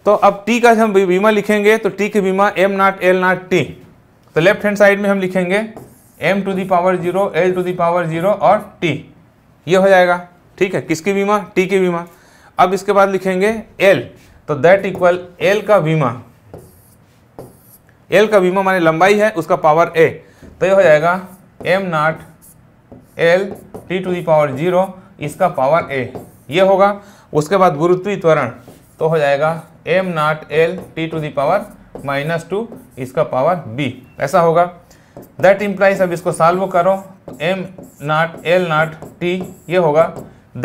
तो अब टी का हम बीमा लिखेंगे तो टी के बीमा M naught L naught T तो लेफ्ट हैंड साइड में हम लिखेंगे M to the power zero L to the power zero और टी ये हो जाएगा ठीक है किसकी बीमा टी की बीमा अब इसके बाद लिखेंगे एल तो दैट इक्वल एल का बीमा एल का बीमा माने लंबाई है उसका पावर ए तो ये हो जाएगा M naught L T to the power zero इसका पावर ए ये होगा उसके बाद गुरुत्वीय त्वरण तो हो जाएगा M naught L T to the power minus two इसका पावर बी ऐसा होगा दैट इम्प्लाइज अब इसको सॉल्व करो M naught l naught t ये होगा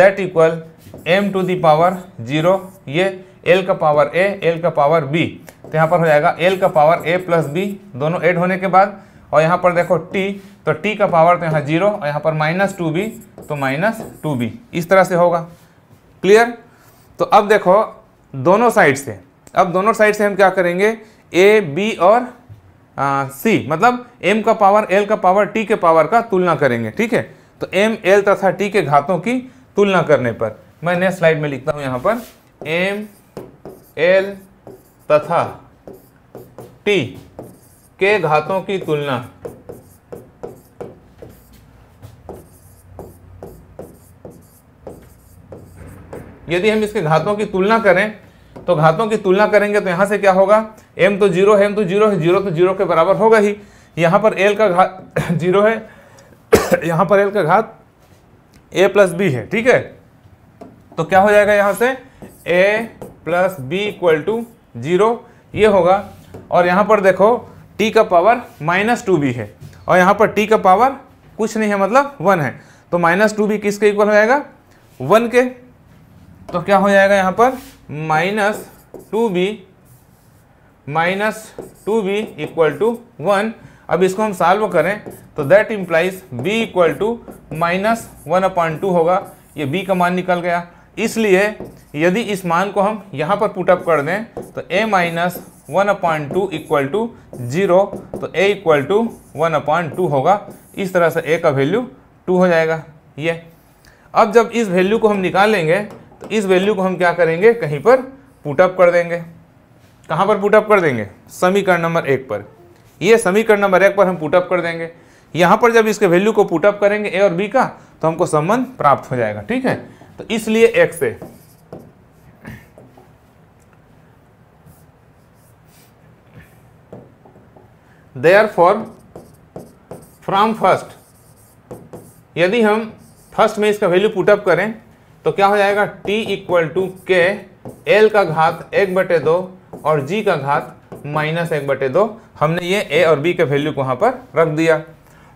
that equal m to power zero ये एल का पावर a एल का पावर बी तो यहाँ पर हो जाएगा एल का पावर ए प्लस बी दोनों एड होने के बाद और यहाँ पर देखो टी तो टी का पावर तो यहाँ जीरो और यहाँ पर माइनस टू बी तो माइनस टू बी इस तरह से होगा क्लियर तो अब देखो दोनों साइड से अब दोनों साइड से हम क्या करेंगे ए बी और सी मतलब एम का पावर एल का पावर टी के पावर का तुलना करेंगे ठीक है तो एम एल तथा टी के घातों की तुलना करने पर मैं नेक्स्ट स्लाइड में लिखता हूं यहां पर एम एल तथा टी के घातों की तुलना यदि हम इसके घातों की तुलना करें तो घातों की तुलना करेंगे तो यहाँ से क्या होगा एम तो जीरो है एम तो जीरो है जीरो तो जीरो के बराबर होगा ही यहाँ पर एल का घात जीरो है यहाँ पर एल का घात ए प्लस बी है ठीक है तो क्या हो जाएगा यहाँ से A plus B equal to zero ये होगा और यहाँ पर देखो टी का पावर माइनस टू बी है और यहाँ पर टी का पावर कुछ नहीं है मतलब वन है तो माइनस टू बी किसके इक्वल हो जाएगा वन के तो क्या हो जाएगा यहाँ पर minus two B minus two B equal to one अब इसको हम सॉल्व करें तो that implies B equal to minus one upon two होगा ये बी का मान निकल गया इसलिए यदि इस मान को हम यहाँ पर पुटअप कर दें तो A minus one upon two equal to zero तो a equal to one upon two होगा इस तरह से ए का वैल्यू टू हो जाएगा ये अब जब इस वैल्यू को हम निकालेंगे तो इस वैल्यू को हम क्या करेंगे कहीं पर पुटअप कर देंगे कहाँ पर पुटअप कर देंगे समीकरण नंबर एक पर ये समीकरण नंबर एक पर हम पुटअप कर देंगे यहाँ पर जब इसके वैल्यू को पुटअप करेंगे ए और बी का तो हमको संबंध प्राप्त हो जाएगा ठीक है तो इसलिए X A therefore from first यदि हम फर्स्ट में इसका वैल्यू पुटअप करें तो क्या हो जाएगा t equal to K L का घात एक बटे दो और g का घात माइनस एक बटे दो हमने ये a और b के वैल्यू को वहाँ पर रख दिया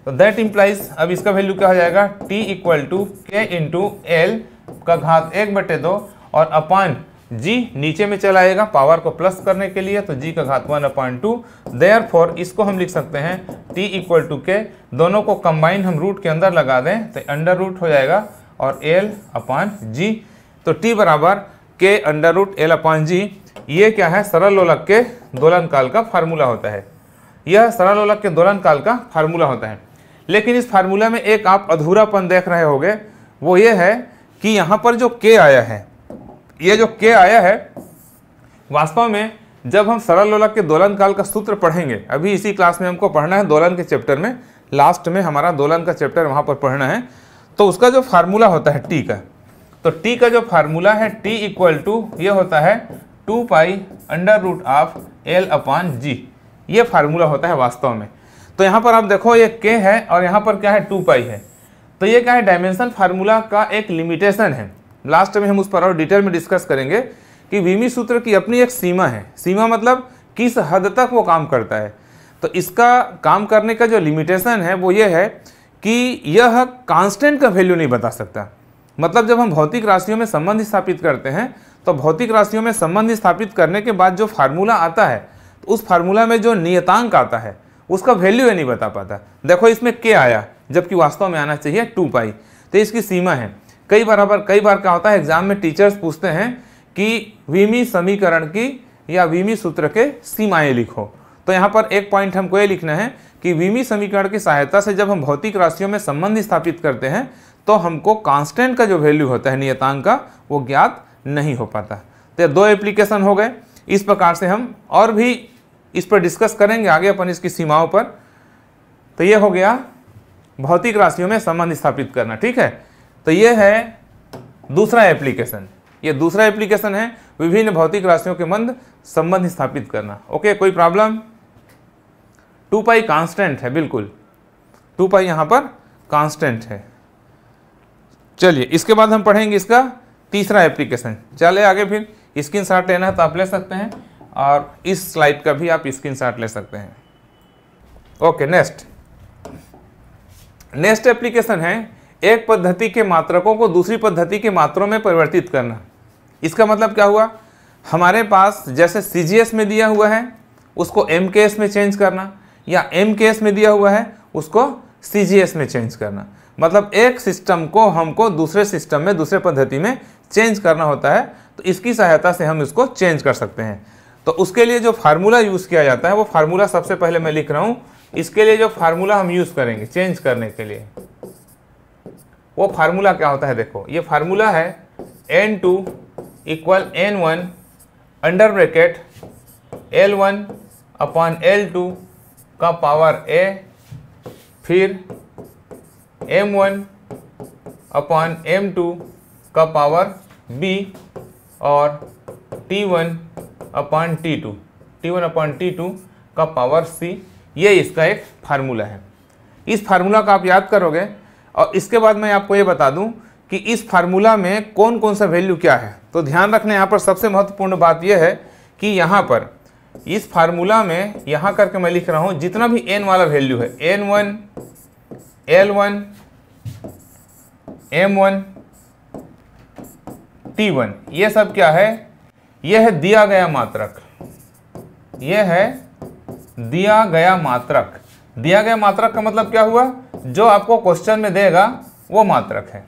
तो दैट इम्प्लाइज अब इसका वैल्यू क्या हो जाएगा t equal to K into L का घात एक बटे दो और अपान जी नीचे में चलाएगा पावर को प्लस करने के लिए तो जी का घात one upon two therefore इसको हम लिख सकते हैं टी इक्वल टू के दोनों को कंबाइन हम रूट के अंदर लगा दें तो अंडर रूट हो जाएगा और एल अपान जी तो टी बराबर K under root L upon G ये क्या है सरल लोलक के दोलन काल का फार्मूला होता है यह सरल लोलक के दोलन काल का फार्मूला होता है लेकिन इस फार्मूला में एक आप अधूरापन देख रहे होगे वो ये है कि यहाँ पर जो के आया है ये जो के आया है वास्तव में जब हम सरल लोलक के दोलन काल का सूत्र पढ़ेंगे अभी इसी क्लास में हमको पढ़ना है दोलन के चैप्टर में लास्ट में हमारा दोलन का चैप्टर वहाँ पर पढ़ना है तो उसका जो फार्मूला होता है टी का तो टी का जो फार्मूला है टी इक्वल टू ये होता है two pi under root of L upon G ये फार्मूला होता है वास्तव में तो यहाँ पर आप देखो ये के है और यहाँ पर क्या है टू पाई है तो ये क्या है डायमेंशन फार्मूला का एक लिमिटेशन है लास्ट में हम उस पर और डिटेल में डिस्कस करेंगे कि वीमी सूत्र की अपनी एक सीमा है सीमा मतलब किस हद तक वो काम करता है तो इसका काम करने का जो लिमिटेशन है वो ये है कि यह कांस्टेंट का वैल्यू नहीं बता सकता मतलब जब हम भौतिक राशियों में संबंध स्थापित करते हैं तो भौतिक राशियों में संबंध स्थापित करने के बाद जो फार्मूला आता है तो उस फार्मूला में जो नियतांक आता है उसका वैल्यू ये नहीं बता पाता देखो इसमें के आया जबकि वास्तव में आना चाहिए टू पाई तो इसकी सीमा है कई बार कई बार क्या होता है एग्जाम में टीचर्स पूछते हैं कि वीमी समीकरण की या वीमी सूत्र के सीमाएं लिखो तो यहाँ पर एक पॉइंट हमको ये लिखना है कि विमी समीकरण की सहायता से जब हम भौतिक राशियों में संबंध स्थापित करते हैं तो हमको कांस्टेंट का जो वैल्यू होता है नियतांक का वो ज्ञात नहीं हो पाता तो दो एप्लीकेशन हो गए इस प्रकार से हम और भी इस पर डिस्कस करेंगे आगे अपन इसकी सीमाओं पर तो ये हो गया भौतिक राशियों में संबंध स्थापित करना ठीक है तो ये है दूसरा एप्लीकेशन ये दूसरा एप्लीकेशन है विभिन्न भौतिक राशियों के मंद संबंध स्थापित करना ओके कोई प्रॉब्लम टू पाई कांस्टेंट है बिल्कुल टू पाई यहां पर कांस्टेंट है चलिए इसके बाद हम पढ़ेंगे इसका तीसरा एप्लीकेशन चले आगे फिर स्क्रीन शॉट लेना है तो आप ले सकते हैं और इस स्लाइड का भी आप स्क्रीन शॉट ले सकते हैं ओके नेक्स्ट नेक्स्ट एप्लीकेशन है एक पद्धति के मात्रकों को दूसरी पद्धति के मात्रों में परिवर्तित करना इसका मतलब क्या हुआ हमारे पास जैसे सी में दिया हुआ है उसको एम में चेंज करना या एम एस में दिया हुआ है उसको सी जी एस में चेंज करना मतलब एक सिस्टम को हमको दूसरे सिस्टम में दूसरे पद्धति में चेंज करना होता है तो इसकी सहायता से हम इसको चेंज कर सकते हैं तो उसके लिए जो फार्मूला यूज़ किया जाता है वो फार्मूला सबसे पहले मैं लिख रहा हूँ इसके लिए जो फार्मूला हम यूज़ करेंगे चेंज करने के लिए वो फार्मूला क्या होता है देखो ये फार्मूला है N two equal N one under bracket L one upon L two का पावर ए फिर M one upon M two का पावर बी और T one upon T two T one upon T two का power C ये इसका एक formula है इस फार्मूला का आप याद करोगे और इसके बाद मैं आपको ये बता दूं कि इस फार्मूला में कौन कौन सा वैल्यू क्या है तो ध्यान रखना यहाँ पर सबसे महत्वपूर्ण बात यह है कि यहाँ पर इस फार्मूला में यहाँ करके मैं लिख रहा हूँ जितना भी एन वाला वैल्यू है N one L one M one T one ये सब क्या है यह है दिया गया मात्रक यह है दिया गया मात्रक दिया गया मात्रक का मतलब क्या हुआ जो आपको क्वेश्चन में देगा वो मात्रक है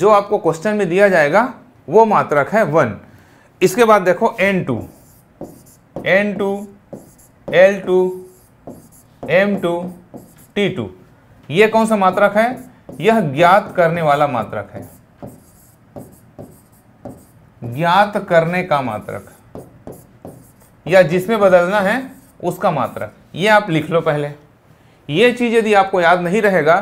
जो आपको क्वेश्चन में दिया जाएगा वो मात्रक है वन इसके बाद देखो N two N two L two M two T two यह कौन सा मात्रक है यह ज्ञात करने वाला मात्रक है ज्ञात करने का मात्रक या जिसमें बदलना है उसका मात्रक यह आप लिख लो पहले यह चीज़ यदि आपको याद नहीं रहेगा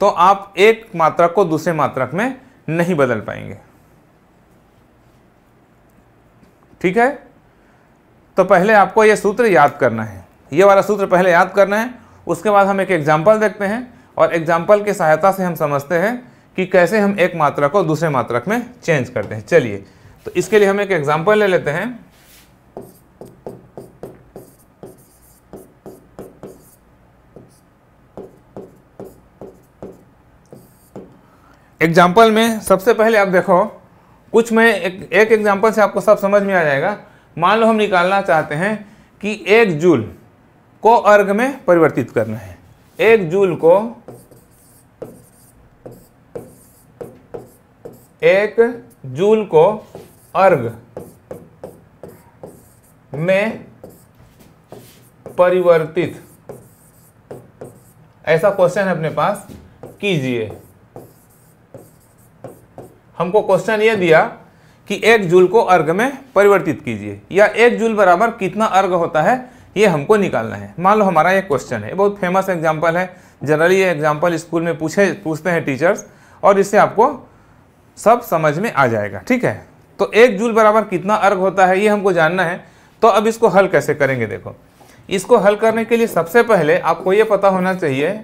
तो आप एक मात्रक को दूसरे मात्रक में नहीं बदल पाएंगे ठीक है तो पहले आपको ये सूत्र याद करना है ये वाला सूत्र पहले याद करना है उसके बाद हम एक एग्जाम्पल देखते हैं और एग्जाम्पल की सहायता से हम समझते हैं कि कैसे हम एक मात्रा को दूसरे मात्रक में चेंज करते हैं चलिए तो इसके लिए हम एक एग्जाम्पल ले लेते हैं एग्जाम्पल में सबसे पहले आप देखो कुछ मैं एक एक एग्जाम्पल से आपको सब समझ में आ जाएगा मान लो हम निकालना चाहते हैं कि एक जूल को अर्घ में परिवर्तित करना है एक जूल को एक जूल को अर्घ में परिवर्तित ऐसा क्वेश्चन है अपने पास कीजिए हमको क्वेश्चन यह दिया कि एक जूल को अर्घ में परिवर्तित कीजिए या एक जूल बराबर कितना अर्घ होता है ये हमको निकालना है मान लो हमारा एक क्वेश्चन है बहुत फेमस एग्जाम्पल है जनरली ये एग्जाम्पल स्कूल में पूछे पूछते हैं टीचर्स और इससे आपको सब समझ में आ जाएगा ठीक है तो एक जूल बराबर कितना अर्घ होता है ये हमको जानना है तो अब इसको हल कैसे करेंगे देखो इसको हल करने के लिए सबसे पहले आपको ये पता होना चाहिए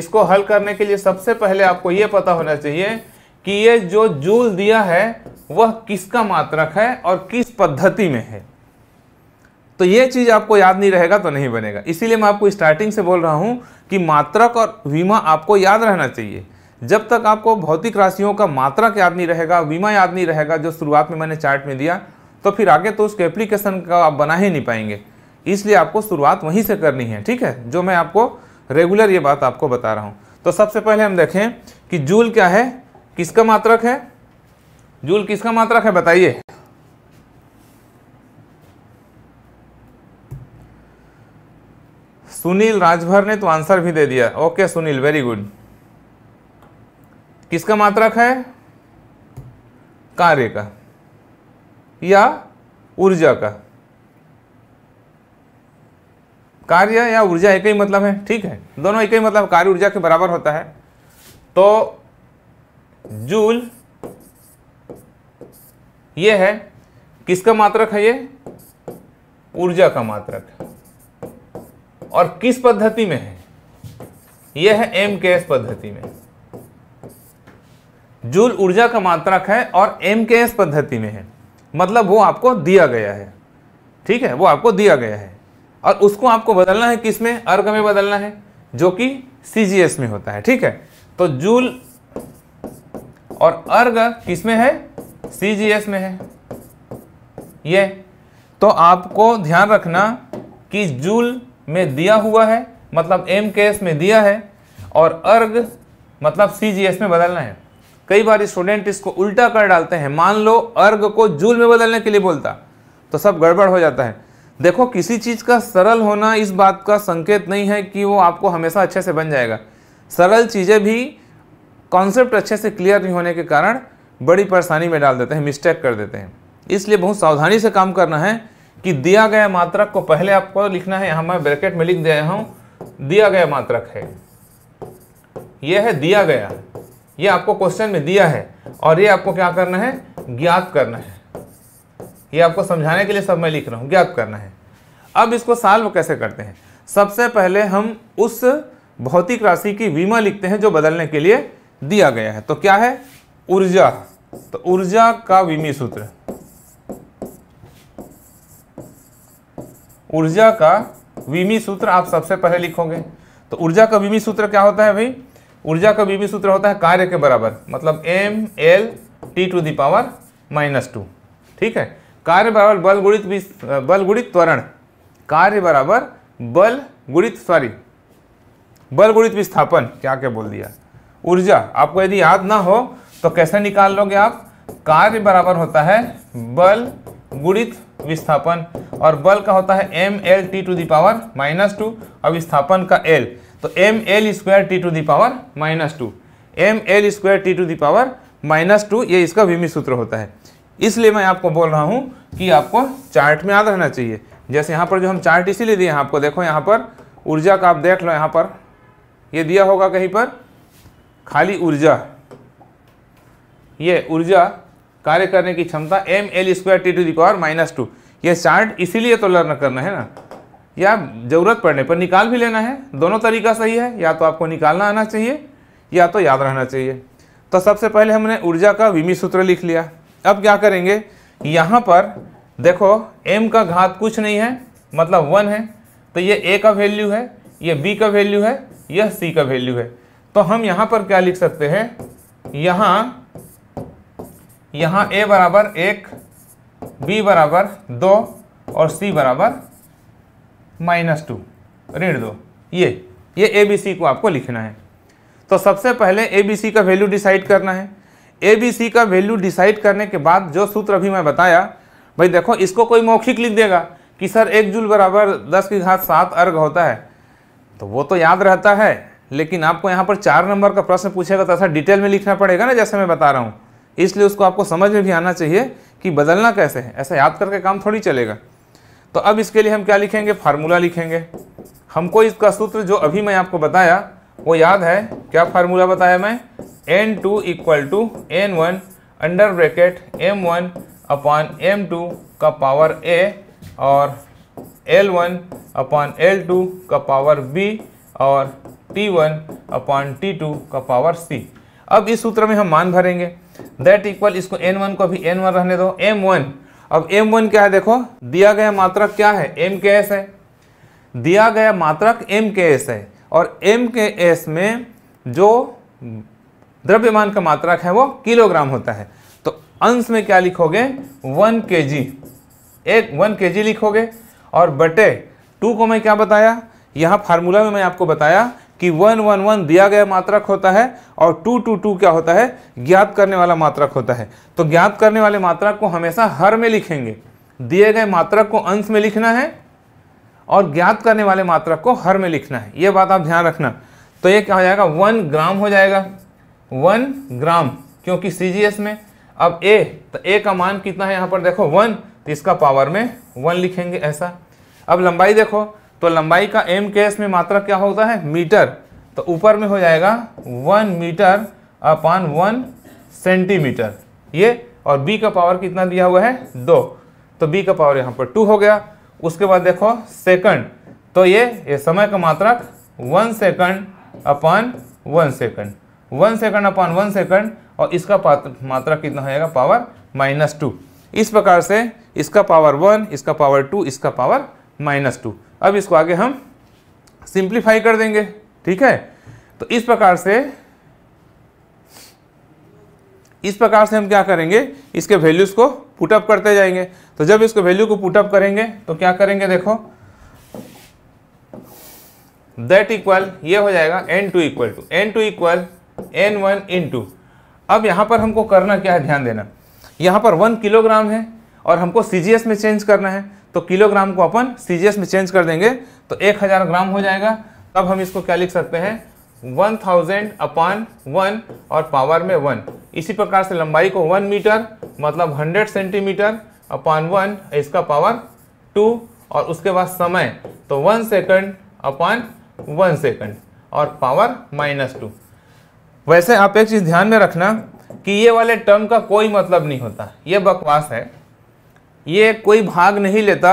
इसको हल करने के लिए सबसे पहले आपको ये पता होना चाहिए कि ये जो जूल दिया है वह किसका मात्रक है और किस पद्धति में है तो ये चीज़ आपको याद नहीं रहेगा तो नहीं बनेगा इसीलिए मैं आपको स्टार्टिंग से बोल रहा हूँ कि मात्रक और बीमा आपको याद रहना चाहिए जब तक आपको भौतिक राशियों का मात्रक याद नहीं रहेगा बीमा याद नहीं रहेगा जो शुरुआत में मैंने चार्ट में दिया तो फिर आगे तो उसके एप्लीकेशन का आप बना ही नहीं पाएंगे इसलिए आपको शुरुआत वहीं से करनी है ठीक है जो मैं आपको रेगुलर ये बात आपको बता रहा हूँ तो सबसे पहले हम देखें कि जूल क्या है किसका मात्रक है जूल किसका मात्रक है बताइए सुनील राजभर ने तो आंसर भी दे दिया ओके सुनील वेरी गुड किसका मात्रक है कार्य का या ऊर्जा का कार्य या ऊर्जा एक ही मतलब है ठीक है दोनों एक ही मतलब कार्य ऊर्जा के बराबर होता है तो जूल ये है किसका मात्रक है ये ऊर्जा का मात्रक और किस पद्धति में है यह है एम के एस पद्धति में जूल ऊर्जा का मात्रक है और एम के एस पद्धति में है मतलब वो आपको दिया गया है ठीक है वो आपको दिया गया है और उसको आपको बदलना है किस में अर्घ में बदलना है जो कि सी में होता है ठीक है तो जूल और अर्घ किसमें है सीजीएस में है ये तो आपको ध्यान रखना कि जूल में दिया हुआ है मतलब एम के एस में दिया है और अर्घ मतलब सी जी एस में बदलना है कई बार स्टूडेंट इसको उल्टा कर डालते हैं मान लो अर्घ को जूल में बदलने के लिए बोलता तो सब गड़बड़ हो जाता है देखो किसी चीज़ का सरल होना इस बात का संकेत नहीं है कि वो आपको हमेशा अच्छे से बन जाएगा सरल चीज़ें भी कॉन्सेप्ट अच्छे से क्लियर नहीं होने के कारण बड़ी परेशानी में डाल देते हैं मिस्टेक कर देते हैं इसलिए बहुत सावधानी से काम करना है कि दिया गया मात्रक को पहले आपको लिखना है यहाँ मैं ब्रैकेट में लिख दिया हूँ दिया गया मात्रक है यह है दिया गया यह आपको क्वेश्चन में दिया है और यह आपको क्या करना है ज्ञात करना है यह आपको समझाने के लिए सब मैं लिख रहा हूँ ज्ञात करना है अब इसको साल्व कैसे करते हैं सबसे पहले हम उस भौतिक राशि की विमा लिखते हैं जो बदलने के लिए दिया गया है तो क्या है ऊर्जा तो ऊर्जा का विमी सूत्र ऊर्जा का विमी सूत्र आप सबसे पहले लिखोगे तो ऊर्जा का विमी सूत्र क्या होता है भाई ऊर्जा का विमी सूत्र होता है कार्य के बराबर मतलब M L T to the power minus two ठीक है कार्य बराबर बल गुणित बल गुणित त्वरण कार्य बराबर बल गुणित सॉरी बल गुणित विस्थापन क्या क्या बोल दिया ऊर्जा आपको यदि याद ना हो तो कैसे निकाल लोगे आप कार्य बराबर होता है बल गुणित विस्थापन और बल का होता है M L T to the power minus two और विस्थापन का एल तो M L square T to the power minus two M L square T to the power minus two ये इसका विमी सूत्र होता है इसलिए मैं आपको बोल रहा हूँ कि आपको चार्ट में याद रहना चाहिए जैसे यहाँ पर जो हम चार्ट इसीलिए दिए हैं आपको देखो यहाँ पर ऊर्जा का आप देख लो यहाँ पर ये यह दिया होगा कहीं पर खाली ऊर्जा ये ऊर्जा कार्य करने की क्षमता M L square T to the power minus two ये चार्ट इसीलिए तो लर्न करना है ना या ज़रूरत पड़ने पर निकाल भी लेना है दोनों तरीका सही है या तो आपको निकालना आना चाहिए या तो याद रहना चाहिए तो सबसे पहले हमने ऊर्जा का विमी सूत्र लिख लिया अब क्या करेंगे यहाँ पर देखो m का घात कुछ नहीं है मतलब वन है तो ये a का वैल्यू है ये b का वैल्यू है यह c का वैल्यू है तो हम यहां पर क्या लिख सकते हैं यहां यहां ए बराबर एक बी बराबर दो और सी बराबर माइनस टू ऋण दो ये ये ए बी सी को आपको लिखना है तो सबसे पहले ए बी सी का वैल्यू डिसाइड करना है ए बी सी का वैल्यू डिसाइड करने के बाद जो सूत्र अभी मैं बताया भाई देखो इसको कोई मौखिक लिख देगा कि सर एक जूल बराबर दस की घात सात अर्घ होता है तो वो तो याद रहता है लेकिन आपको यहाँ पर चार नंबर का प्रश्न पूछेगा तथा तो डिटेल में लिखना पड़ेगा ना जैसे मैं बता रहा हूँ इसलिए उसको आपको समझ में भी आना चाहिए कि बदलना कैसे है ऐसा याद करके काम थोड़ी चलेगा तो अब इसके लिए हम क्या लिखेंगे फार्मूला लिखेंगे हमको इसका सूत्र जो अभी मैं आपको बताया वो याद है क्या फार्मूला बताया मैं N two equal to N one under bracket M one upon M two का पावर ए और L one upon L two का पावर बी और T one upon T two का पावर सी अब इस सूत्र में हम मान भरेंगे दैट इक्वल इसको एन वन को भी एन वन रहने दो एम वन अब एम वन क्या है देखो दिया गया मात्रक क्या है एम के एस है दिया गया मात्रक एम के एस है और एम के एस में जो द्रव्यमान का मात्रक है वो किलोग्राम होता है तो अंश में क्या लिखोगे वन के जी एक वन के जी लिखोगे और बटे टू को मैं क्या बताया यहाँ फार्मूला में मैं आपको बताया कि वन वन वन दिया गया मात्रक होता है और टू टू टू क्या होता है ज्ञात करने वाला मात्रक होता है तो ज्ञात करने वाले मात्रक को हमेशा हर में लिखेंगे दिए गए मात्रक को अंश में लिखना है और ज्ञात करने वाले मात्रक को हर में लिखना है यह बात आप ध्यान रखना तो ये क्या हो जाएगा वन ग्राम हो जाएगा वन ग्राम क्योंकि सी में अब ए तो ए का मान कितना है यहाँ पर देखो वन तो इसका पावर में वन लिखेंगे ऐसा अब लंबाई देखो तो लंबाई का एम के एस में मात्रा क्या होता है मीटर तो ऊपर में हो जाएगा one metre upon one centimetre ये और बी का पावर कितना दिया हुआ है दो तो बी का पावर यहाँ पर टू हो गया उसके बाद देखो सेकंड तो ये ये समय का मात्रक one second upon one second one second upon one second और इसका मात्रक कितना हो जाएगा पावर माइनस टू इस प्रकार से इसका पावर वन इसका पावर टू इसका पावर माइनस टू अब इसको आगे हम सिंप्लीफाई कर देंगे ठीक है तो इस प्रकार से इस प्रकार से हम क्या करेंगे इसके वैल्यूज़ को पुटअप करते जाएंगे तो जब इसको वैल्यू को पुटअप करेंगे तो क्या करेंगे देखो दैट इक्वल ये हो जाएगा N two equal to N two equal N one into अब यहां पर हमको करना क्या है ध्यान देना यहां पर वन किलोग्राम है और हमको सी में चेंज करना है तो किलोग्राम को अपन सी में चेंज कर देंगे तो एक हज़ार ग्राम हो जाएगा तब हम इसको क्या लिख सकते हैं वन थाउजेंड अपॉन वन और पावर में वन इसी प्रकार से लंबाई को वन मीटर मतलब हंड्रेड सेंटीमीटर अपॉन वन इसका पावर टू और उसके बाद समय तो one second upon one second और पावर माइनस टू वैसे आप एक चीज़ ध्यान में रखना कि ये वाले टर्म का कोई मतलब नहीं होता ये बकवास है ये कोई भाग नहीं लेता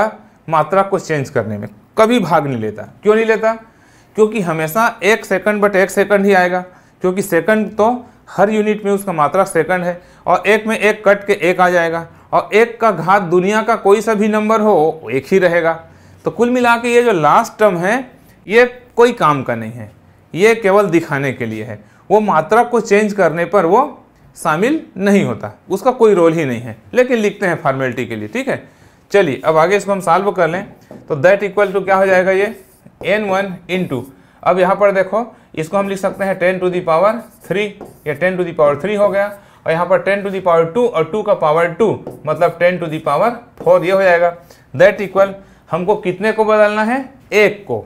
मात्रा को चेंज करने में कभी भाग नहीं लेता क्यों नहीं लेता क्योंकि हमेशा एक सेकंड बट एक सेकंड ही आएगा क्योंकि सेकंड तो हर यूनिट में उसका मात्रा सेकंड है और एक में एक कट के एक आ जाएगा और एक का घात दुनिया का कोई सा भी नंबर हो एक ही रहेगा तो कुल मिला के ये जो लास्ट टर्म है ये कोई काम का नहीं है ये केवल दिखाने के लिए है वो मात्रा को चेंज करने पर वो शामिल नहीं होता उसका कोई रोल ही नहीं है लेकिन लिखते हैं फॉर्मेलिटी के लिए ठीक है चलिए अब आगे इसको हम सॉल्व कर लें तो दैट इक्वल टू क्या हो जाएगा ये एन वन इन टू अब यहाँ पर देखो इसको हम लिख सकते हैं टेन टू दावर थ्री या टेन टू दावर थ्री हो गया और यहाँ पर टेन टू दावर टू और टू का पावर टू मतलब टेन टू दावर फोर ये हो जाएगा दैट इक्वल हमको कितने को बदलना है एक को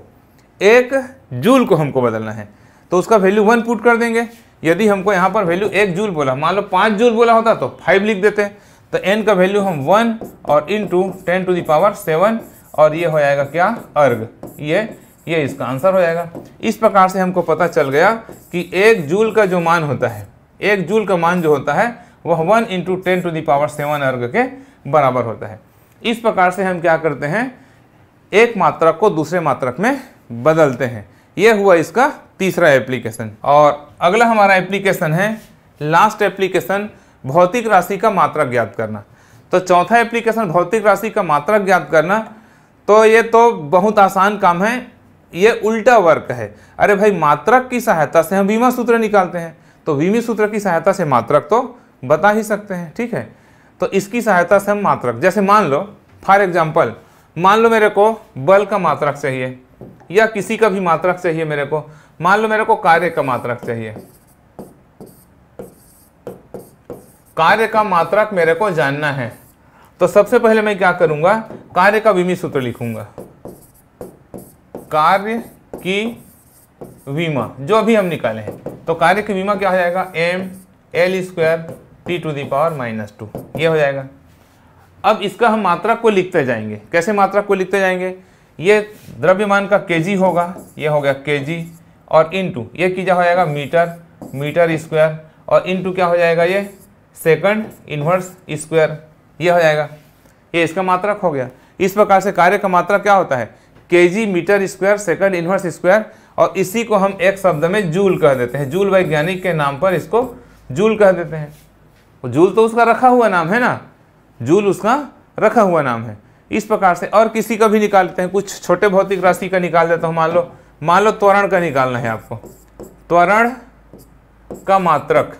एक जूल को हमको बदलना है तो उसका वैल्यू वन पुट कर देंगे यदि हमको यहाँ पर वैल्यू एक जूल बोला मान लो पाँच जूल बोला होता तो फाइव लिख देते तो एन का वैल्यू हम वन और into ten to the power seven और ये हो जाएगा क्या अर्ग ये ये इसका आंसर हो जाएगा इस प्रकार से हमको पता चल गया कि एक जूल का जो मान होता है एक जूल का मान जो होता है वह one into ten to the power seven erg के बराबर होता है इस प्रकार से हम क्या करते हैं एक मात्रक को दूसरे मात्रक में बदलते हैं यह हुआ इसका तीसरा एप्लीकेशन और अगला हमारा एप्लीकेशन है लास्ट एप्लीकेशन भौतिक राशि का मात्रक ज्ञात करना तो चौथा एप्लीकेशन भौतिक राशि का मात्रक ज्ञात करना तो ये तो बहुत आसान काम है ये उल्टा वर्क है अरे भाई मात्रक की सहायता से हम बीमा सूत्र निकालते हैं तो बीमी सूत्र की सहायता से मात्रक तो बता ही सकते हैं ठीक है तो इसकी सहायता से हम मात्रक जैसे मान लो फॉर एग्जाम्पल मान लो मेरे को बल का मात्रक चाहिए या किसी का भी मात्रक चाहिए मेरे को मान लो मेरे को कार्य का मात्रक चाहिए कार्य का मात्रक मेरे को जानना है तो सबसे पहले मैं क्या करूंगा कार्य का विमी सूत्र लिखूंगा कार्य की विमा जो अभी हम निकाले हैं तो कार्य की विमा क्या हो जाएगा M L square T to the power minus two ये हो जाएगा अब इसका हम मात्रक को लिखते जाएंगे कैसे मात्रक को लिखते जाएंगे ये द्रव्यमान का केजी होगा ये हो गया केजी और इनटू ये क्या हो जाएगा मीटर मीटर स्क्वायर और इनटू क्या हो जाएगा ये सेकंड इन्वर्स स्क्वायर ये हो जाएगा ये इसका मात्रक हो गया इस प्रकार से कार्य का मात्रक क्या होता है K G metre square second inverse square और इसी को हम एक शब्द में जूल कह देते हैं जूल वैज्ञानिक के नाम पर इसको जूल कह देते हैं जूल तो उसका रखा हुआ नाम है ना जूल उसका रखा हुआ नाम है इस प्रकार से और किसी का भी निकालते हैं कुछ छोटे भौतिक राशि का निकाल देता हूँ मान लो मान लो त्वरण का निकालना है आपको त्वरण का मात्रक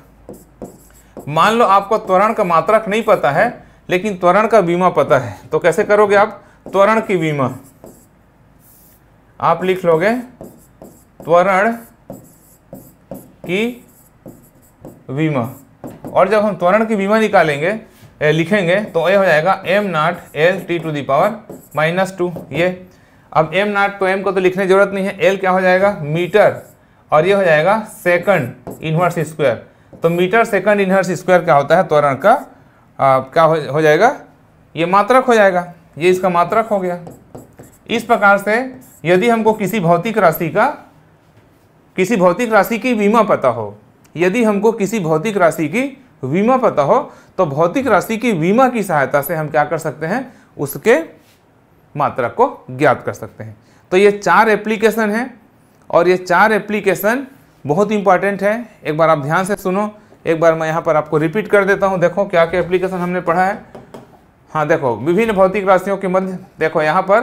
मान लो आपको त्वरण का मात्रक नहीं पता है लेकिन त्वरण का बीमा पता है तो कैसे करोगे आप त्वरण की बीमा आप लिख लोगे त्वरण की बीमा और जब हम त्वरण की बीमा निकालेंगे लिखेंगे तो ये हो जाएगा M naught L T to the power minus two ये अब एम नाट तो एम को तो लिखने जरूरत नहीं है एल क्या हो जाएगा मीटर और ये हो जाएगा सेकंड इन्वर्स स्क्वायर तो मीटर सेकंड इन्वर्स स्क्वायर क्या होता है त्वरण का आ, क्या हो, हो जाएगा ये मात्रक हो जाएगा ये इसका मात्रक हो गया इस प्रकार से यदि हमको किसी भौतिक राशि का किसी भौतिक राशि की बीमा पता हो यदि हमको किसी भौतिक राशि की बीमा पता हो तो भौतिक राशि की बीमा की सहायता से हम क्या कर सकते हैं उसके मात्रा को ज्ञात कर सकते हैं तो ये चार एप्लीकेशन हैं और ये चार एप्लीकेशन बहुत इंपॉर्टेंट है एक बार आप ध्यान से सुनो एक बार मैं यहाँ पर आपको रिपीट कर देता हूँ देखो क्या क्या एप्लीकेशन हमने पढ़ा है हाँ देखो विभिन्न भौतिक राशियों के मध्य देखो यहाँ पर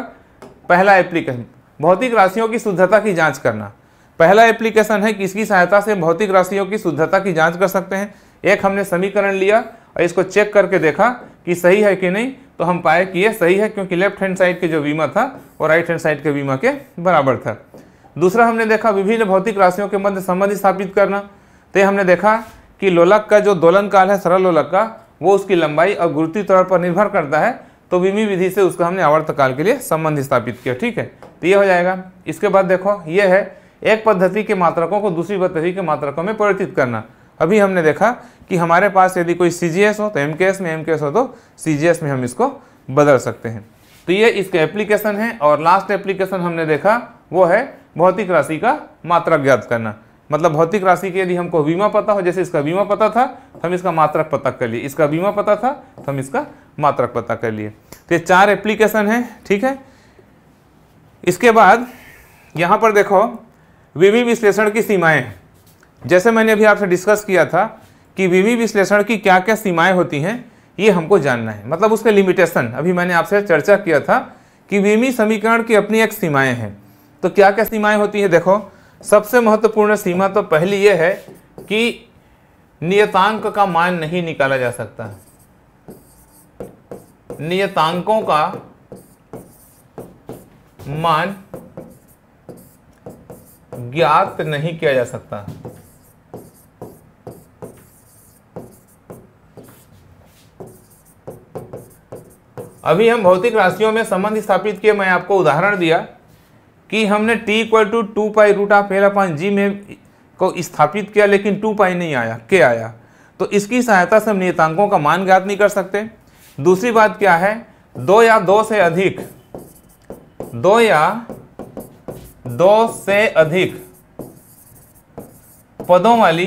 पहला एप्लीकेशन भौतिक राशियों की शुद्धता की जांच करना पहला एप्लीकेशन है किसकी सहायता से भौतिक राशियों की शुद्धता की जांच कर सकते हैं एक हमने समीकरण लिया और इसको चेक करके देखा कि सही है कि नहीं तो हम पाए कि यह सही है क्योंकि लेफ्ट हैंड साइड के जो बीमा था वो राइट हैंड साइड के बीमा के बराबर था दूसरा हमने देखा विभिन्न भौतिक राशियों के मध्य संबंध स्थापित करना तो हमने देखा कि लोलक का जो दोलन काल है सरल लोलक का वो उसकी लंबाई और गुरुत्व तौर पर निर्भर करता है तो विमी विधि से उसका हमने आवर्त काल के लिए संबंध स्थापित किया ठीक है तो ये हो जाएगा इसके बाद देखो ये है एक पद्धति के मात्रकों को दूसरी पद्धति के मात्रकों में परिवर्तित करना अभी हमने देखा कि हमारे पास यदि कोई सी हो तो एम में एम हो तो सी में हम इसको बदल सकते हैं तो ये इसका एप्लीकेशन है और लास्ट एप्लीकेशन हमने देखा वो है भौतिक राशि का मात्रक ज्ञात करना मतलब भौतिक राशि के यदि हमको बीमा पता हो जैसे इसका बीमा पता था तो हम इसका मात्रक पता कर लिए इसका बीमा पता था तो हम इसका मात्रक पता कर लिए तो ये चार एप्लीकेशन है ठीक है इसके बाद यहाँ पर देखो विवि विश्लेषण की सीमाएँ जैसे मैंने अभी आपसे डिस्कस किया था कि विवि विश्लेषण की क्या क्या सीमाएं होती हैं ये हमको जानना है मतलब उसके लिमिटेशन अभी मैंने आपसे चर्चा किया था कि विमी समीकरण की अपनी एक सीमाएं हैं तो क्या क्या सीमाएं होती हैं देखो सबसे महत्वपूर्ण सीमा तो पहली ये है कि नियतांक का मान नहीं निकाला जा सकता नियतांकों का मान ज्ञात नहीं किया जा सकता अभी हम भौतिक राशियों में संबंध स्थापित किए मैं आपको उदाहरण दिया कि हमने T equal to two pi root of L upon G में को स्थापित किया लेकिन टू पाई नहीं आया के आया तो इसकी सहायता से हम नियतांकों का मान ज्ञात नहीं कर सकते दूसरी बात क्या है दो या दो से अधिक दो या दो से अधिक पदों वाली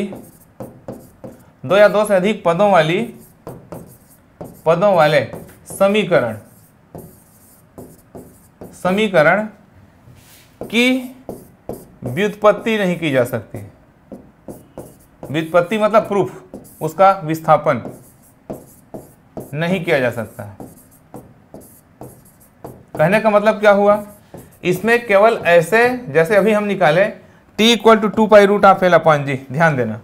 दो या दो से अधिक पदों वाली पदों वाले समीकरण समीकरण की व्युत्पत्ति नहीं की जा सकती व्युत्पत्ति मतलब प्रूफ उसका विस्थापन नहीं किया जा सकता है कहने का मतलब क्या हुआ इसमें केवल ऐसे जैसे अभी हम निकाले t equal to two pi root of L upon G ध्यान देना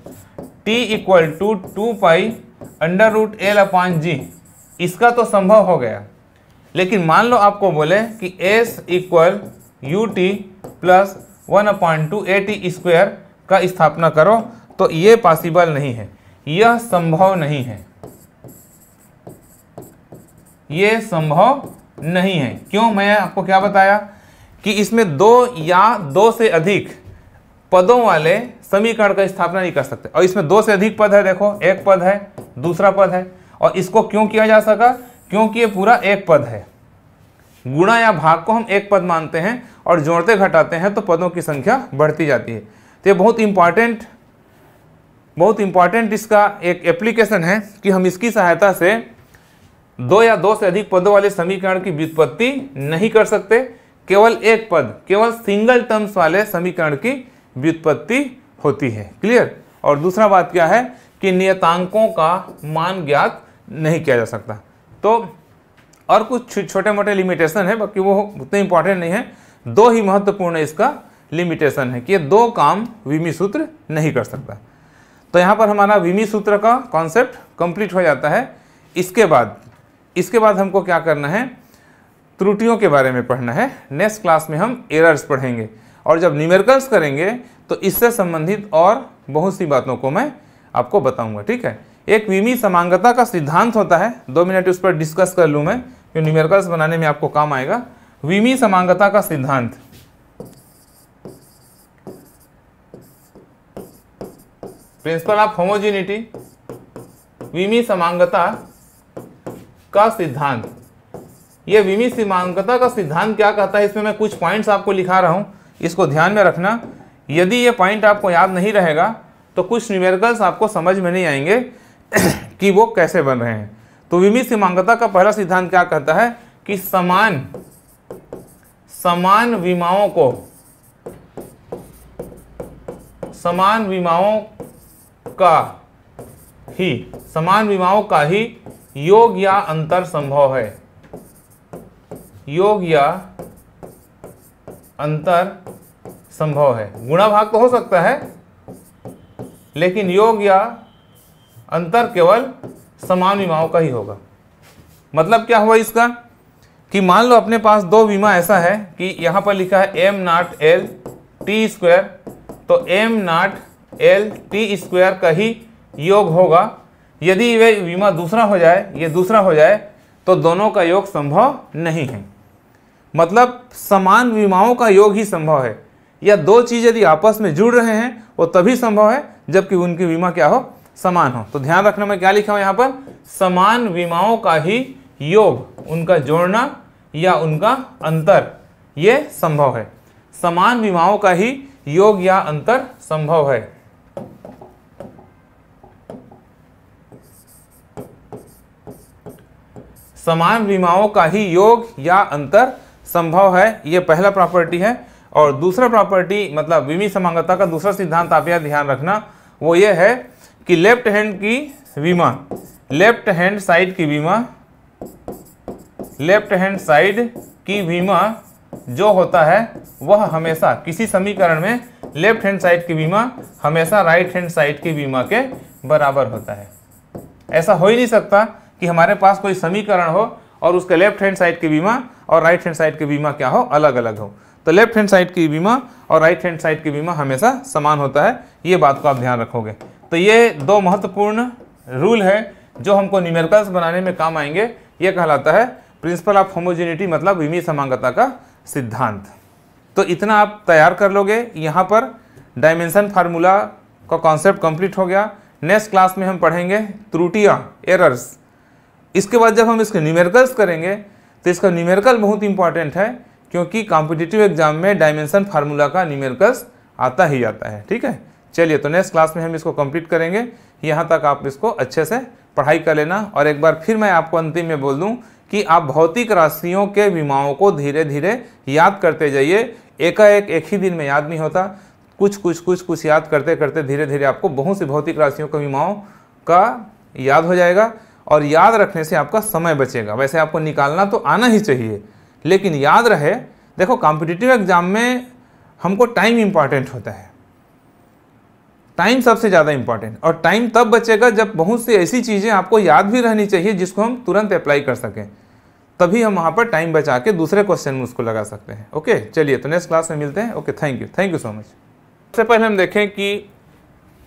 t equal to two pi under root L upon G इसका तो संभव हो गया लेकिन मान लो आपको बोले कि S equal U T plus one point two A T square का स्थापना करो तो ये पॉसिबल नहीं है यह संभव नहीं है ये संभव नहीं है क्यों मैं आपको क्या बताया कि इसमें दो या दो से अधिक पदों वाले समीकरण का स्थापना नहीं कर सकते और इसमें दो से अधिक पद है देखो एक पद है दूसरा पद है और इसको क्यों किया जा सका क्योंकि ये पूरा एक पद है गुणा या भाग को हम एक पद मानते हैं और जोड़ते घटाते हैं तो पदों की संख्या बढ़ती जाती है तो ये बहुत इम्पॉर्टेंट बहुत इम्पॉर्टेंट इसका एक एप्लीकेशन है कि हम इसकी सहायता से दो या दो से अधिक पदों वाले समीकरण की व्युत्पत्ति नहीं कर सकते केवल एक पद केवल सिंगल टर्म्स वाले समीकरण की व्युत्पत्ति होती है क्लियर और दूसरा बात क्या है कि नियतांकों का मान ज्ञात नहीं किया जा सकता तो और कुछ छोटे मोटे लिमिटेशन है बाकी वो उतने इंपॉर्टेंट नहीं है दो ही महत्वपूर्ण इसका लिमिटेशन है कि ये दो काम विमी सूत्र नहीं कर सकता तो यहाँ पर हमारा विमी सूत्र का कॉन्सेप्ट कंप्लीट हो जाता है इसके बाद इसके बाद हमको क्या करना है त्रुटियों के बारे में पढ़ना है नेक्स्ट क्लास में हम एरर्स पढ़ेंगे और जब न्यूमेरिकल्स करेंगे तो इससे संबंधित और बहुत सी बातों को मैं आपको बताऊँगा ठीक है एक विमी समांगता का सिद्धांत होता है दो मिनट उस पर डिस्कस कर लूँ मैं जो न्यूमेरिकल्स बनाने में आपको काम आएगा विमी समांगता का सिद्धांत प्रिंसिपल ऑफ होमोजिनिटी विमी समांगता का सिद्धांत यह विमी समांगता का सिद्धांत क्या कहता है इसमें मैं कुछ पॉइंट्स आपको लिखा रहा हूं इसको ध्यान में रखना यदि यह पॉइंट आपको याद नहीं रहेगा तो कुछ न्यूमेरिकल्स आपको समझ में नहीं आएंगे कि वो कैसे बन रहे हैं तो विमित सीमांगता का पहला सिद्धांत क्या कहता है कि समान समान विमाओं को समान विमाओं का ही समान विमाओं का ही योग या अंतर संभव है योग या अंतर संभव है गुणा भाग तो हो सकता है लेकिन योग या अंतर केवल समान बीमाओं का ही होगा मतलब क्या हुआ इसका कि मान लो अपने पास दो बीमा ऐसा है कि यहाँ पर लिखा है M naught L T square तो M naught L T square का ही योग होगा यदि वे बीमा दूसरा हो जाए ये दूसरा हो जाए तो दोनों का योग संभव नहीं है मतलब समान बीमाओं का योग ही संभव है या दो चीज़ यदि आपस में जुड़ रहे हैं वो तभी संभव है जबकि उनकी बीमा क्या हो समान हो तो ध्यान रखना मैं क्या लिखा हूं यहां पर समान विमाओं का ही योग उनका जोड़ना या उनका अंतर यह संभव है समान विमाओं का ही योग या अंतर संभव है समान विमाओं का ही योग या अंतर संभव है यह पहला प्रॉपर्टी है और दूसरा प्रॉपर्टी मतलब विमी समांगता का दूसरा सिद्धांत आप यह ध्यान रखना वो ये है कि लेफ्ट हैंड की बीमा लेफ्ट हैंड साइड की बीमा लेफ्ट हैंड साइड की बीमा जो होता है वह हमेशा किसी समीकरण में लेफ्ट हैंड साइड की बीमा हमेशा राइट हैंड साइड की बीमा के बराबर होता है ऐसा हो ही नहीं सकता कि हमारे पास कोई समीकरण हो और उसके लेफ्ट हैंड साइड की बीमा और राइट हैंड साइड की बीमा क्या हो अलग अलग हो तो लेफ्ट हैंड साइड की बीमा और राइट हैंड साइड की बीमा हमेशा समान होता है ये बात को आप ध्यान रखोगे तो ये दो महत्वपूर्ण रूल है जो हमको न्यूमेरिकल्स बनाने में काम आएंगे ये कहलाता है प्रिंसिपल ऑफ होमोजेनिटी मतलब विमी समांगता का सिद्धांत तो इतना आप तैयार कर लोगे यहाँ पर डायमेंशन फार्मूला का कॉन्सेप्ट कंप्लीट हो गया नेक्स्ट क्लास में हम पढ़ेंगे त्रुटियाँ एरर्स इसके बाद जब हम इसके न्यूमेरिकल्स करेंगे तो इसका न्यूमेरिकल बहुत इंपॉर्टेंट है क्योंकि कॉम्पिटिटिव एग्जाम में डायमेंशन फार्मूला का न्यूमेरिकल्स आता ही आता है ठीक है चलिए तो नेक्स्ट क्लास में हम इसको कंप्लीट करेंगे यहाँ तक आप इसको अच्छे से पढ़ाई कर लेना और एक बार फिर मैं आपको अंतिम में बोल दूँ कि आप भौतिक राशियों के विमाओं को धीरे धीरे याद करते जाइए एकाएक एक ही दिन में याद नहीं होता कुछ कुछ कुछ कुछ याद करते करते धीरे धीरे आपको बहुत सी भौतिक राशियों के विमाओं का याद हो जाएगा और याद रखने से आपका समय बचेगा वैसे आपको निकालना तो आना ही चाहिए लेकिन याद रहे देखो कॉम्पिटिटिव एग्ज़ाम में हमको टाइम इम्पॉर्टेंट होता है टाइम सबसे ज़्यादा इंपॉर्टेंट और टाइम तब बचेगा जब बहुत सी ऐसी चीज़ें आपको याद भी रहनी चाहिए जिसको हम तुरंत अप्लाई कर सकें तभी हम वहाँ पर टाइम बचा के दूसरे क्वेश्चन में उसको लगा सकते हैं ओके चलिए तो नेक्स्ट क्लास में मिलते हैं okay thank you thank you so much सबसे पहले हम देखें कि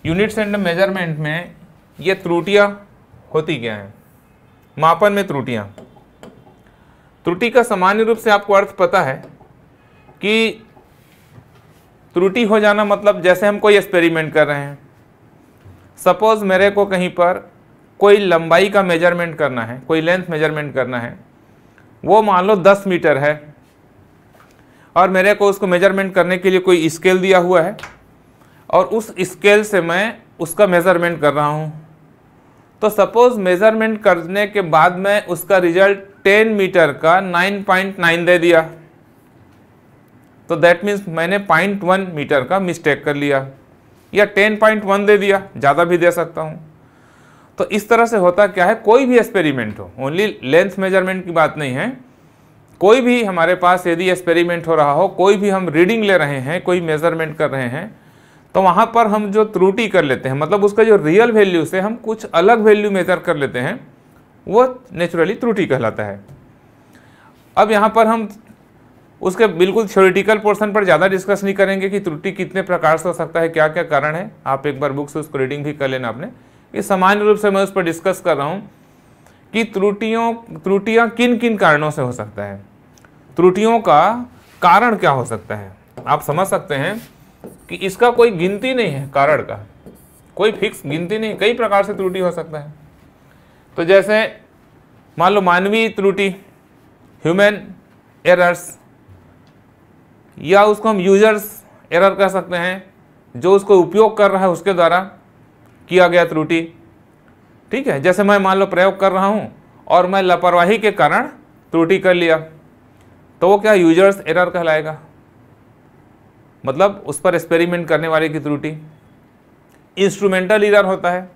यूनिट्स एंड मेजरमेंट में ये त्रुटियाँ होती क्या हैं मापन में त्रुटियाँ त्रुटि का सामान्य रूप से आपको अर्थ पता है कि त्रुटि हो जाना मतलब जैसे हम कोई एक्सपेरिमेंट कर रहे हैं सपोज़ मेरे को कहीं पर कोई लंबाई का मेजरमेंट करना है कोई लेंथ मेजरमेंट करना है वो मान लो दस मीटर है और मेरे को उसको मेजरमेंट करने के लिए कोई स्केल दिया हुआ है और उस स्केल से मैं उसका मेज़रमेंट कर रहा हूँ तो सपोज़ मेज़रमेंट करने के बाद मैं उसका रिजल्ट 10 मीटर का 9.9 दे दिया तो दैट मीन्स मैंने पॉइंट वन मीटर का मिस्टेक कर लिया या टेन पॉइंट वन दे दिया ज़्यादा भी दे सकता हूँ तो इस तरह से होता क्या है कोई भी एक्सपेरिमेंट हो ओनली लेंथ मेजरमेंट की बात नहीं है कोई भी हमारे पास यदि एक्सपेरिमेंट हो रहा हो कोई भी हम रीडिंग ले रहे हैं कोई मेजरमेंट कर रहे हैं तो वहाँ पर हम जो त्रुटि कर लेते हैं मतलब उसका जो रियल वैल्यू से हम कुछ अलग वैल्यू मेजर कर लेते हैं वो नेचुरली त्रुटि कहलाता है अब यहाँ पर हम उसके बिल्कुल थ्योरिटिकल पोर्सन पर ज़्यादा डिस्कस नहीं करेंगे कि त्रुटि कितने प्रकार से हो सकता है क्या क्या कारण है आप एक बार बुक से उसको रीडिंग भी कर लेना आपने ये सामान्य रूप से मैं उस पर डिस्कस कर रहा हूँ कि त्रुटियों त्रुटियाँ किन किन कारणों से हो सकता है त्रुटियों का कारण क्या हो सकता है आप समझ सकते हैं कि इसका कोई गिनती नहीं है कारण का कोई फिक्स गिनती नहीं कई प्रकार से त्रुटि हो सकता है तो जैसे मान लो मानवीय त्रुटि ह्यूमन एरर्स या उसको हम यूजर्स एरर कह सकते हैं जो उसको उपयोग कर रहा है उसके द्वारा किया गया त्रुटि ठीक है जैसे मैं मान लो प्रयोग कर रहा हूँ और मैं लापरवाही के कारण त्रुटि कर लिया तो वो क्या यूजर्स एरर कहलाएगा मतलब उस पर एक्सपेरिमेंट करने वाले की त्रुटि इंस्ट्रूमेंटल इरर होता है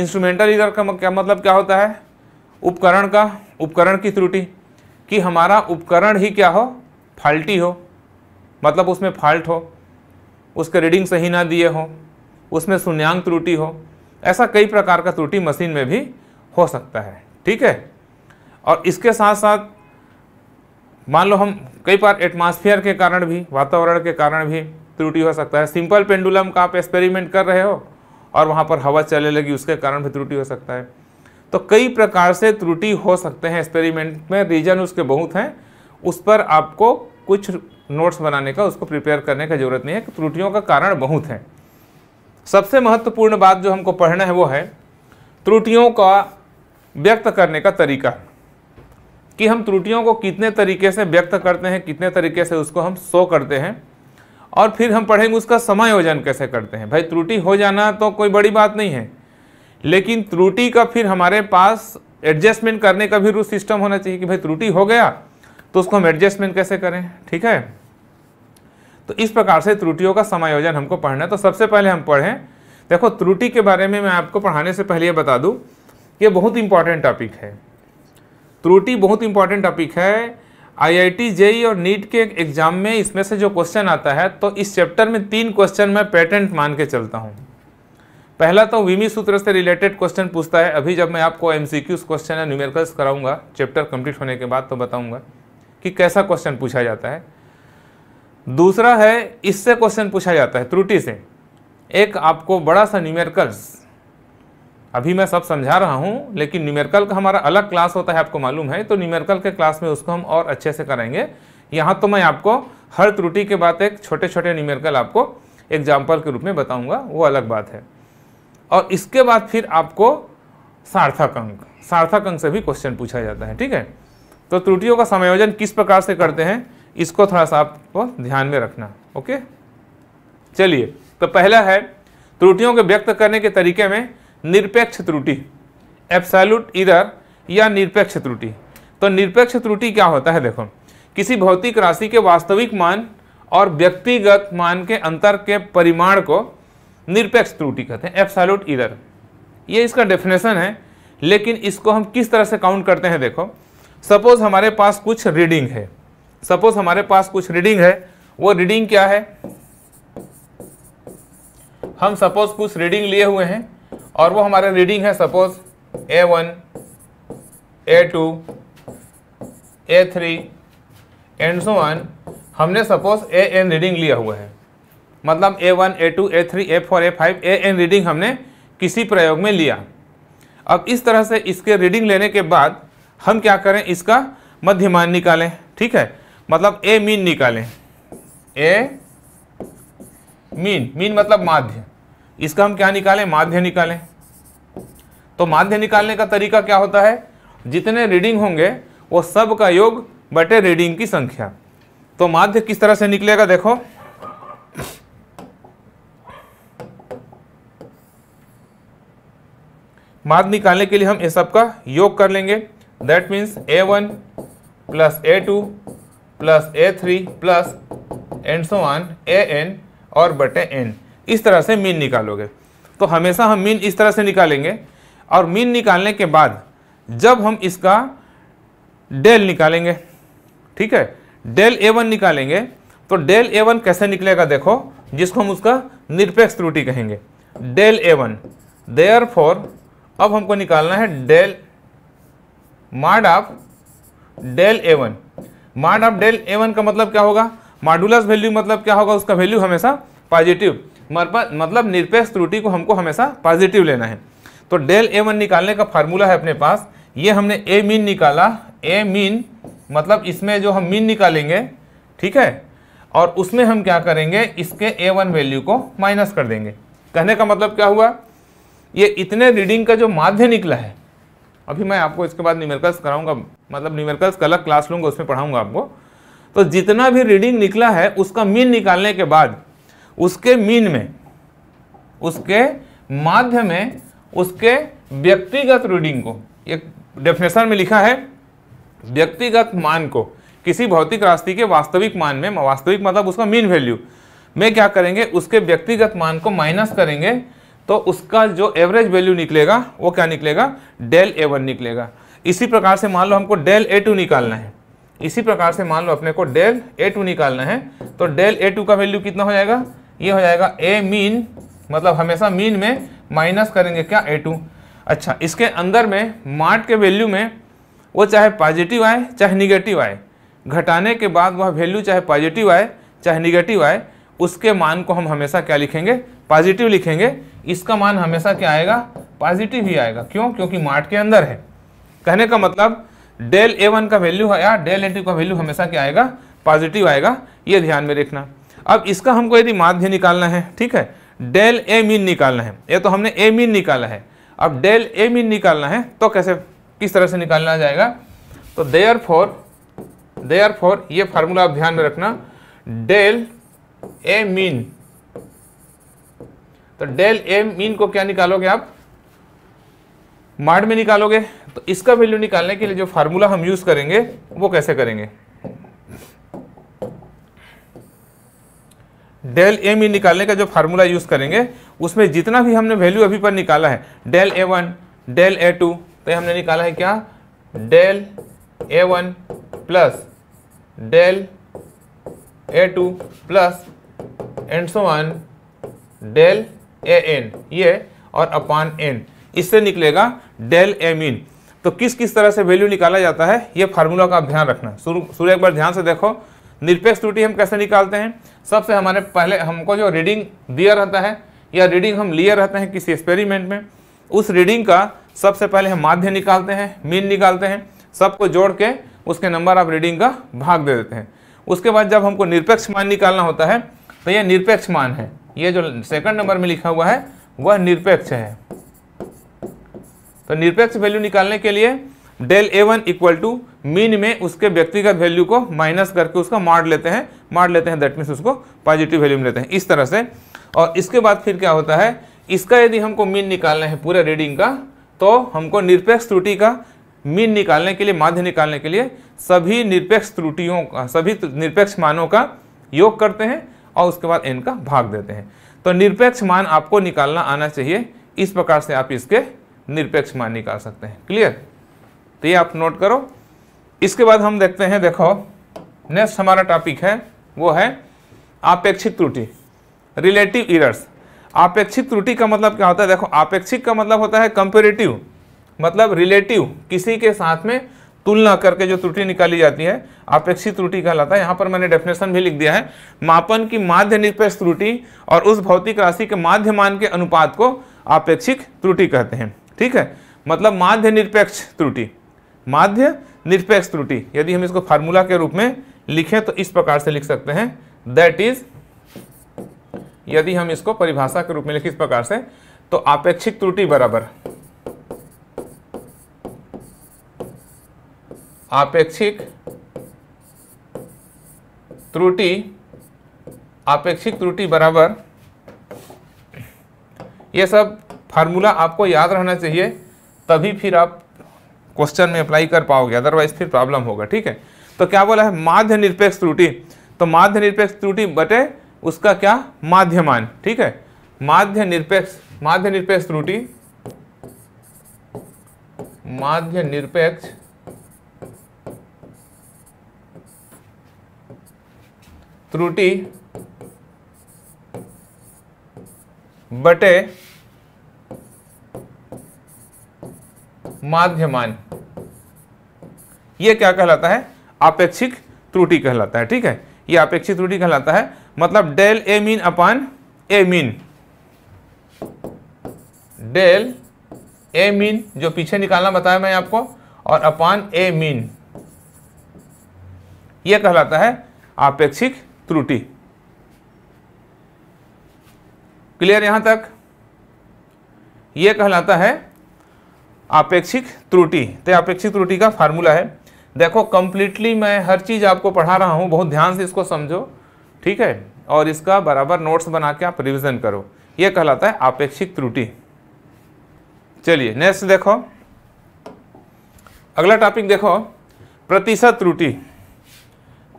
इंस्ट्रूमेंटल इधर का क्या मतलब क्या होता है उपकरण का उपकरण की त्रुटि कि हमारा उपकरण ही क्या हो फाल्टी हो मतलब उसमें फॉल्ट हो उसके रीडिंग सही ना दिए हो उसमें शून्यंग त्रुटि हो ऐसा कई प्रकार का त्रुटि मशीन में भी हो सकता है ठीक है और इसके साथ साथ मान लो हम कई बार एटमॉस्फेयर के कारण भी वातावरण के कारण भी त्रुटि हो सकता है सिंपल पेंडुलम का आप एक्सपेरिमेंट कर रहे हो और वहाँ पर हवा चलने लगी उसके कारण भी त्रुटि हो सकता है तो कई प्रकार से त्रुटि हो सकते हैं एक्सपेरिमेंट में रीजन उसके बहुत हैं उस पर आपको कुछ नोट्स बनाने का उसको प्रिपेयर करने का जरूरत नहीं है कि त्रुटियों का कारण बहुत है सबसे महत्वपूर्ण बात जो हमको पढ़ना है वो है त्रुटियों का व्यक्त करने का तरीका कि हम त्रुटियों को कितने तरीके से व्यक्त करते हैं कितने तरीके से उसको हम शो करते हैं और फिर हम पढ़ेंगे उसका समायोजन कैसे करते हैं भाई त्रुटि हो जाना तो कोई बड़ी बात नहीं है लेकिन त्रुटि का फिर हमारे पास एडजस्टमेंट करने का भी रूल सिस्टम होना चाहिए कि भाई त्रुटि हो गया तो उसको हम एडजस्टमेंट कैसे करें ठीक है तो इस प्रकार से त्रुटियों का समायोजन हमको पढ़ना है तो सबसे पहले हम पढ़ें देखो त्रुटि के बारे में मैं आपको पढ़ाने से पहले ये बता दूँ ये बहुत इंपॉर्टेंट टॉपिक है त्रुटि बहुत इंपॉर्टेंट टॉपिक है आईआईटी आई e और नीट के एग्जाम में इसमें से जो क्वेश्चन आता है तो इस चैप्टर में तीन क्वेश्चन मैं पेटेंट मान के चलता हूँ पहला तो विमी सूत्र से रिलेटेड क्वेश्चन पूछता है अभी जब मैं आपको एम सी क्यूज क्वेश्चन या न्यूमेरिकल्स कराऊंगा चैप्टर कंप्लीट होने के बाद तो बताऊंगा कि कैसा क्वेश्चन पूछा जाता है दूसरा है इससे क्वेश्चन पूछा जाता है त्रुटि से एक आपको बड़ा सा न्यूमेरिकल्स अभी मैं सब समझा रहा हूँ लेकिन न्यूमेरिकल का हमारा अलग क्लास होता है आपको मालूम है तो न्यूमेरिकल के क्लास में उसको हम और अच्छे से करेंगे यहाँ तो मैं आपको हर त्रुटि के बाद एक छोटे छोटे न्यूमेरिकल आपको एग्जाम्पल के रूप में बताऊँगा वो अलग बात है और इसके बाद फिर आपको सार्थक अंक सार्थक अंक से भी क्वेश्चन पूछा जाता है ठीक है तो त्रुटियों का समायोजन किस प्रकार से करते हैं इसको थोड़ा सा आपको ध्यान में रखना ओके चलिए तो पहला है त्रुटियों को व्यक्त करने के तरीके में निरपेक्ष त्रुटि एप्सालुट इधर या निरपेक्ष त्रुटि तो निरपेक्ष त्रुटि क्या होता है देखो किसी भौतिक राशि के वास्तविक मान और व्यक्तिगत मान के अंतर के परिमाण को निरपेक्ष त्रुटि कहते हैं एब्सैल्यूट इधर ये इसका डेफिनेशन है लेकिन इसको हम किस तरह से काउंट करते हैं देखो सपोज हमारे पास कुछ रीडिंग है सपोज हमारे पास कुछ रीडिंग है वो रीडिंग क्या है हम सपोज कुछ रीडिंग लिए हुए हैं और वो हमारे रीडिंग है suppose A one A two A three and so on हमने सपोज ए एन रीडिंग लिया हुआ है मतलब A one A two A three A four A five A N reading हमने किसी प्रयोग में लिया अब इस तरह से इसके रीडिंग लेने के बाद हम क्या करें इसका मध्यमान निकालें ठीक है मतलब ए मीन निकालें ए मीन मीन मतलब माध्य इसका हम क्या निकालें माध्य निकालें तो माध्य निकालने का तरीका क्या होता है जितने रीडिंग होंगे वो सब का योग बटे रीडिंग की संख्या तो माध्य किस तरह से निकलेगा देखो माध्य निकालने के लिए हम इस सब का योग कर लेंगे that means A one plus A two plus A three plus and so on A N और बटे एन इस तरह से मीन निकालोगे तो हमेशा हम मीन इस तरह से निकालेंगे और मीन निकालने के बाद जब हम इसका डेल निकालेंगे ठीक है डेल ए वन निकालेंगे तो डेल ए वन कैसे निकलेगा देखो जिसको हम उसका निरपेक्ष त्रुटि कहेंगे del A one therefore अब हमको निकालना है del mod of del A one mod of del A one का मतलब क्या होगा मॉडुलस वैल्यू मतलब क्या होगा उसका वैल्यू हमेशा पॉजिटिव मतलब निरपेक्ष त्रुटि को हमको हमेशा पॉजिटिव लेना है तो डेल ए वन निकालने का फार्मूला है अपने पास ये हमने ए मीन निकाला ए मीन मतलब इसमें जो हम मीन निकालेंगे ठीक है और उसमें हम क्या करेंगे इसके ए वन वैल्यू को माइनस कर देंगे कहने का मतलब क्या हुआ ये इतने रीडिंग का जो माध्य निकला है अभी मैं आपको इसके बाद न्यूमेरिकल्स कराऊंगा मतलब न्यूमेरिकल्स का अलग क्लास लूंगा उसमें पढ़ाऊंगा आपको तो जितना भी रीडिंग निकला है उसका मीन निकालने के बाद उसके मीन में उसके माध्य में उसके व्यक्तिगत रीडिंग को एक डेफिनेशन में लिखा है व्यक्तिगत मान को किसी भौतिक राशि के वास्तविक मान में वास्तविक मतलब उसका मीन वैल्यू में क्या करेंगे उसके व्यक्तिगत मान को माइनस करेंगे तो उसका जो एवरेज वैल्यू निकलेगा वो क्या निकलेगा डेल ए वन निकलेगा इसी प्रकार से मान लो हमको डेल ए टू निकालना है इसी प्रकार से मान लो अपने को डेल ए टू निकालना है तो डेल ए टू का वैल्यू कितना हो जाएगा ये हो जाएगा ए मीन मतलब हमेशा मीन में माइनस करेंगे क्या ए टू अच्छा इसके अंदर में मार्ट के वैल्यू में वो चाहे पॉजिटिव आए चाहे निगेटिव आए घटाने के बाद वह वैल्यू चाहे पॉजिटिव आए चाहे निगेटिव आए उसके मान को हम हमेशा क्या लिखेंगे पॉजिटिव लिखेंगे इसका मान हमेशा क्या आएगा पॉजिटिव ही आएगा क्यों क्योंकि मार्ट के अंदर है कहने का मतलब डेल ए वन का वैल्यू या डेल ए टू का वैल्यू हमेशा क्या आएगा पॉजिटिव आएगा ये ध्यान में रखना अब इसका हमको यदि माध्य निकालना है ठीक है डेल ए मीन निकालना है ये तो हमने ए मीन निकाला है अब डेल ए मीन निकालना है तो कैसे किस तरह से निकालना जाएगा तो देयर फॉर देयर फॉर ये फार्मूला आप ध्यान में रखना डेल ए मीन तो डेल एम मीन को क्या निकालोगे आप मार्ड में निकालोगे तो इसका वैल्यू निकालने के लिए जो फार्मूला हम यूज करेंगे वो कैसे करेंगे डेल एम ई निकालने का जो फार्मूला यूज करेंगे उसमें जितना भी हमने वैल्यू अभी पर निकाला है del A one del A two तो हमने निकाला है क्या del A one plus del A two plus and so on del A N ये और अपान एन इससे निकलेगा डेल एम इन तो किस किस तरह से वैल्यू निकाला जाता है ये फार्मूला का आप ध्यान रखना शुरू शुरू एक बार ध्यान से देखो निरपेक्ष त्रुटि हम कैसे निकालते हैं सबसे हमारे पहले हमको जो रीडिंग दिया रहता है या रीडिंग हम लिए रहते हैं किसी एक्सपेरिमेंट में उस रीडिंग का सबसे पहले हम माध्य निकालते हैं मीन निकालते हैं सबको जोड़ के उसके नंबर आप रीडिंग का भाग दे देते हैं उसके बाद जब हमको निरपेक्ष मान निकालना होता है तो यह निरपेक्ष मान है यह जो सेकंड नंबर में लिखा हुआ है वह निरपेक्ष है तो निरपेक्ष वैल्यू निकालने के लिए del A one equal to mean में उसके व्यक्तिगत वैल्यू को माइनस करके उसका मार लेते हैं मार लेते हैं दैट मीन्स उसको पॉजिटिव वैल्यू में लेते हैं इस तरह से और इसके बाद फिर क्या होता है इसका यदि हमको मीन निकालना है पूरे रीडिंग का तो हमको निरपेक्ष त्रुटि का मीन निकालने के लिए माध्य निकालने के लिए सभी निरपेक्ष त्रुटियों का सभी निरपेक्ष मानों का योग करते हैं और उसके बाद एन का भाग देते हैं तो निरपेक्ष मान आपको निकालना आना चाहिए इस प्रकार से आप इसके निरपेक्ष मान निकाल सकते हैं क्लियर तो ये आप नोट करो इसके बाद हम देखते हैं देखो नेक्स्ट हमारा टॉपिक है वो है आपेक्षिक त्रुटि रिलेटिव इरर्स आपेक्षिक त्रुटि का मतलब क्या होता है देखो आपेक्षिक का मतलब होता है कंपेरेटिव मतलब रिलेटिव किसी के साथ में तुलना करके जो त्रुटि निकाली जाती है अपेक्षित त्रुटि कहलाता है यहाँ पर मैंने डेफिनेशन भी लिख दिया है मापन की माध्य निरपेक्ष त्रुटि और उस भौतिक राशि के माध्यमान के अनुपात को अपेक्षिक त्रुटि कहते हैं ठीक है मतलब माध्य निरपेक्ष त्रुटि माध्य निरपेक्ष त्रुटि यदि हम इसको फार्मूला के रूप में लिखें तो इस प्रकार से लिख सकते हैं दैट इज यदि हम इसको परिभाषा के रूप में लिखें इस प्रकार से तो अपेक्षिक त्रुटि बराबर आपेक्षिक त्रुटि आपेक्षिक त्रुटि बराबर ये सब फार्मूला आपको याद रहना चाहिए तभी फिर आप क्वेश्चन में अप्लाई कर पाओगे अदरवाइज फिर प्रॉब्लम होगा ठीक है तो क्या बोला है माध्य निरपेक्ष त्रुटि तो माध्य निरपेक्ष त्रुटि बटे उसका क्या माध्यमान ठीक है माध्य निरपेक्ष माध्य निरपेक्ष त्रुटि माध्य निरपेक्ष त्रुटि बटे माध्यमान यह क्या कहलाता है अपेक्षिक त्रुटि कहलाता है ठीक है यह अपेक्षिक त्रुटि कहलाता है मतलब del A mean upon A mean del A mean जो पीछे निकालना बताया मैं आपको और अपान ए मीन यह कहलाता है अपेक्षिक त्रुटि क्लियर यहां तक यह कहलाता है आपेक्षिक त्रुटि तो आपेक्षिक त्रुटि का फार्मूला है देखो कंप्लीटली मैं हर चीज़ आपको पढ़ा रहा हूं बहुत ध्यान से इसको समझो ठीक है और इसका बराबर नोट्स बना के आप रिविज़न करो यह कहलाता है आपेक्षिक त्रुटि चलिए नेक्स्ट देखो अगला टॉपिक देखो प्रतिशत त्रुटि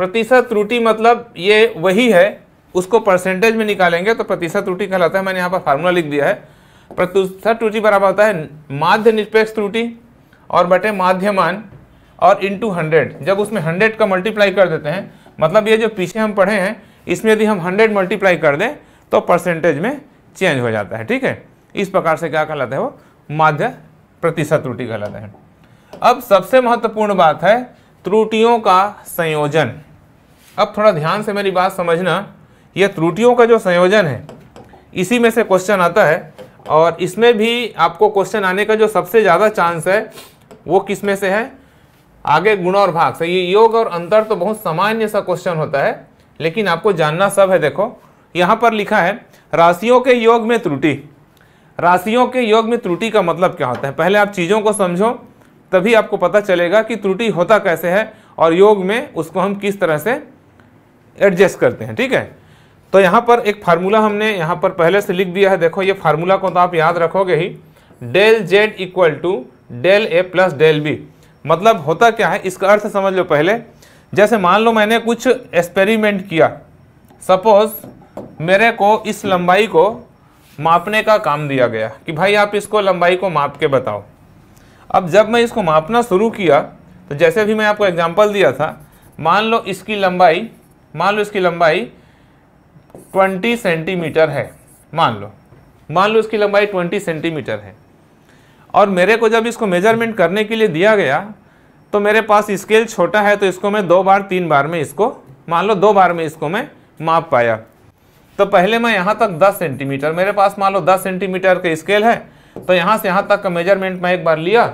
प्रतिशत त्रुटि मतलब ये वही है उसको परसेंटेज में निकालेंगे तो प्रतिशत त्रुटि कहलाता है मैंने यहाँ पर फार्मूला लिख दिया है प्रतिशत त्रुटि बराबर होता है माध्य निरपेक्ष त्रुटि और बटे माध्यमान और इंटू हंड्रेड जब उसमें हंड्रेड का मल्टीप्लाई कर देते हैं मतलब ये जो पीछे हम पढ़े हैं इसमें यदि हम हंड्रेड मल्टीप्लाई कर दें तो परसेंटेज में चेंज हो जाता है ठीक है इस प्रकार से क्या कहलाता है वो माध्य प्रतिशत त्रुटि कहलाता है अब सबसे महत्वपूर्ण बात है त्रुटियों का संयोजन अब थोड़ा ध्यान से मेरी बात समझना यह त्रुटियों का जो संयोजन है इसी में से क्वेश्चन आता है और इसमें भी आपको क्वेश्चन आने का जो सबसे ज़्यादा चांस है वो किस में से है आगे गुण और भाग से ये योग और अंतर तो बहुत सामान्य सा क्वेश्चन होता है लेकिन आपको जानना सब है देखो यहाँ पर लिखा है राशियों के योग में त्रुटि राशियों के योग में त्रुटि का मतलब क्या होता है पहले आप चीज़ों को समझो तभी आपको पता चलेगा कि त्रुटि होता कैसे है और योग में उसको हम किस तरह से एडजस्ट करते हैं ठीक है तो यहाँ पर एक फार्मूला हमने यहाँ पर पहले से लिख दिया है देखो ये फार्मूला को तो आप याद रखोगे ही del Z equal to del A plus del B मतलब होता क्या है इसका अर्थ समझ लो पहले जैसे मान लो मैंने कुछ एक्सपेरिमेंट किया सपोज मेरे को इस लंबाई को मापने का काम दिया गया कि भाई आप इसको लंबाई को माप के बताओ अब जब मैं इसको मापना शुरू किया तो जैसे भी मैं आपको एग्जाम्पल दिया था मान लो इसकी लंबाई मान लो इसकी लंबाई 20 सेंटीमीटर है मान लो मान लो इसकी लंबाई 20 सेंटीमीटर है और मेरे को जब इसको मेजरमेंट करने के लिए दिया गया तो मेरे पास स्केल छोटा है तो इसको मैं दो बार तीन बार में इसको मान लो दो बार में इसको मैं माप पाया तो पहले मैं यहाँ तक 10 सेंटीमीटर मेरे पास मान लो 10 सेंटीमीटर का स्केल है तो यहाँ से यहाँ तक का मेजरमेंट मैं एक बार लिया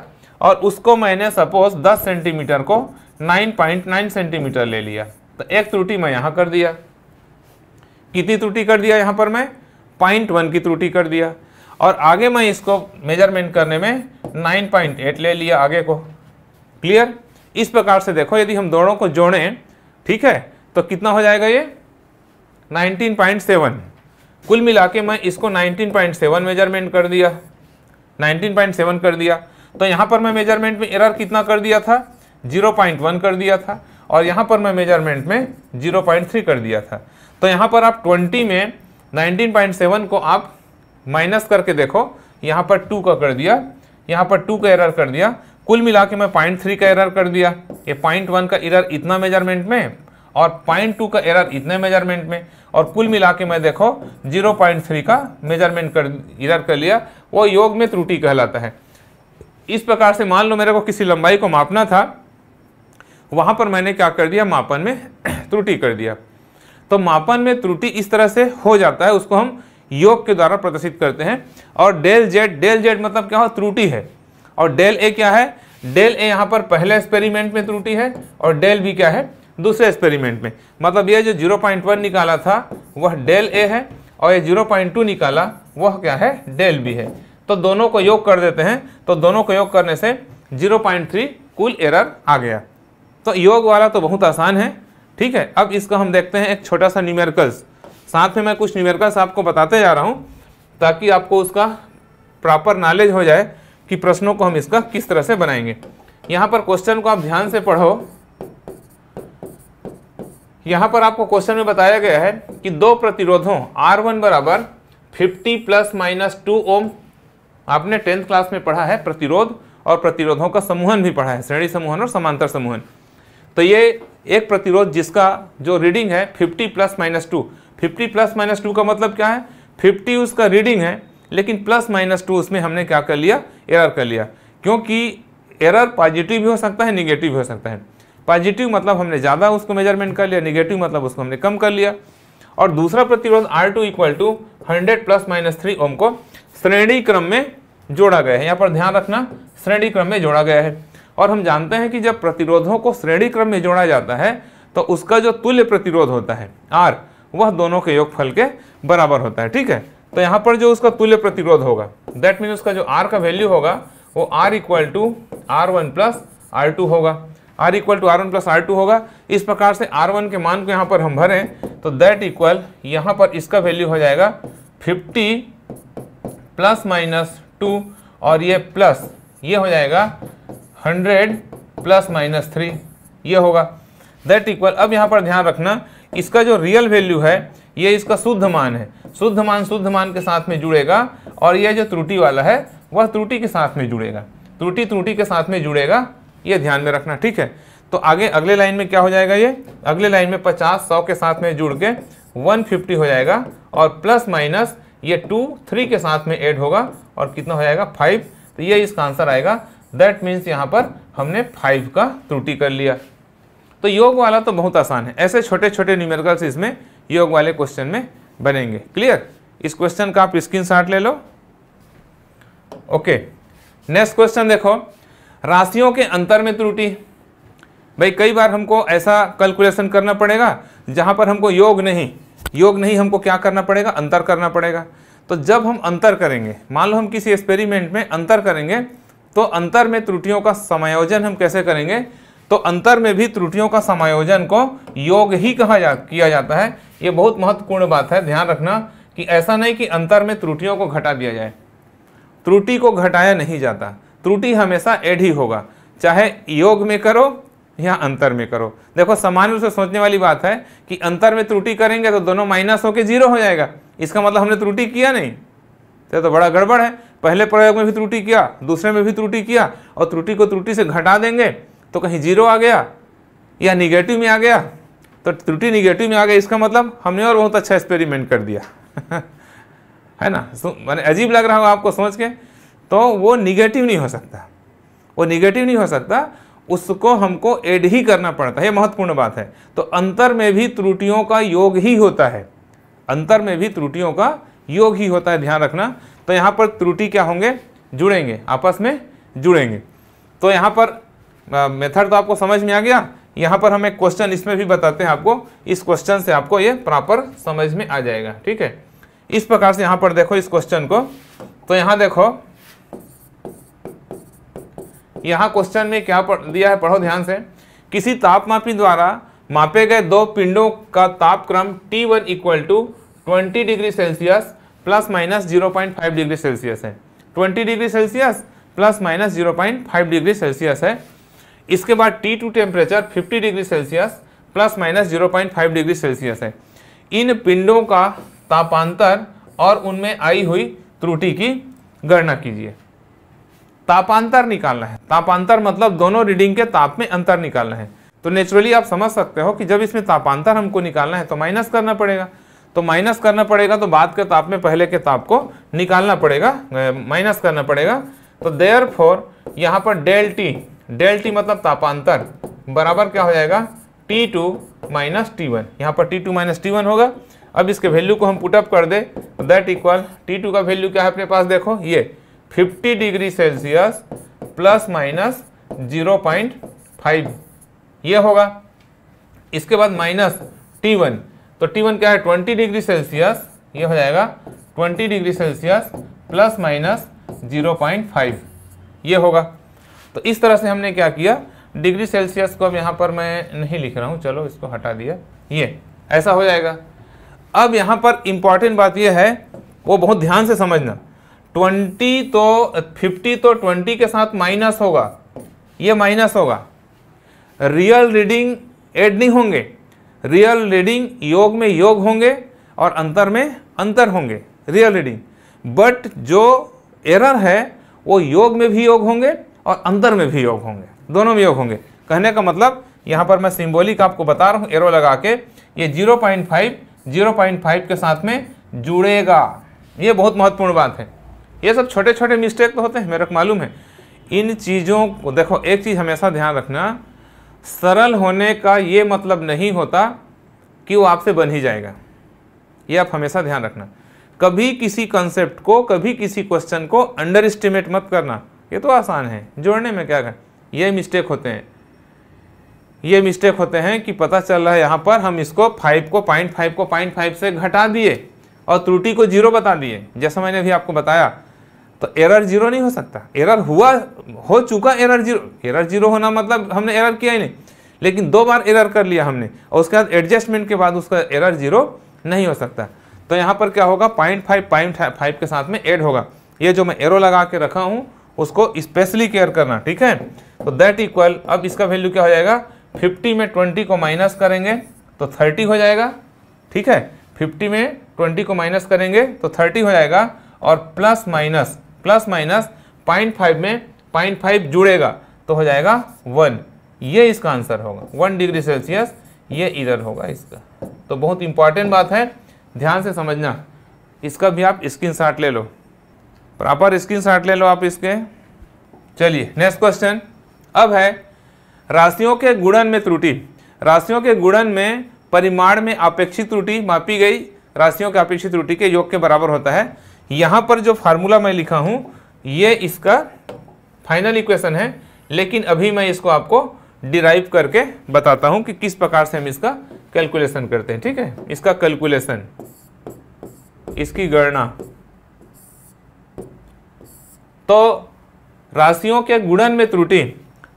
और उसको मैंने सपोज 10 सेंटीमीटर को 9.9 सेंटीमीटर ले लिया तो एक त्रुटि मैं यहां कर दिया कितनी त्रुटि कर दिया यहां पर मैं पॉइंट वन की त्रुटि कर दिया और आगे मैं इसको मेजरमेंट करने में नाइन पॉइंट एट ले लिया आगे को क्लियर इस प्रकार से देखो यदि हम दोनों को जोड़ें ठीक है तो कितना हो जाएगा ये नाइनटीन पॉइंट सेवन कुल मिला के मैं इसको नाइनटीन पॉइंट सेवन मेजरमेंट कर दिया नाइनटीन पॉइंट सेवन कर दिया तो यहाँ पर मैं मेजरमेंट में एरर कितना कर दिया था जीरो पॉइंट वन कर दिया था और यहाँ पर मैं मेजरमेंट में 0.3 कर दिया था तो यहाँ पर आप 20 में 19.7 को आप माइनस करके देखो यहाँ पर टू का कर दिया यहाँ पर टू का एरर कर दिया कुल मिला के मैं पॉइंट थ्री का एरर कर दिया ये पॉइंट वन का एरर इतना मेजरमेंट में और पॉइंट टू का एरर इतने मेजरमेंट में और कुल मिला के मैं देखो जीरो पॉइंट थ्री का मेजरमेंट कर एरर कर लिया वो योग में त्रुटि कहलाता है इस प्रकार से मान लो मेरे को किसी लंबाई को मापना था वहाँ पर मैंने क्या कर दिया मापन में त्रुटि कर दिया तो मापन में त्रुटि इस तरह से हो जाता है उसको हम योग के द्वारा प्रदर्शित करते हैं और डेल जेड डेल जेड मतलब क्या हो त्रुटि है और डेल ए क्या है डेल ए यहाँ पर पहले एक्सपेरिमेंट में त्रुटि है और डेल बी क्या है दूसरे एक्सपेरिमेंट में मतलब ये जो वन निकाला था वह डेल ए है और ये 0.2 निकाला वह क्या है डेल बी है तो दोनों को योग कर देते हैं तो दोनों को योग करने से 0.3 कुल एरर आ गया तो योग वाला तो बहुत आसान है ठीक है अब इसका हम देखते हैं एक छोटा सा न्यूमेरिकल्स साथ में मैं कुछ न्यूमेरिकल्स आपको बताते जा रहा हूँ ताकि आपको उसका प्रॉपर नॉलेज हो जाए कि प्रश्नों को हम इसका किस तरह से बनाएंगे यहाँ पर क्वेश्चन को आप ध्यान से पढ़ो यहाँ पर आपको क्वेश्चन में बताया गया है कि दो प्रतिरोधों आर वन बराबर fifty plus minus two ohm आपने टेंथ क्लास में पढ़ा है प्रतिरोध और प्रतिरोधों का समूहन भी पढ़ा है श्रेणी समूहन और समांतर समूहन तो ये एक प्रतिरोध जिसका जो रीडिंग है 50 plus minus two fifty plus minus two का मतलब क्या है 50 उसका रीडिंग है लेकिन प्लस माइनस टू उसमें हमने क्या कर लिया एरर कर लिया क्योंकि एरर पॉजिटिव भी हो सकता है निगेटिव भी हो सकता है पॉजिटिव मतलब हमने ज़्यादा उसको मेजरमेंट कर लिया निगेटिव मतलब उसको हमने कम कर लिया और दूसरा प्रतिरोध R two equal to hundred plus minus three ohm को श्रेणी क्रम में जोड़ा गया है यहाँ पर ध्यान रखना श्रेणी क्रम में जोड़ा गया है और हम जानते हैं कि जब प्रतिरोधों को श्रेणी क्रम में जोड़ा जाता है तो उसका जो तुल्य प्रतिरोध होता है आर वह दोनों के योगफल के बराबर होता है ठीक है तो यहाँ पर जो उसका तुल्य प्रतिरोध होगा दैट मीन उसका जो आर का वैल्यू होगा वो R equal to R one plus R two होगा R equal to R one plus R two होगा इस प्रकार से आर वन के मान को यहाँ पर हम भरें तो दैट इक्वल यहाँ पर इसका वैल्यू हो जाएगा फिफ्टी प्लस माइनस टू और ये प्लस ये हो जाएगा हंड्रेड प्लस माइनस थ्री ये होगा दैट इक्वल अब यहाँ पर ध्यान रखना इसका जो रियल वैल्यू है ये इसका शुद्ध मान है शुद्ध मान शुद्ध मान के साथ में जुड़ेगा और यह जो त्रुटि वाला है वह त्रुटि के साथ में जुड़ेगा त्रुटि त्रुटि के साथ में जुड़ेगा ये ध्यान में रखना ठीक है तो आगे अगले लाइन में क्या हो जाएगा ये अगले लाइन में पचास सौ के साथ में जुड़ के वन फिफ्टी हो जाएगा और प्लस माइनस ये टू थ्री के साथ में ऐड होगा और कितना हो जाएगा फाइव तो ये इसका आंसर आएगा दैट मीन्स यहाँ पर हमने फाइव का त्रुटि कर लिया तो योग वाला तो बहुत आसान है ऐसे छोटे छोटे न्यूमेरिकल्स इसमें योग वाले क्वेश्चन में बनेंगे क्लियर इस क्वेश्चन का आप स्क्रीन शॉट ले लो ओके नेक्स्ट क्वेश्चन देखो राशियों के अंतर में त्रुटि भाई कई बार हमको ऐसा कैलकुलेशन करना पड़ेगा जहां पर हमको योग नहीं योग नहीं हमको क्या करना पड़ेगा अंतर करना पड़ेगा तो जब हम अंतर करेंगे मान लो हम किसी एक्सपेरिमेंट में अंतर करेंगे तो अंतर में त्रुटियों का समायोजन हम कैसे करेंगे तो अंतर में भी त्रुटियों का समायोजन को योग ही कहा जा किया जाता है ये बहुत महत्वपूर्ण बात है ध्यान रखना कि ऐसा नहीं कि अंतर में त्रुटियों को घटा दिया जाए त्रुटि को घटाया नहीं जाता त्रुटि हमेशा एड ही होगा चाहे योग में करो या अंतर में करो देखो सामान्य रूप से सोचने वाली बात है कि अंतर में त्रुटि करेंगे तो दोनों माइनस होकर जीरो हो जाएगा इसका मतलब हमने त्रुटि किया नहीं तो, तो बड़ा गड़बड़ है पहले प्रयोग में भी त्रुटि किया दूसरे में भी त्रुटि किया और त्रुटि को त्रुटि से घटा देंगे तो कहीं जीरो आ गया या निगेटिव में आ गया तो त्रुटि निगेटिव में आ गया इसका मतलब हमने और बहुत अच्छा एक्सपेरिमेंट कर दिया है ना मैंने अजीब लग रहा हूँ आपको सोच के तो वो निगेटिव नहीं हो सकता वो निगेटिव नहीं हो सकता उसको हमको एड ही करना पड़ता है ये महत्वपूर्ण बात है तो अंतर में भी त्रुटियों का योग ही होता है अंतर में भी त्रुटियों का योग ही होता है ध्यान रखना तो यहाँ पर त्रुटि क्या होंगे जुड़ेंगे आपस में जुड़ेंगे तो यहाँ पर मेथड तो आपको समझ में आ गया यहाँ पर हम एक क्वेश्चन इसमें भी बताते हैं आपको इस क्वेश्चन से आपको ये प्रॉपर समझ में आ जाएगा ठीक है इस प्रकार से यहाँ पर देखो इस क्वेश्चन को तो यहाँ देखो यहाँ क्वेश्चन में क्या पढ़ दिया है पढ़ो ध्यान से किसी तापमापी द्वारा मापे गए दो पिंडों का तापक्रम T1 one equal to twenty degree Celsius plus minus zero point five degree Celsius है twenty degree Celsius plus minus zero point five degree Celsius है इसके बाद T two temperature fifty degree Celsius plus minus zero point five degree Celsius है इन पिंडों का तापांतर और उनमें आई हुई त्रुटि की गणना कीजिए तापांतर निकालना है तापांतर मतलब दोनों रीडिंग के ताप में अंतर निकालना है तो नेचुरली आप समझ सकते हो कि जब इसमें तापांतर हमको निकालना है तो माइनस करना पड़ेगा तो माइनस करना पड़ेगा तो बाद के ताप में पहले के ताप को निकालना पड़ेगा माइनस करना पड़ेगा तो देयर फोर यहाँ पर डेल टी डेल टी मतलब तापांतर बराबर क्या हो जाएगा T two minus T one यहाँ पर T two minus T one होगा अब इसके वैल्यू को हम पुटअप कर दे तो दैट इक्वल टी टू का वैल्यू क्या है अपने पास देखो ये 50 degree Celsius plus minus zero point five ये होगा इसके बाद माइनस टी वन तो T1 क्या है 20 डिग्री सेल्सियस ये हो जाएगा 20 डिग्री सेल्सियस प्लस माइनस 0.5 ये होगा तो इस तरह से हमने क्या किया डिग्री सेल्सियस को अब यहाँ पर मैं नहीं लिख रहा हूँ चलो इसको हटा दिया ये ऐसा हो जाएगा अब यहाँ पर इम्पॉर्टेंट बात यह है वो बहुत ध्यान से समझना 20 तो 50 तो 20 के साथ माइनस होगा ये माइनस होगा रियल रीडिंग एड नहीं होंगे रियल रीडिंग योग में योग होंगे और अंतर में अंतर होंगे रियल रीडिंग बट जो एरर है वो योग में भी योग होंगे और अंतर में भी योग होंगे दोनों में योग होंगे कहने का मतलब यहाँ पर मैं सिंबॉलिक आपको बता रहा हूँ एरो लगा के ये 0.5 0.5 के साथ में जुड़ेगा ये बहुत महत्वपूर्ण बात है ये सब छोटे छोटे मिस्टेक तो होते हैं मेरे को मालूम है इन चीज़ों को देखो एक चीज़ हमेशा ध्यान रखना सरल होने का ये मतलब नहीं होता कि वो आपसे बन ही जाएगा ये आप हमेशा ध्यान रखना कभी किसी कंसेप्ट को कभी किसी क्वेश्चन को अंडर एस्टिमेट मत करना ये तो आसान है जोड़ने में क्या कर ये मिस्टेक होते हैं ये मिस्टेक होते हैं कि पता चल रहा है यहाँ पर हम इसको फाइव को पॉइंट फाइव को पॉइंट फाइव से घटा दिए और त्रुटि को जीरो बता दिए जैसा मैंने अभी आपको बताया तो एरर जीरो नहीं हो सकता एरर हुआ हो चुका एरर जीरो एरर जीरो होना मतलब हमने एरर किया ही नहीं लेकिन दो बार एरर कर लिया हमने और उसके बाद एडजस्टमेंट के बाद उसका एरर जीरो नहीं हो सकता तो यहाँ पर क्या होगा पॉइंट फाइव पॉइंट फाइव के साथ में एड होगा ये जो मैं एरो लगा के रखा हूँ उसको स्पेशली केयर करना ठीक है तो दैट इक्वल अब इसका वैल्यू क्या हो जाएगा फिफ्टी में ट्वेंटी को माइनस करेंगे तो थर्टी हो जाएगा ठीक है फिफ्टी में ट्वेंटी को माइनस करेंगे तो थर्टी हो जाएगा और plus minus plus minus point five में पॉइंट फाइव जुड़ेगा तो हो जाएगा वन ये इसका आंसर होगा वन डिग्री सेल्सियस ये इधर होगा इसका तो बहुत इंपॉर्टेंट बात है ध्यान से समझना इसका भी आप स्क्रीन शॉट ले लो प्रॉपर स्क्रीन शॉट ले लो आप इसके चलिए नेक्स्ट क्वेश्चन अब है राशियों के गुणन में त्रुटि राशियों के गुणन में परिमाण में अपेक्षित त्रुटि मापी गई राशियों के अपेक्षित त्रुटि के योग के बराबर होता है यहां पर जो फार्मूला मैं लिखा हूं ये इसका फाइनल इक्वेशन है लेकिन अभी मैं इसको आपको डिराइव करके बताता हूं कि किस प्रकार से हम इसका कैलकुलेशन करते हैं ठीक है इसका कैलकुलेशन इसकी गणना तो राशियों के गुणन में त्रुटि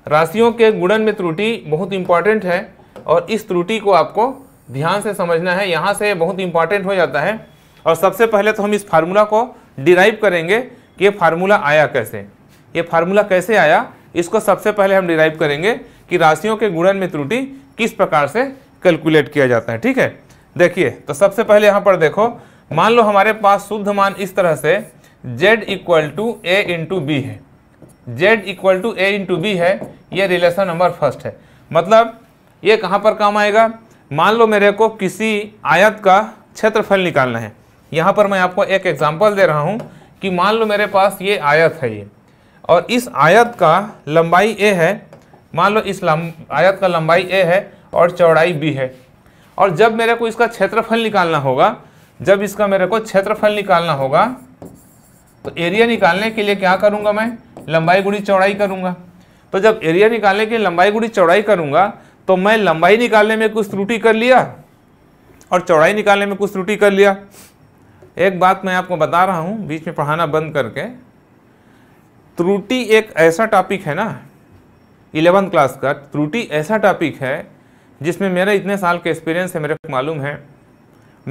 राशियों के गुणन में त्रुटि बहुत इंपॉर्टेंट है और इस त्रुटि को आपको ध्यान से समझना है यहां से बहुत इंपॉर्टेंट हो जाता है और सबसे पहले तो हम इस फार्मूला को डिराइव करेंगे कि ये फार्मूला आया कैसे ये फार्मूला कैसे आया इसको सबसे पहले हम डिराइव करेंगे कि राशियों के गुणन में त्रुटि किस प्रकार से कैलकुलेट किया जाता है ठीक है देखिए तो सबसे पहले यहाँ पर देखो मान लो हमारे पास शुद्ध मान इस तरह से Z equal to A into B है Z equal to A into B है ये रिलेशन नंबर फर्स्ट है मतलब ये कहाँ पर काम आएगा मान लो मेरे को किसी आयत का क्षेत्रफल निकालना है यहाँ पर मैं आपको एक एग्जाम्पल दे रहा हूँ कि मान लो मेरे पास ये आयत है ये और इस आयत का लंबाई ए है मान लो इस आयत का लंबाई ए है और चौड़ाई बी है और जब मेरे को इसका क्षेत्रफल निकालना होगा जब इसका मेरे को क्षेत्रफल निकालना होगा तो एरिया निकालने के लिए क्या करूँगा मैं लंबाई गुड़ी चौड़ाई करूँगा तो जब एरिया निकालने के लिए लंबाई गुड़ी चौड़ाई करूँगा तो मैं लंबाई निकालने में कुछ त्रुटि कर लिया और चौड़ाई निकालने में कुछ त्रुटि कर लिया एक बात मैं आपको बता रहा हूँ बीच में पढ़ाना बंद करके त्रुटि एक ऐसा टॉपिक है ना इलेवन क्लास का त्रुटि ऐसा टॉपिक है जिसमें मेरा इतने साल का एक्सपीरियंस है मेरे को मालूम है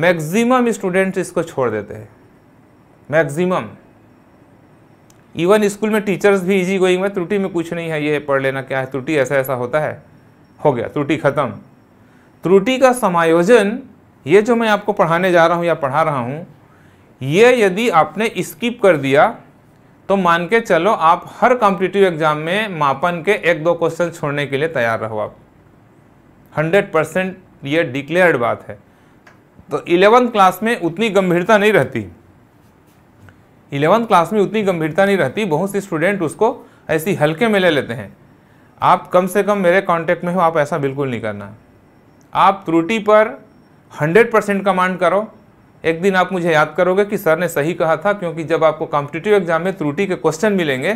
मैक्सिमम स्टूडेंट्स इसको छोड़ देते हैं मैक्सिमम इवन स्कूल में टीचर्स भी इजी गोइंग में त्रुटि में कुछ नहीं है ये पढ़ लेना क्या है त्रुटि ऐसा ऐसा होता है हो गया त्रुटि खत्म त्रुटि का समायोजन ये जो मैं आपको पढ़ाने जा रहा हूँ या पढ़ा रहा हूँ ये यदि आपने स्किप कर दिया तो मान के चलो आप हर कॉम्पिटिटिव एग्जाम में मापन के एक दो क्वेश्चन छोड़ने के लिए तैयार रहो आप हंड्रेड परसेंट ये डिक्लेयर्ड बात है तो इलेवंथ क्लास में उतनी गंभीरता नहीं रहती इलेवंथ क्लास में उतनी गंभीरता नहीं रहती बहुत से स्टूडेंट उसको ऐसी हल्के में ले लेते हैं आप कम से कम मेरे कॉन्टेक्ट में हो आप ऐसा बिल्कुल नहीं करना आप त्रुटि पर हंड्रेड परसेंट कमांड करो एक दिन आप मुझे याद करोगे कि सर ने सही कहा था क्योंकि जब आपको कॉम्पिटिटिव एग्जाम में त्रुटि के क्वेश्चन मिलेंगे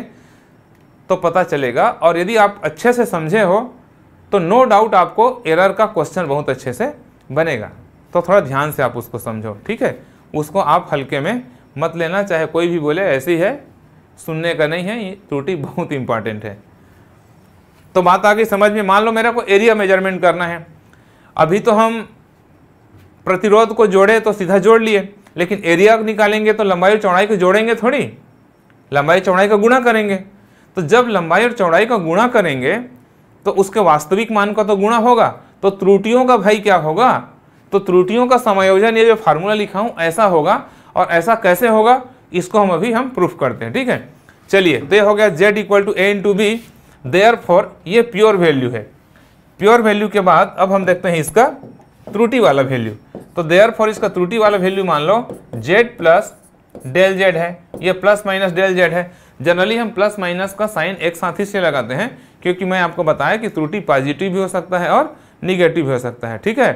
तो पता चलेगा और यदि आप अच्छे से समझे हो तो नो डाउट आपको एरर का क्वेश्चन बहुत अच्छे से बनेगा तो थोड़ा ध्यान से आप उसको समझो ठीक है उसको आप हल्के में मत लेना चाहे कोई भी बोले ऐसी है सुनने का नहीं है ये त्रुटि बहुत इंपॉर्टेंट है तो बात आ गई समझ में मान लो मेरा को एरिया मेजरमेंट करना है अभी तो हम प्रतिरोध को जोड़े तो सीधा जोड़ लिए लेकिन एरिया निकालेंगे तो लंबाई और चौड़ाई को जोड़ेंगे थोड़ी लंबाई चौड़ाई का गुणा करेंगे तो जब लंबाई और चौड़ाई का गुणा करेंगे तो उसके वास्तविक मान का तो गुणा होगा तो त्रुटियों का भाई क्या होगा तो त्रुटियों का समायोजन ये जो फार्मूला लिखा हूँ ऐसा होगा और ऐसा कैसे होगा इसको हम अभी हम प्रूफ करते हैं ठीक है चलिए तो ये हो गया Z equal to A into B therefore ये प्योर वैल्यू है प्योर वैल्यू के बाद अब हम देखते हैं इसका त्रुटि वाला वैल्यू तो देयर फॉर इसका त्रुटि वाला वैल्यू मान लो जेड प्लस डेल जेड है ये प्लस माइनस डेल जेड है जनरली हम प्लस माइनस का साइन एक साथ ही से लगाते हैं क्योंकि मैं आपको बताया कि त्रुटि पॉजिटिव भी हो सकता है और निगेटिव भी हो सकता है ठीक है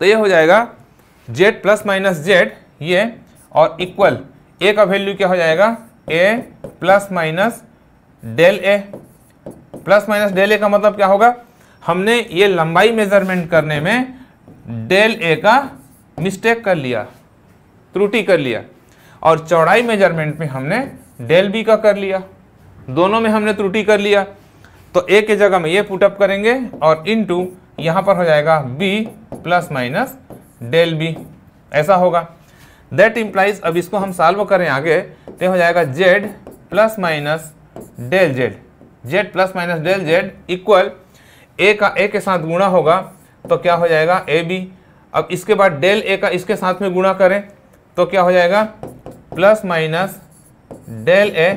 तो ये हो जाएगा जेड प्लस माइनस जेड ये और इक्वल ए का वैल्यू क्या हो जाएगा A plus minus del A plus minus del A का मतलब क्या होगा हमने ये लंबाई मेजरमेंट करने में डेल ए का मिस्टेक कर लिया त्रुटि कर लिया और चौड़ाई मेजरमेंट में हमने डेल बी का कर लिया दोनों में हमने त्रुटि कर लिया तो ए के जगह में ये पुटअप करेंगे और इनटू यहाँ पर हो जाएगा B plus minus del B ऐसा होगा दैट इम्प्लाइज अब इसको हम सॉल्व करें आगे तो हो जाएगा Z plus minus del Z Z plus minus del Z equal A का ए के साथ गुणा होगा तो क्या हो जाएगा ए बी अब इसके बाद डेल ए का इसके साथ में गुणा करें तो क्या हो जाएगा plus minus del A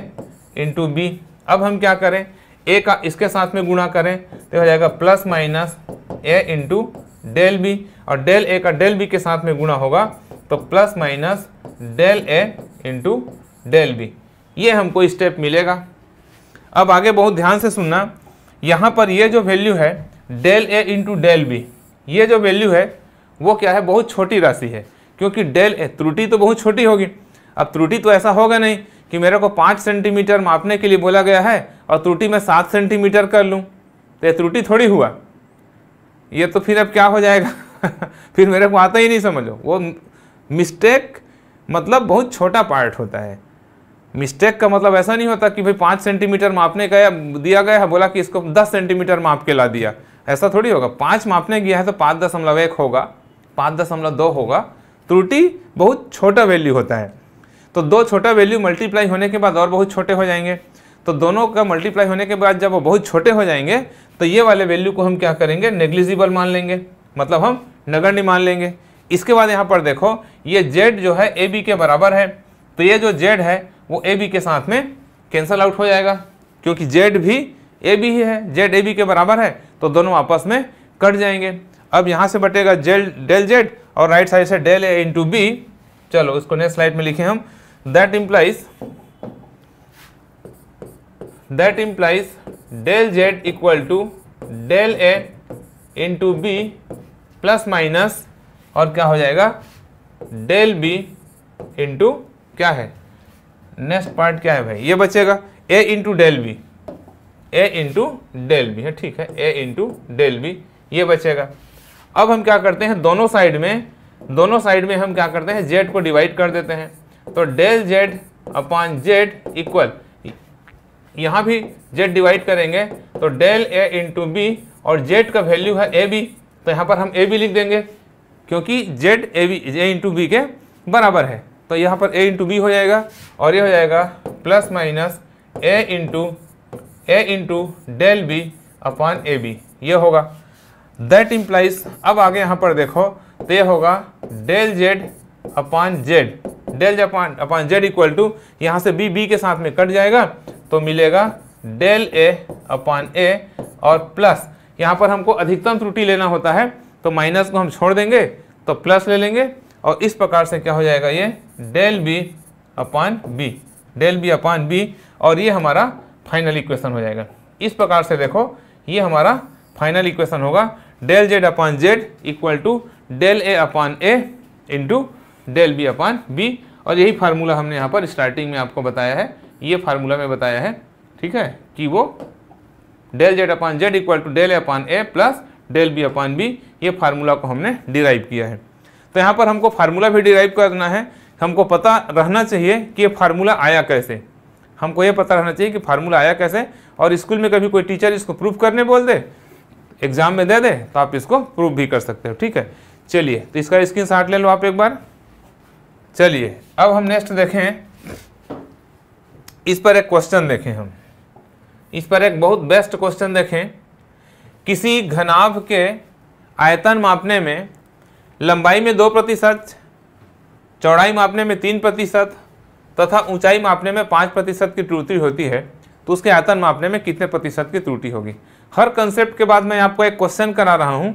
into B अब हम क्या करें ए का इसके साथ में गुणा करें तो हो जाएगा plus minus A into del B और डेल ए का डेल बी के साथ में गुणा होगा तो plus minus del A into del B ये हमको स्टेप मिलेगा अब आगे बहुत ध्यान से सुनना यहाँ पर ये जो वैल्यू है del A into del B ये जो वैल्यू है वो क्या है बहुत छोटी राशि है क्योंकि डेल ए त्रुटि तो बहुत छोटी होगी अब त्रुटि तो ऐसा होगा नहीं कि मेरे को पाँच सेंटीमीटर मापने के लिए बोला गया है और त्रुटि मैं सात सेंटीमीटर कर लूँ तो ये त्रुटि थोड़ी हुआ ये तो फिर अब क्या हो जाएगा फिर मेरे को आता ही नहीं समझो वो मिस्टेक मतलब बहुत छोटा पार्ट होता है मिस्टेक का मतलब ऐसा नहीं होता कि भाई पाँच सेंटीमीटर मापने का या दिया गया है बोला कि इसको दस सेंटीमीटर माप के ला दिया ऐसा थोड़ी होगा पाँच मापने गया है तो पाँच दशमलव एक होगा पाँच दशमलव दो होगा त्रुटि बहुत छोटा वैल्यू होता है तो दो छोटा वैल्यू मल्टीप्लाई होने के बाद और बहुत छोटे हो जाएंगे तो दोनों का मल्टीप्लाई होने के बाद जब वो बहुत छोटे हो जाएंगे तो ये वाले वैल्यू को हम क्या करेंगे नेग्लिजिबल मान लेंगे मतलब हम नगण्य मान लेंगे इसके बाद यहाँ पर देखो ये जेड जो है ए बी के बराबर है तो ये जो जेड है वो ए बी के साथ में कैंसल आउट हो जाएगा क्योंकि जेड भी ए बी ही है जेड ए बी के बराबर है तो दोनों आपस में कट जाएंगे अब यहाँ से बटेगा जेड डेल जेड और राइट साइड से डेल ए इंटू बी चलो इसको नेक्स्ट स्लाइड में लिखे हम that implies that implies del Z equal to del A into B plus minus और क्या हो जाएगा डेल बी इंटू क्या है नेक्स्ट पार्ट क्या है भाई ये बचेगा A into del B A into del B है ठीक है ए इंटू डेल बी ये बचेगा अब हम क्या करते हैं दोनों साइड में दोनों साइड में हम क्या करते हैं जेड को डिवाइड कर देते हैं तो del Z upon Z equal यहाँ भी जेड डिवाइड करेंगे तो डेल ए इंटू बी और जेड का वैल्यू है ए बी तो यहाँ पर हम ए बी लिख देंगे क्योंकि Z A B A into B के बराबर है तो यहाँ पर ए इंटू बी हो जाएगा और ये हो जाएगा plus minus A into A into del B upon A B ये होगा दैट इम्प्लाइज अब आगे यहाँ पर देखो तो ये होगा del Z upon Z del Z upon upon Z equal to यहाँ से बी बी के साथ में कट जाएगा तो मिलेगा डेल ए अपॉन ए और प्लस यहाँ पर हमको अधिकतम त्रुटि लेना होता है तो माइनस को हम छोड़ देंगे तो प्लस ले लेंगे और इस प्रकार से क्या हो जाएगा ये del B upon B del B upon B और ये हमारा फाइनल इक्वेशन हो जाएगा इस प्रकार से देखो ये हमारा फाइनल इक्वेशन होगा del Z upon Z equal to del A upon A into del B upon B और यही फार्मूला हमने यहाँ पर स्टार्टिंग में आपको बताया है ये फार्मूला में बताया है ठीक है कि वो del Z upon Z equal to del A upon A plus del B upon B ये फार्मूला को हमने डिराइव किया है तो यहाँ पर हमको फार्मूला भी डिराइव करना है हमको पता रहना चाहिए कि ये फार्मूला आया कैसे हमको ये पता रहना चाहिए कि फार्मूला आया कैसे और स्कूल में कभी कोई टीचर इसको प्रूफ करने बोल दे एग्जाम में दे दे तो आप इसको प्रूफ भी कर सकते हो ठीक है चलिए तो इसका स्क्रीन शॉट ले लो आप एक बार चलिए अब हम नेक्स्ट देखें इस पर एक क्वेश्चन देखें हम इस पर एक बहुत बेस्ट क्वेश्चन देखें किसी घनाभ के आयतन मापने में लंबाई में दो प्रतिशत चौड़ाई मापने में तीन प्रतिशत तथा ऊंचाई मापने में पाँच प्रतिशत की त्रुटि होती है तो उसके आयतन मापने में कितने प्रतिशत की त्रुटि होगी हर कंसेप्ट के बाद मैं आपको एक क्वेश्चन करा रहा हूँ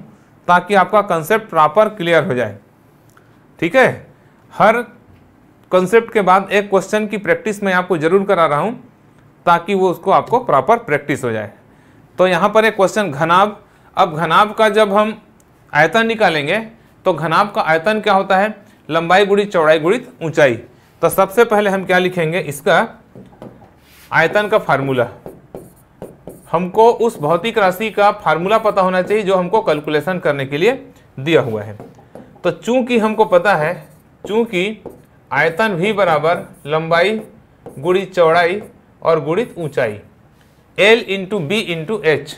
ताकि आपका कंसेप्ट प्रॉपर क्लियर हो जाए ठीक है हर कंसेप्ट के बाद एक क्वेश्चन की प्रैक्टिस मैं आपको ज़रूर करा रहा हूँ ताकि वो उसको आपको प्रॉपर प्रैक्टिस हो जाए तो यहाँ पर एक क्वेश्चन घनाभ अब घनाभ का जब हम आयतन निकालेंगे तो घनाभ का आयतन क्या होता है लंबाई गुड़ी चौड़ाई गुड़ित ऊंचाई तो सबसे पहले हम क्या लिखेंगे इसका आयतन का फार्मूला हमको उस भौतिक राशि का फार्मूला पता होना चाहिए जो हमको कैलकुलेशन करने के लिए दिया हुआ है तो चूंकि हमको पता है चूंकि आयतन भी बराबर लंबाई गुड़ी चौड़ाई और गुड़ित ऊंचाई L into B into H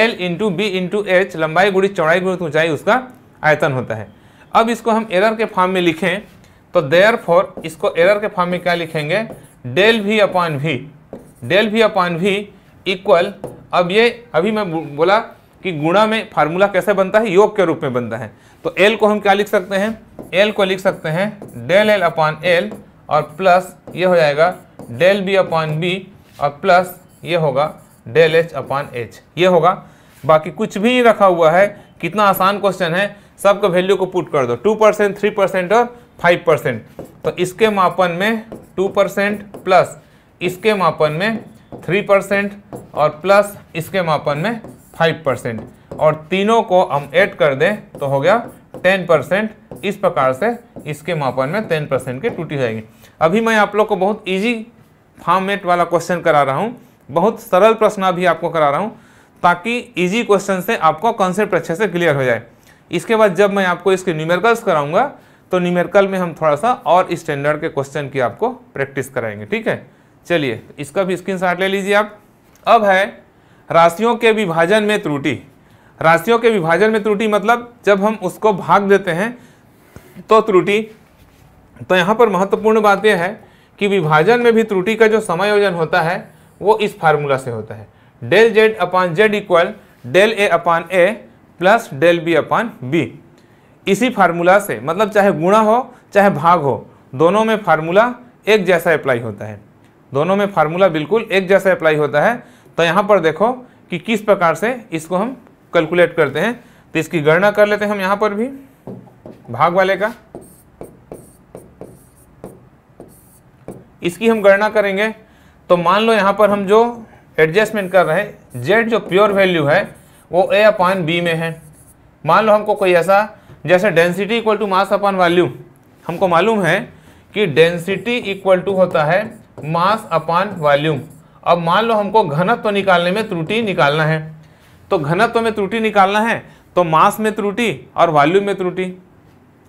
L into B into H लंबाई गुड़ी चौड़ाई गुड़ित ऊंचाई उसका आयतन होता है अब इसको हम एरर के फॉर्म में लिखें तो देयर फॉर इसको एरर के फॉर्म में क्या लिखेंगे डेल भी अपॉन भी डेल भी अपॉन भी इक्वल अब ये अभी मैं बोला कि गुणा में फार्मूला कैसे बनता है योग के रूप में बनता है तो एल को हम क्या लिख सकते हैं एल को लिख सकते हैं डेल एल अपॉन एल और प्लस ये हो जाएगा डेल बी अपॉन बी और प्लस ये होगा डेल एच अपॉन एच ये होगा बाकी कुछ भी नहीं रखा हुआ है कितना आसान क्वेश्चन है सबको वैल्यू को पुट कर दो टू परसेंट थ्री परसेंट और फाइव परसेंट तो इसके मापन में टू परसेंट प्लस इसके मापन में थ्री परसेंट और प्लस इसके मापन में फाइव परसेंट और तीनों को हम ऐड कर दें तो हो गया टेन परसेंट इस प्रकार से इसके मापन में टेन परसेंट की टूटी जाएगी अभी मैं आप लोग को बहुत ईजी फार्मेट वाला क्वेश्चन करा रहा हूँ बहुत सरल प्रश्न अभी आपको करा रहा हूँ ताकि इजी क्वेश्चन से आपको कॉन्सेप्ट अच्छे से क्लियर हो जाए इसके बाद जब मैं आपको इसके न्यूमेरिकल्स कराऊंगा तो न्यूमेरिकल में हम थोड़ा सा और स्टैंडर्ड के क्वेश्चन की आपको प्रैक्टिस कराएंगे ठीक है चलिए इसका भी स्क्रीन ले लीजिए आप अब है राशियों के विभाजन में त्रुटि राशियों के विभाजन में त्रुटि मतलब जब हम उसको भाग देते हैं तो त्रुटि तो यहाँ पर महत्वपूर्ण बात यह है कि विभाजन में भी त्रुटि का जो समायोजन होता है वो इस फार्मूला से होता है del Z upon Z equal del A upon A plus del B upon B इसी फार्मूला से मतलब चाहे गुणा हो चाहे भाग हो दोनों में फार्मूला एक जैसा अप्लाई होता है दोनों में फार्मूला बिल्कुल एक जैसा अप्लाई होता है तो यहाँ पर देखो कि किस प्रकार से इसको हम कैलकुलेट करते हैं तो इसकी गणना कर लेते हैं हम यहाँ पर भी भाग वाले का इसकी हम गणना करेंगे तो मान लो यहाँ पर हम जो एडजस्टमेंट कर रहे हैं जेड जो प्योर वैल्यू है वो ए अपॉन बी में है मान लो हमको कोई ऐसा जैसे density equal to mass upon volume हमको मालूम है कि डेंसिटी इक्वल टू होता है मास अपॉन वॉल्यूम अब मान लो हमको घनत्व निकालने में त्रुटि निकालना है तो घनत्व में त्रुटि निकालना है तो मास में त्रुटि और वॉल्यूम में त्रुटि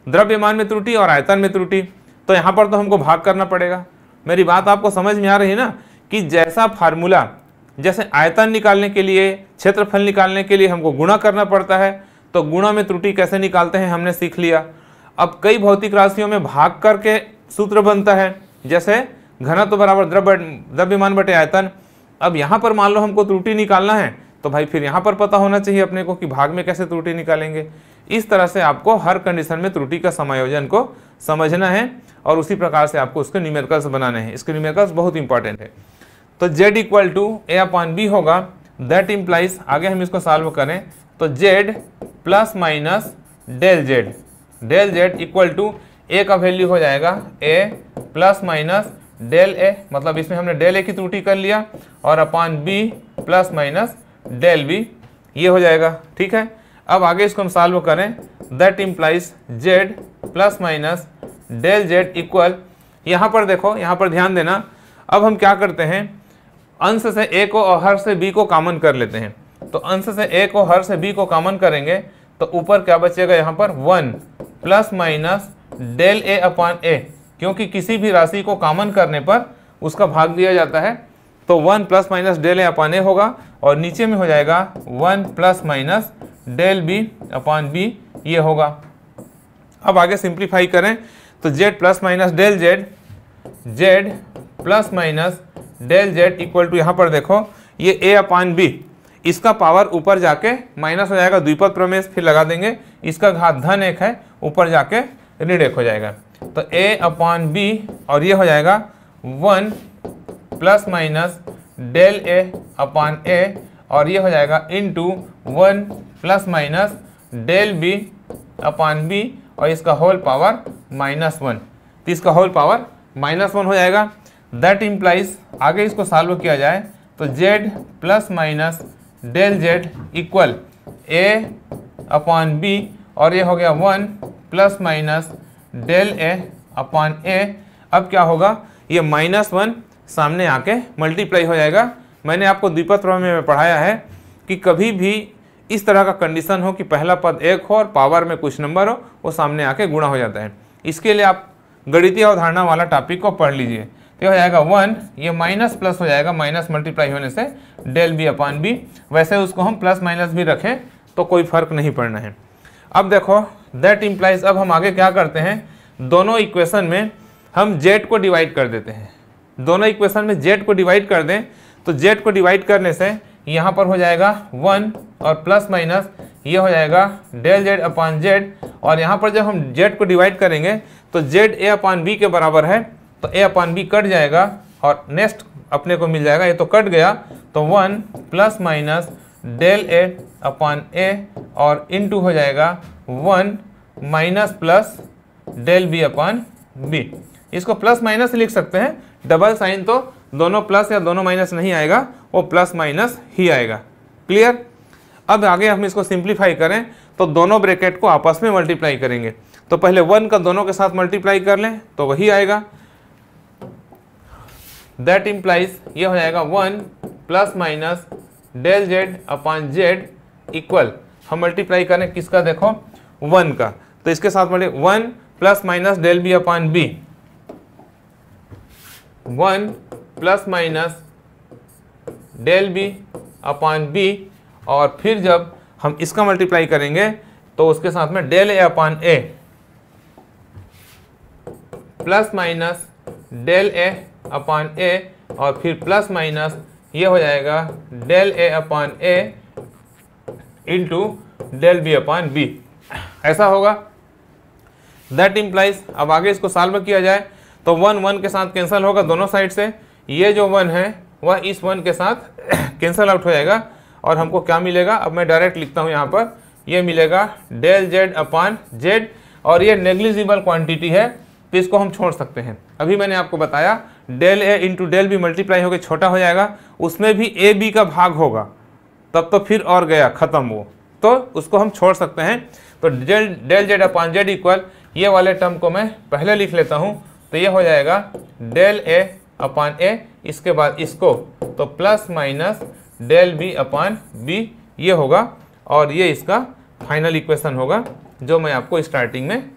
द्रव्यमान में त्रुटि और आयतन में त्रुटि तो यहाँ पर तो हमको भाग करना पड़ेगा मेरी बात आपको समझ में आ रही है ना कि जैसा फार्मूला जैसे आयतन निकालने के लिए क्षेत्रफल निकालने के लिए हमको गुणा करना पड़ता है तो गुणा में त्रुटि कैसे निकालते हैं हमने सीख लिया अब कई भौतिक राशियों में भाग करके सूत्र बनता है जैसे घनत्व तो बराबर द्रव्य द्रव्यमान बटे आयतन अब यहाँ पर मान लो हमको त्रुटि निकालना है तो भाई फिर यहाँ पर पता होना चाहिए अपने को कि भाग में कैसे त्रुटि निकालेंगे इस तरह से आपको हर कंडीशन में त्रुटि का समायोजन को समझना है और उसी प्रकार से आपको उसके न्यूमेरिकल्स बनाने हैं इसके न्यूमेरिकल्स बहुत इंपॉर्टेंट है तो z equal to A upon B होगा दैट इम्प्लाइज आगे हम इसको सॉल्व करें तो z plus minus del Z del Z equal to A का वैल्यू हो जाएगा A plus minus del A मतलब इसमें हमने डेल ए की त्रुटि कर लिया और upon B plus minus del B ये हो जाएगा ठीक है अब आगे इसको हम सॉल्व करें that implies Z plus minus del Z equal यहाँ पर देखो यहाँ पर ध्यान देना अब हम क्या करते हैं अंश से ए को और हर से बी को कॉमन कर लेते हैं तो अंश से ए को हर से बी को कॉमन करेंगे तो ऊपर क्या बचेगा यहाँ पर one plus minus del A upon A क्योंकि किसी भी राशि को कॉमन करने पर उसका भाग दिया जाता है तो one plus minus del A upon A होगा और नीचे में हो जाएगा one plus minus del B upon B ये होगा अब आगे सिंप्लीफाई करें तो Z plus minus del Z Z plus minus del Z equal to यहाँ पर देखो ये ए अपान बी इसका पावर ऊपर जाके माइनस हो जाएगा द्विपद प्रमेश फिर लगा देंगे इसका घात धन एक है ऊपर जाके ऋण एक हो जाएगा तो ए अपान बी और ये हो जाएगा one plus minus del A upon A और ये हो जाएगा into one plus minus del B upon B और इसका होल पावर माइनस वन तो इसका होल पावर माइनस वन हो जाएगा दैट इम्प्लाइज आगे इसको सॉल्व किया जाए तो Z plus minus del Z equal A upon B और ये हो गया one plus minus del A upon A अब क्या होगा ये माइनस वन सामने आके मल्टीप्लाई हो जाएगा मैंने आपको द्विपद प्रमेय में, में पढ़ाया है कि कभी भी इस तरह का कंडीशन हो कि पहला पद एक हो और पावर में कुछ नंबर हो वो सामने आके गुणा हो जाता है इसके लिए आप गणितीय अवधारणा वाला टॉपिक को पढ़ लीजिए तो हो जाएगा वन ये माइनस प्लस हो जाएगा माइनस मल्टीप्लाई होने से डेल बी अपान बी वैसे उसको हम प्लस माइनस भी रखें तो कोई फर्क नहीं पड़ना है अब देखो दैट इम्प्लाइज अब हम आगे क्या करते हैं दोनों इक्वेशन में हम जेड को डिवाइड कर देते हैं दोनों इक्वेशन में जेड को डिवाइड कर दें तो जेड को डिवाइड करने से यहाँ पर हो जाएगा वन और प्लस माइनस ये हो जाएगा डेल जेड अपान जेड और यहाँ पर जब हम जेड को डिवाइड करेंगे तो जेड ए अपान बी के बराबर है तो ए अपॉन बी कट जाएगा और नेक्स्ट अपने को मिल जाएगा ये तो कट गया तो one plus minus del A upon A और इन टू हो जाएगा one minus plus del B upon B इसको प्लस माइनस लिख सकते हैं डबल साइन तो दोनों प्लस या दोनों माइनस नहीं आएगा वो प्लस माइनस ही आएगा क्लियर अब आगे हम इसको सिंप्लीफाई करें तो दोनों ब्रैकेट को आपस में मल्टीप्लाई करेंगे तो पहले वन का दोनों के साथ मल्टीप्लाई कर लें तो वही आएगा दैट इम्प्लाइज ये हो जाएगा one plus minus del Z upon Z equal हम मल्टीप्लाई करें किसका देखो वन का तो इसके साथ multi one plus minus del B upon B one plus minus del B upon B और फिर जब हम इसका मल्टीप्लाई करेंगे तो उसके साथ में del A upon A plus minus del A upon A और फिर प्लस माइनस ये हो जाएगा del A upon A into del B upon B ऐसा होगा दैट इम्प्लाइज अब आगे इसको साल्व किया जाए तो वन वन के साथ कैंसिल होगा दोनों साइड से ये जो वन है वह इस वन के साथ कैंसिल आउट हो जाएगा और हमको क्या मिलेगा अब मैं डायरेक्ट लिखता हूँ यहाँ पर ये मिलेगा डेल जेड अपॉन जेड और ये नेग्लिजिबल क्वांटिटी है तो इसको हम छोड़ सकते हैं अभी मैंने आपको बताया del A into del B multiply होकर छोटा हो जाएगा उसमें भी ए बी का भाग होगा तब तो फिर और गया ख़त्म वो तो उसको हम छोड़ सकते हैं तो del del Z upon Z equal ये वाले टर्म को मैं पहले लिख लेता हूँ तो ये हो जाएगा डेल ए अपॉन ए इसके बाद इसको तो plus minus del B upon B ये होगा और ये इसका फाइनल इक्वेशन होगा जो मैं आपको स्टार्टिंग में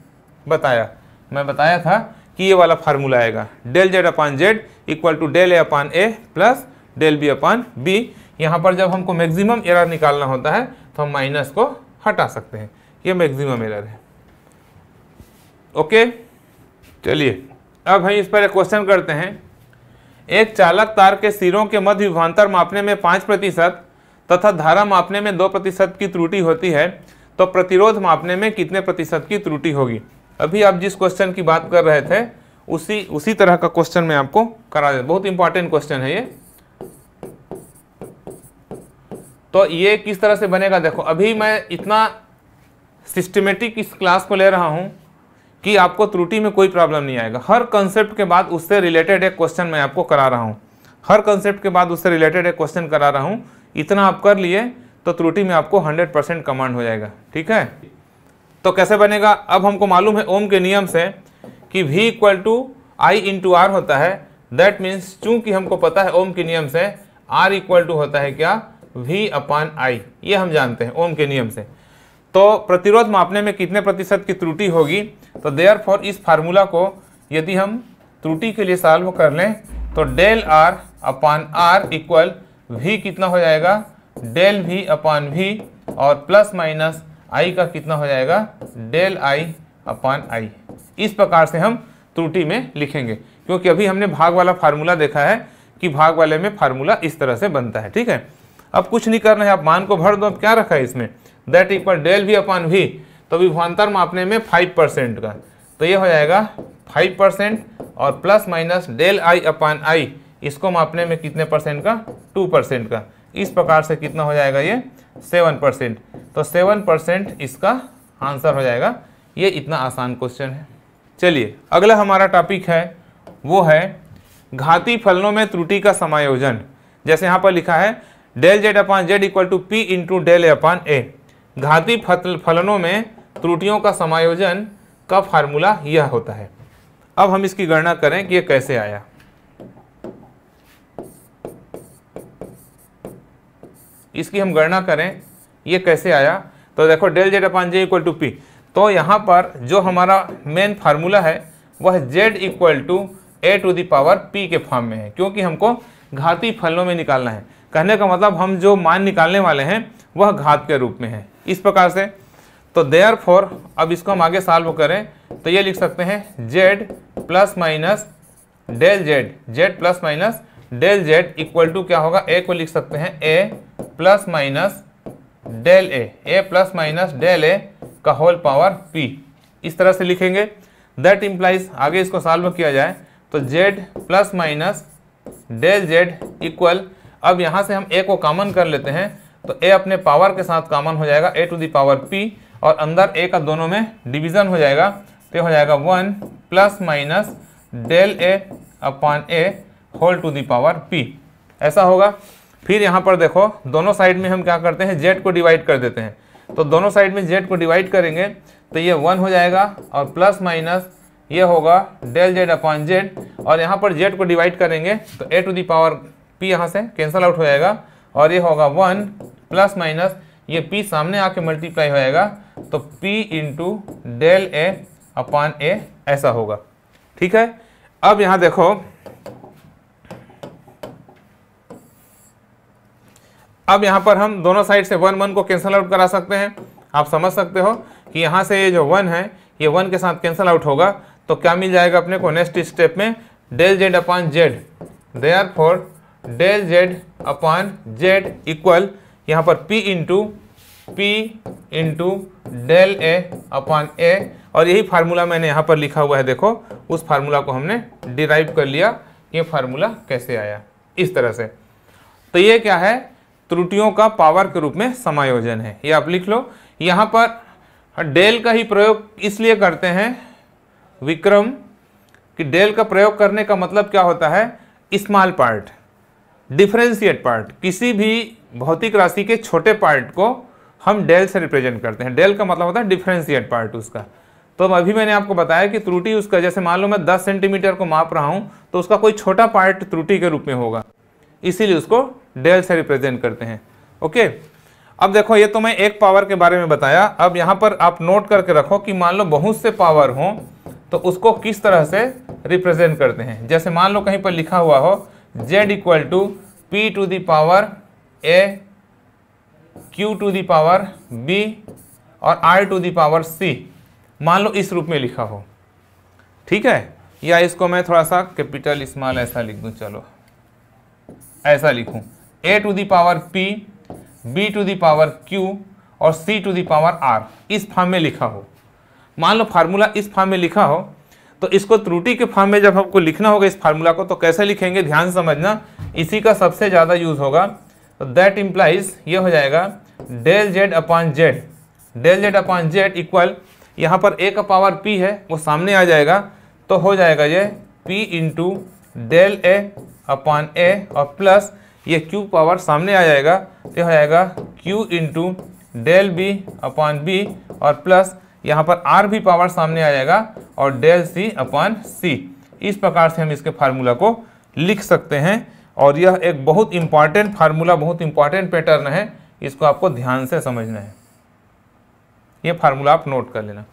बताया मैं बताया था कि ये वाला फार्मूला आएगा del Z upon Z equal to del A upon A plus del B upon B यहाँ पर जब हमको मैक्सिमम एरर निकालना होता है तो हम माइनस को हटा सकते हैं ये मैक्सिमम एरर है ओके चलिए अब हम इस पर एक क्वेश्चन करते हैं एक चालक तार के सिरों के मध्य विभांतर मापने में पाँच प्रतिशत तथा धारा मापने में दो प्रतिशत की त्रुटि होती है तो प्रतिरोध मापने में कितने प्रतिशत की त्रुटि होगी अभी आप जिस क्वेश्चन की बात कर रहे थे उसी उसी तरह का क्वेश्चन मैं आपको करा देता बहुत इंपॉर्टेंट क्वेश्चन है ये तो ये किस तरह से बनेगा देखो अभी मैं इतना सिस्टमेटिक इस क्लास को ले रहा हूँ कि आपको त्रुटि में कोई प्रॉब्लम नहीं आएगा हर कंसेप्ट के बाद उससे रिलेटेड एक क्वेश्चन मैं आपको करा रहा हूँ हर कंसेप्ट के बाद उससे रिलेटेड एक क्वेश्चन करा रहा हूँ इतना आप कर लिए तो त्रुटि में आपको 100 परसेंट कमांड हो जाएगा ठीक है तो कैसे बनेगा अब हमको मालूम है ओम के नियम से कि V equal to I into R होता है दैट मीन्स चूंकि हमको पता है ओम के नियम से R इक्वल टू होता है क्या V अपान आई ये हम जानते हैं ओम के नियम से तो प्रतिरोध मापने में कितने प्रतिशत की त्रुटि होगी तो देयर इस फार्मूला को यदि हम त्रुटि के लिए सॉल्व कर लें तो del R upon R equal V कितना हो जाएगा डेल वी अपान वी और प्लस माइनस आई का कितना हो जाएगा डेल आई अपॉन आई इस प्रकार से हम त्रुटि में लिखेंगे क्योंकि अभी हमने भाग वाला फार्मूला देखा है कि भाग वाले में फार्मूला इस तरह से बनता है ठीक है अब कुछ नहीं करना है आप मान को भर दो अब क्या रखा है इसमें दैट इक्वल डेल भी अपॉन भी तो विभवान्तर मापने में फाइव परसेंट का तो ये हो जाएगा फाइव परसेंट और plus minus del I upon I इसको मापने में कितने परसेंट का टू परसेंट का इस प्रकार से कितना हो जाएगा ये सेवन परसेंट तो सेवन परसेंट इसका आंसर हो जाएगा ये इतना आसान क्वेश्चन है चलिए अगला हमारा टॉपिक है वो है घाती फलनों में त्रुटि का समायोजन जैसे यहाँ पर लिखा है del Z upon Z equal to P into del upon A घाती फलनों में त्रुटियों का समायोजन का फार्मूला यह होता है अब हम इसकी गणना करें कि ये कैसे आया इसकी हम गणना करें ये कैसे आया तो देखो del Z upon J equal to P तो यहाँ पर जो हमारा मेन फार्मूला है वह Z equal to A to the power P के फॉर्म में है क्योंकि हमको घाती फलों में निकालना है कहने का मतलब हम जो मान निकालने वाले हैं वह घात के रूप में है इस प्रकार से तो देयर फोर अब इसको हम आगे सॉल्व करें तो ये लिख सकते हैं Z plus minus del Z Z plus minus del Z equal to क्या होगा ए को लिख सकते हैं A plus minus del A A plus minus del A का होल पावर पी इस तरह से लिखेंगे दैट इम्प्लाइज आगे इसको सॉल्व किया जाए तो Z plus minus del Z equal अब यहाँ से हम ए को कॉमन कर लेते हैं तो ए अपने पावर के साथ कॉमन हो जाएगा A to the power P और अंदर ए का दोनों में डिवीजन हो जाएगा तो हो जाएगा one plus minus del A upon A whole to the power P ऐसा होगा फिर यहाँ पर देखो दोनों साइड में हम क्या करते हैं जेड को डिवाइड कर देते हैं तो दोनों साइड में जेड को डिवाइड करेंगे तो ये वन हो जाएगा और प्लस माइनस ये होगा डेल जेड अपॉन जेड और यहाँ पर जेड को डिवाइड करेंगे तो A to the power P यहाँ से कैंसल आउट हो जाएगा और ये होगा वन प्लस माइनस ये पी सामने आके मल्टीप्लाई हो जाएगा तो P into del A upon A ऐसा होगा ठीक है अब यहाँ देखो अब यहाँ पर हम दोनों साइड से वन वन को कैंसिल आउट करा सकते हैं आप समझ सकते हो कि यहाँ से ये जो वन है ये वन के साथ कैंसिल आउट होगा तो क्या मिल जाएगा अपने को नेक्स्ट स्टेप में del Z upon Z therefore del Z upon Z equal यहाँ पर P into P into del A upon A और यही फार्मूला मैंने यहाँ पर लिखा हुआ है देखो उस फार्मूला को हमने डिराइव कर लिया ये फार्मूला कैसे आया इस तरह से तो ये क्या है त्रुटियों का पावर के रूप में समायोजन है ये आप लिख लो यहाँ पर डेल का ही प्रयोग इसलिए करते हैं विक्रम कि डेल का प्रयोग करने का मतलब क्या होता है स्मॉल पार्ट डिफ्रेंशिएट पार्ट किसी भी भौतिक राशि के छोटे पार्ट को हम डेल से रिप्रेजेंट करते हैं डेल का मतलब होता है डिफ्रेंशिएट पार्ट उसका तो अभी मैंने आपको बताया कि त्रुटि उसका जैसे मान लो मैं 10 सेंटीमीटर को माप रहा हूँ तो उसका कोई छोटा पार्ट त्रुटि के रूप में होगा इसीलिए उसको डेल से रिप्रेजेंट करते हैं ओके अब देखो ये तो मैं एक पावर के बारे में बताया अब यहाँ पर आप नोट करके रखो कि मान लो बहुत से पावर हों तो उसको किस तरह से रिप्रेजेंट करते हैं जैसे मान लो कहीं पर लिखा हुआ हो Z equal to P to the power A Q to the power B और आर टू दावर सी मान लो इस रूप में लिखा हो ठीक है या इसको मैं थोड़ा सा कैपिटल स्मॉल ऐसा लिख दूँ चलो ऐसा लिखूँ A to the power P B to the power Q और C to the power R इस फॉर्म में लिखा हो मान लो फार्मूला इस फॉर्म में लिखा हो तो इसको त्रुटि के फॉर्म में जब हमको लिखना होगा इस फार्मूला को तो कैसे लिखेंगे ध्यान समझना इसी का सबसे ज़्यादा यूज़ होगा तो दैट इम्प्लाइज ये हो जाएगा del Z upon Z del Z upon Z equal यहाँ पर ए का पावर पी है वो सामने आ जाएगा तो हो जाएगा ये P into del A upon A और प्लस ये क्यू पावर सामने आ जाएगा यह हो जाएगा Q into del B upon B और प्लस यहाँ पर आर भी पावर सामने आ जाएगा और डेल सी अपॉन सी इस प्रकार से हम इसके फार्मूला को लिख सकते हैं और यह एक बहुत इंपॉर्टेंट फार्मूला बहुत इम्पॉर्टेंट पैटर्न है इसको आपको ध्यान से समझना है यह फार्मूला आप नोट कर लेना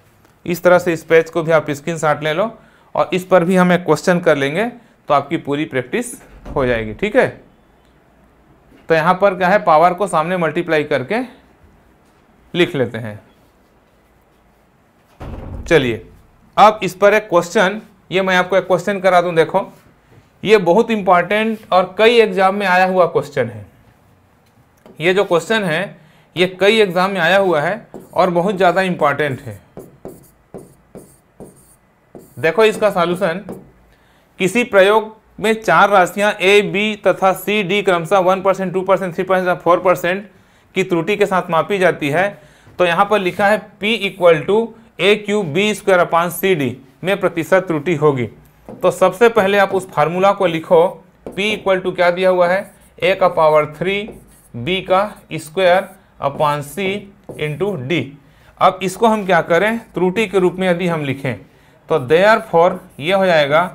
इस तरह से इस पेज को भी आप स्क्रीन शाट ले लो और इस पर भी हम एक क्वेश्चन कर लेंगे तो आपकी पूरी प्रैक्टिस हो जाएगी ठीक है तो यहाँ पर क्या है पावर को सामने मल्टीप्लाई करके लिख लेते हैं चलिए अब इस पर एक क्वेश्चन ये मैं आपको एक क्वेश्चन करा दूं देखो ये बहुत इंपॉर्टेंट और कई एग्जाम में आया हुआ क्वेश्चन है ये जो क्वेश्चन है ये कई एग्जाम में आया हुआ है और बहुत ज़्यादा इंपॉर्टेंट है देखो इसका सॉल्यूशन किसी प्रयोग में चार राशियां ए बी तथा सी डी क्रमशः one percent two percent three percent four percent की त्रुटि के साथ मापी जाती है तो यहाँ पर लिखा है P equal to A Q B square upon C D में प्रतिशत त्रुटि होगी तो सबसे पहले आप उस फार्मूला को लिखो पी इक्वल टू क्या दिया हुआ है ए का पावर थ्री बी का square upon C into D अब इसको हम क्या करें त्रुटि के रूप में यदि हम लिखें तो देयर फॉर यह हो जाएगा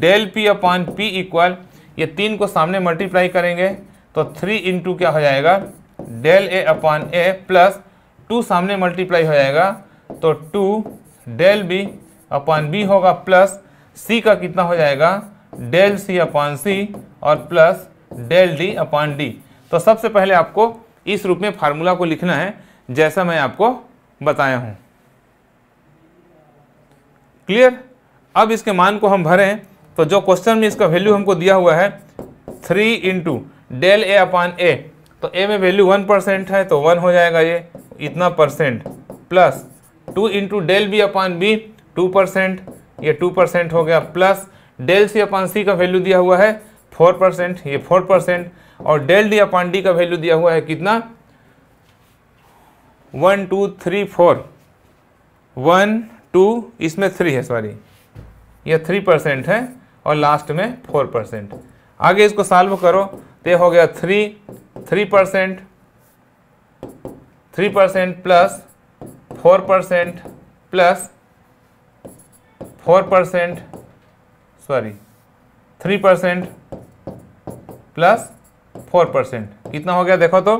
del P upon P equal ये तीन को सामने मल्टीप्लाई करेंगे तो थ्री इंटू क्या हो जाएगा डेल ए अपॉन ए प्लस टू सामने मल्टीप्लाई हो जाएगा तो two del B upon B होगा प्लस सी का कितना हो जाएगा डेल सी अपॉन सी और plus del d upon d तो सबसे पहले आपको इस रूप में फार्मूला को लिखना है जैसा मैं आपको बताया हूँ क्लियर अब इसके मान को हम भरें तो जो क्वेश्चन में इसका वैल्यू हमको दिया हुआ है three into del A upon a तो ए में वैल्यू वन परसेंट है तो वन हो जाएगा ये इतना percent plus two into del B upon b two percent ये टू परसेंट हो गया प्लस डेल सी अपान सी का वैल्यू दिया हुआ है फोर परसेंट ये फोर परसेंट और डेल डी अपान डी का वैल्यू दिया हुआ है कितना one two three four one two इसमें थ्री है सॉरी यह थ्री परसेंट है और लास्ट में फोर परसेंट आगे इसको सॉल्व करो तो यह हो गया three three percent three percent plus four percent plus four percent sorry three percent plus four percent कितना हो गया देखो तो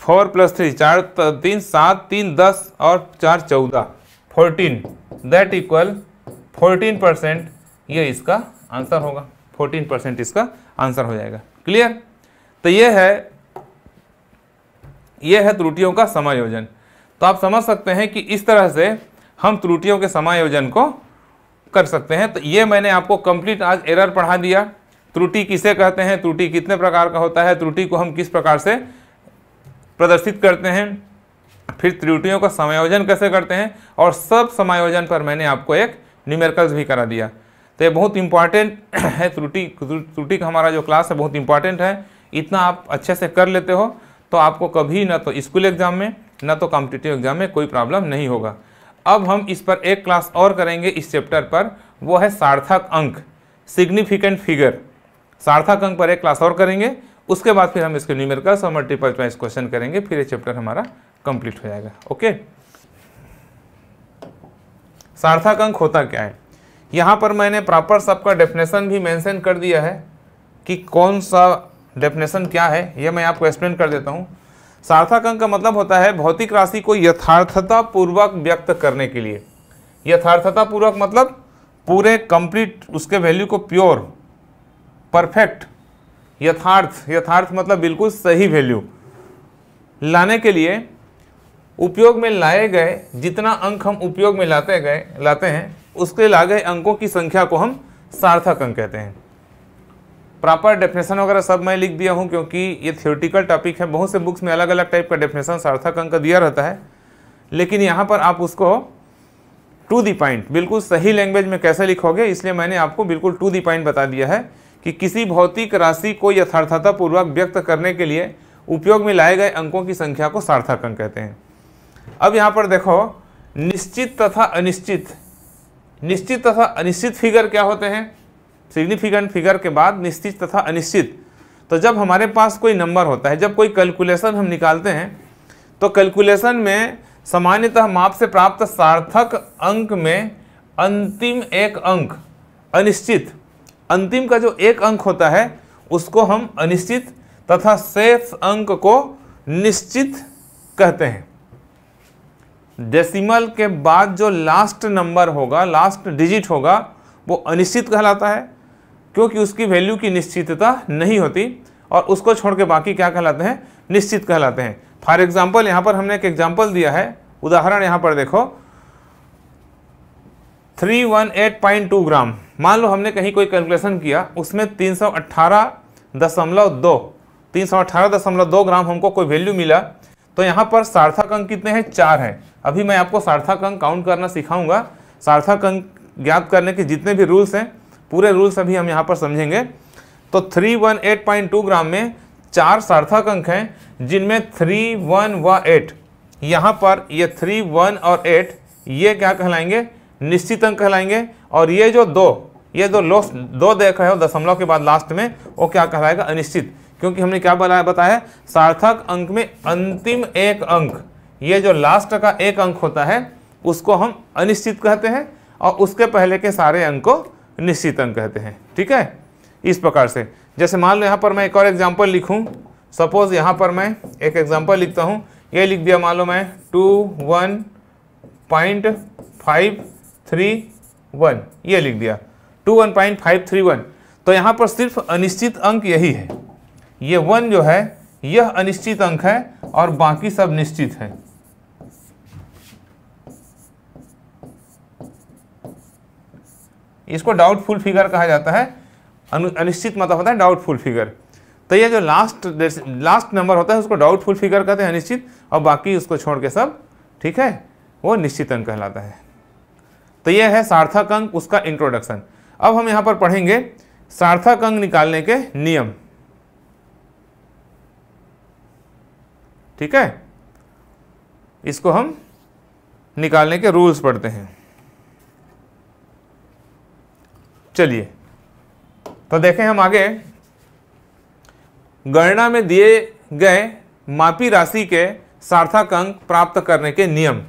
फोर प्लस थ्री चार तीन सात तीन दस और चार चौदह फोर्टीन दैट इक्वल 14 परसेंट यह इसका आंसर होगा 14 परसेंट इसका आंसर हो जाएगा क्लियर तो यह है यह है त्रुटियों का समायोजन तो आप समझ सकते हैं कि इस तरह से हम त्रुटियों के समायोजन को कर सकते हैं तो ये मैंने आपको कंप्लीट आज एरर पढ़ा दिया त्रुटि किसे कहते हैं त्रुटि कितने प्रकार का होता है त्रुटि को हम किस प्रकार से प्रदर्शित करते हैं फिर त्रुटियों का समायोजन कैसे करते हैं और सब समायोजन पर मैंने आपको एक न्यूमेरिकल्स भी करा दिया तो ये बहुत इंपॉर्टेंट है त्रुटि त्रुटि का हमारा जो क्लास है बहुत इंपॉर्टेंट है इतना आप अच्छे से कर लेते हो तो आपको कभी ना तो स्कूल एग्ज़ाम में ना तो कॉम्पिटिटिव एग्ज़ाम में कोई प्रॉब्लम नहीं होगा अब हम इस पर एक क्लास और करेंगे इस चैप्टर पर वो है सार्थक अंक सिग्निफिकेंट फिगर सार्थक अंक पर एक क्लास और करेंगे उसके बाद फिर हम इसके न्यूमेरिकल्स और मल्टीपल चॉइस क्वेश्चन करेंगे फिर ये चैप्टर हमारा कंप्लीट हो जाएगा ओके सार्थक अंक होता क्या है यहां पर मैंने प्रॉपर सबका डेफिनेशन भी मेंशन कर दिया है कि कौन सा डेफिनेशन क्या है यह मैं आपको एक्सप्लेन कर देता हूं सार्थक अंक का मतलब होता है भौतिक राशि को यथार्थता पूर्वक व्यक्त करने के लिए यथार्थता पूर्वक मतलब पूरे कंप्लीट उसके वैल्यू को प्योर परफेक्ट यथार्थ यथार्थ मतलब बिल्कुल सही वैल्यू लाने के लिए उपयोग में लाए गए जितना अंक हम उपयोग में लाते गए लाते हैं उसके ला गए अंकों की संख्या को हम सार्थक अंक कहते हैं प्रॉपर डेफिनेशन वगैरह सब मैं लिख दिया हूँ क्योंकि ये थियोटिकल टॉपिक है बहुत से बुक्स में अलग अलग टाइप का डेफिनेशन सार्थक अंक दिया रहता है लेकिन यहाँ पर आप उसको टू दी पॉइंट बिल्कुल सही लैंग्वेज में कैसे लिखोगे इसलिए मैंने आपको बिल्कुल टू दी पॉइंट बता दिया है कि किसी भौतिक राशि को यथार्थतापूर्वक व्यक्त करने के लिए उपयोग में लाए गए अंकों की संख्या को सार्थक अंक कहते हैं अब यहाँ पर देखो निश्चित तथा अनिश्चित निश्चित तथा अनिश्चित फिगर क्या होते हैं सिग्निफिकेंट फिगर के बाद निश्चित तथा अनिश्चित तो जब हमारे पास कोई नंबर होता है जब कोई कैलकुलेशन हम निकालते हैं तो कैलकुलेशन में सामान्यतः माप से प्राप्त सार्थक अंक में अंतिम एक अंक अनिश्चित अंतिम का जो एक अंक होता है उसको हम अनिश्चित तथा शेष अंक को निश्चित कहते हैं डेसिमल के बाद जो लास्ट नंबर होगा लास्ट डिजिट होगा वो अनिश्चित कहलाता है क्योंकि उसकी वैल्यू की निश्चितता नहीं होती और उसको छोड़ के बाकी क्या कहलाते हैं निश्चित कहलाते हैं फॉर एग्जाम्पल यहाँ पर हमने एक एग्जाम्पल दिया है उदाहरण यहाँ पर देखो three one eight point two gram मान लो हमने कहीं कोई कैलकुलेशन किया उसमें तीन सौ अट्ठारह दशमलव दो तीन सौ दशमलव दो ग्राम हमको कोई वैल्यू मिला तो यहाँ पर सार्थक अंक कितने हैं चार हैं अभी मैं आपको सार्थक अंक काउंट करना सिखाऊंगा सार्थक अंक ज्ञात करने के जितने भी रूल्स हैं पूरे रूल्स अभी हम यहाँ पर समझेंगे तो three one eight point two gram में चार सार्थक अंक हैं जिनमें थ्री वन व एट यहाँ पर ये थ्री वन और एट ये क्या कहलाएंगे निश्चित अंक कहलाएंगे और ये जो दो ये जो लो दो देख रहे हो दशमलव के बाद लास्ट में वो क्या कहलाएगा अनिश्चित क्योंकि हमने क्या बताया बताया सार्थक अंक में अंतिम एक अंक ये जो लास्ट का एक अंक होता है उसको हम अनिश्चित कहते हैं और उसके पहले के सारे अंक को निश्चित अंक कहते हैं ठीक है इस प्रकार से जैसे मान लो यहाँ पर मैं एक और एग्जाम्पल लिखूँ सपोज़ यहाँ पर मैं एक एग्जाम्पल लिखता हूँ ये लिख दिया मान लो मैं two one point five three one ये लिख दिया two one point five three one तो यहाँ पर सिर्फ अनिश्चित अंक यही है ये वन जो है यह अनिश्चित अंक है और बाकी सब निश्चित हैं इसको डाउटफुल फिगर कहा जाता है अनिश्चित मतलब होता है डाउटफुल फिगर तो ये जो लास्ट लास्ट नंबर होता है उसको डाउटफुल फिगर कहते हैं अनिश्चित और बाकी उसको छोड़ के सब ठीक है वो निश्चित अंक कहलाता है तो ये है सार्थक अंक उसका इंट्रोडक्शन अब हम यहाँ पर पढ़ेंगे सार्थक अंक निकालने के नियम ठीक है इसको हम निकालने के रूल्स पढ़ते हैं चलिए तो देखें हम आगे गणना में दिए गए मापी राशि के सार्थक अंक प्राप्त करने के नियम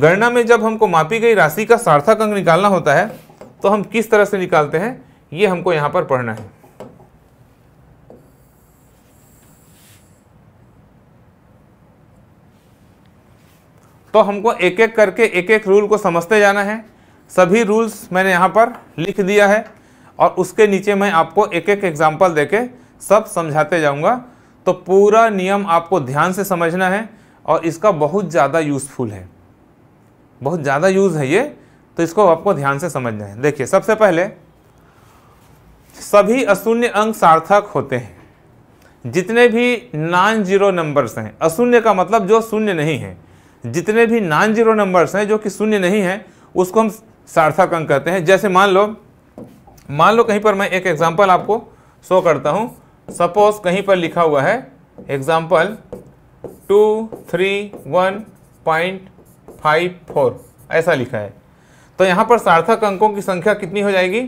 गणना में जब हमको मापी गई राशि का सार्थक अंक निकालना होता है तो हम किस तरह से निकालते हैं ये हमको यहाँ पर पढ़ना है तो हमको एक एक करके एक एक रूल को समझते जाना है सभी रूल्स मैंने यहाँ पर लिख दिया है और उसके नीचे मैं आपको एक एक एग्जाम्पल देके सब समझाते जाऊँगा तो पूरा नियम आपको ध्यान से समझना है और इसका बहुत ज़्यादा यूज़फुल है बहुत ज़्यादा यूज़ है ये तो इसको आपको ध्यान से समझना है देखिए सबसे पहले सभी अशून्य अंक सार्थक होते हैं जितने भी नॉन जीरो नंबर्स हैं अशून्य का मतलब जो शून्य नहीं है जितने भी नॉन जीरो नंबर्स हैं जो कि शून्य नहीं है उसको हम सार्थक अंक कहते हैं जैसे मान लो मान लो कहीं पर मैं एक एग्जाम्पल आपको शो करता हूँ सपोज कहीं पर लिखा हुआ है example two three one point five four ऐसा लिखा है तो यहाँ पर सार्थक अंकों की संख्या कितनी हो जाएगी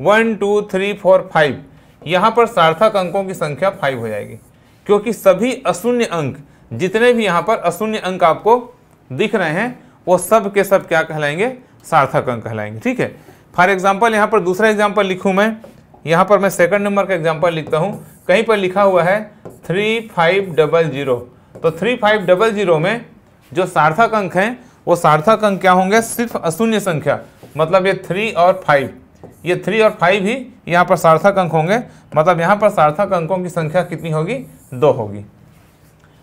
one two three four five यहाँ पर सार्थक अंकों की संख्या फाइव हो जाएगी क्योंकि सभी अशून्य अंक जितने भी यहाँ पर अशून्य अंक आपको दिख रहे हैं वो सब के सब क्या कहलाएंगे सार्थक अंक कहलाएंगे ठीक है फॉर एग्जाम्पल यहाँ पर दूसरा एग्जाम्पल लिखूँ मैं यहाँ पर मैं सेकंड नंबर का एग्जाम्पल लिखता हूँ कहीं पर लिखा हुआ है थ्री फाइव डबल जीरो तो थ्री फाइव डबल जीरो में जो सार्थक अंक हैं वो सार्थक अंक क्या होंगे सिर्फ अशून्य संख्या मतलब ये थ्री और फाइव ये थ्री और फाइव ही यहाँ पर सार्थक अंक होंगे मतलब यहाँ पर सार्थक अंकों की संख्या कितनी होगी दो होगी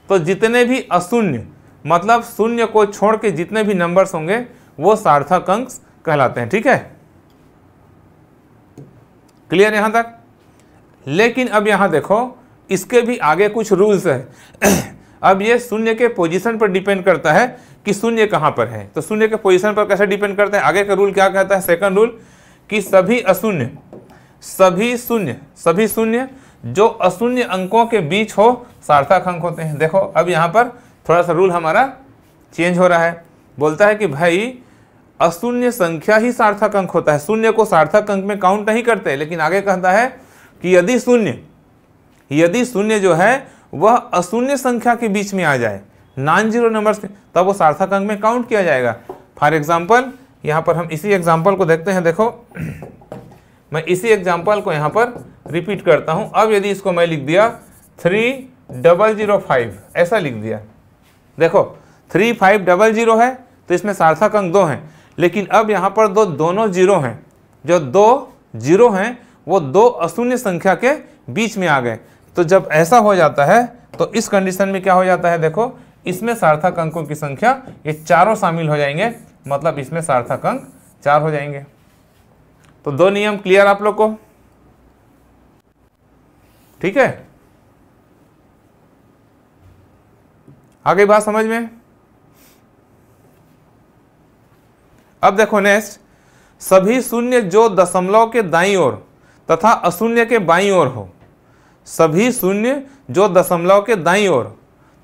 तो जितने भी अशून्य मतलब शून्य को छोड़ के जितने भी नंबर्स होंगे वो सार्थक अंक कहलाते हैं ठीक है क्लियर यहां तक लेकिन अब यहां देखो इसके भी आगे कुछ रूल्स है अब ये शून्य के पोजीशन पर डिपेंड करता है कि शून्य कहां पर है तो शून्य के पोजीशन पर कैसे डिपेंड करते हैं आगे का रूल क्या कहता है सेकंड रूल कि सभी अशून्य सभी शून्य सभी शून्य जो अशून्य अंकों के बीच हो सार्थक अंक होते हैं देखो अब यहां पर थोड़ा सा रूल हमारा चेंज हो रहा है बोलता है कि भाई अशून्य संख्या ही सार्थक अंक होता है शून्य को सार्थक अंक में काउंट नहीं करते लेकिन आगे कहता है कि यदि शून्य यदि शून्य जो है वह अशून्य संख्या के बीच में आ जाए नॉन जीरो नंबर से तब वो सार्थक अंक में काउंट किया जाएगा फॉर एग्जाम्पल यहाँ पर हम इसी एग्जाम्पल को देखते हैं देखो मैं इसी एग्जाम्पल को यहाँ पर रिपीट करता हूँ अब यदि इसको मैं लिख दिया थ्री डबल जीरो फाइव ऐसा लिख दिया देखो थ्री फाइव डबल जीरो है तो इसमें सार्थक अंक दो हैं लेकिन अब यहाँ पर दो दोनों जीरो हैं जो दो जीरो हैं वो दो अशून्य संख्या के बीच में आ गए तो जब ऐसा हो जाता है तो इस कंडीशन में क्या हो जाता है देखो इसमें सार्थक अंकों की संख्या ये चारों शामिल हो जाएंगे मतलब इसमें सार्थक अंक चार हो जाएंगे तो दो नियम क्लियर आप लोग को ठीक है आगे बात समझ में अब देखो नेक्स्ट सभी शून्य जो दशमलव के दाई ओर तथा अशून्य के बाई ओर हो सभी शून्य जो दशमलव के दाई ओर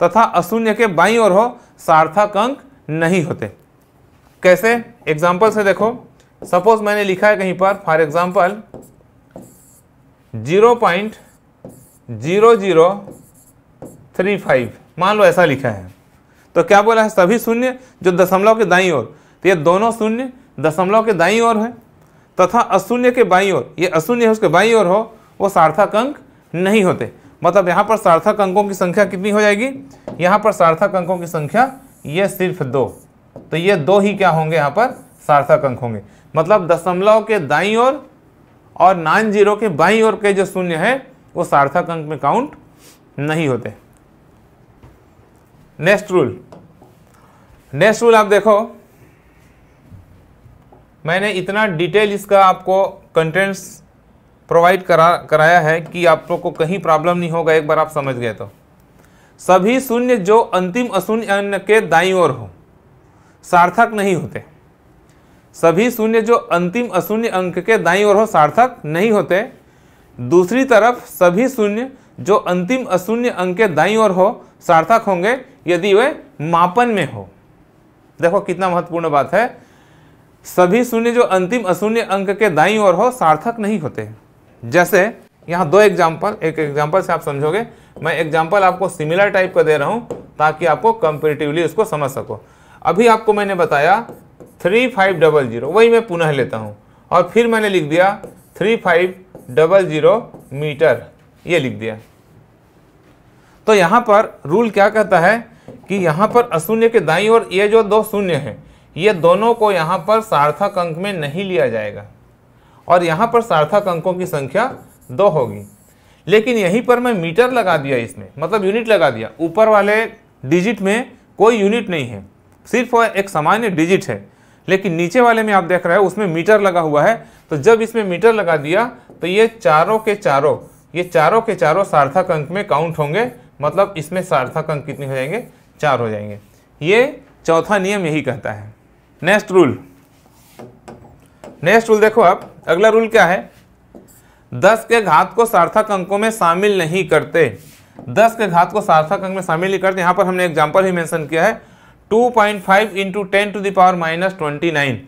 तथा अशून्य के बाई ओर हो सार्थक अंक नहीं होते कैसे एग्जाम्पल से देखो सपोज मैंने लिखा है कहीं पर for example zero point zero zero three five मान लो ऐसा लिखा है तो क्या बोला है सभी शून्य जो दशमलव के दाई ओर तो ये दोनों शून्य दशमलव के दाई और है तथा अशून्य के बाई और ये अशून्य उसके बाई और हो वो सार्थक अंक नहीं होते मतलब यहाँ पर सार्थक अंकों की संख्या कितनी हो जाएगी यहाँ पर सार्थक अंकों की संख्या ये सिर्फ दो तो ये दो ही क्या होंगे यहाँ पर सार्थक अंक होंगे मतलब दशमलव के दाई और, और नॉन जीरो के बाई और के जो शून्य है वो सार्थक अंक में काउंट नहीं होते नेक्स्ट रूल नेक्स्ट रूल आप देखो मैंने इतना डिटेल इसका आपको कंटेंट्स प्रोवाइड करा कराया है कि आप लोग को कहीं प्रॉब्लम नहीं होगा एक बार आप समझ गए तो सभी शून्य जो अंतिम अशून्य अन्य के दाई ओर हो सार्थक नहीं होते सभी शून्य जो अंतिम अशून्य अंक के दाई ओर हो सार्थक नहीं होते दूसरी तरफ सभी शून्य जो अंतिम अशून्य अंक के दाई ओर हो सार्थक होंगे यदि वे मापन में हो देखो कितना महत्वपूर्ण बात है सभी शून्य जो अंतिम अशून्य अंक के दाई और हो सार्थक नहीं होते जैसे यहाँ दो एग्जाम्पल एक एग्जाम्पल से आप समझोगे मैं एग्जाम्पल आपको सिमिलर टाइप का दे रहा हूँ ताकि आपको कंपेरेटिवली उसको समझ सको अभी आपको मैंने बताया थ्री फाइव डबल जीरो वही मैं पुनः लेता हूँ और फिर मैंने लिख दिया three five double zero metre ये लिख दिया तो यहाँ पर रूल क्या कहता है कि यहाँ पर अशून्य के दाई और ये जो दो शून्य हैं ये दोनों को यहाँ पर सार्थक अंक में नहीं लिया जाएगा और यहाँ पर सार्थक अंकों की संख्या दो होगी लेकिन यहीं पर मैं मीटर लगा दिया इसमें मतलब यूनिट लगा दिया ऊपर वाले डिजिट में कोई यूनिट नहीं है सिर्फ एक सामान्य डिजिट है लेकिन नीचे वाले में आप देख रहे हो उसमें मीटर लगा हुआ है तो जब इसमें मीटर लगा दिया तो ये चारों के चारों ये चारों के चारों सार्थक अंक में काउंट होंगे मतलब इसमें सार्थक अंक कितने हो जाएंगे चार हो जाएंगे ये चौथा नियम यही कहता है नेक्स्ट रूल नेक्स्ट रूल देखो आप अगला रूल क्या है दस के घात को सार्थक अंकों में शामिल नहीं करते दस के घात को सार्थक अंक में शामिल नहीं करते यहां पर हमने एग्जाम्पल ही मैंशन किया है two point five into ten to the power minus twenty nine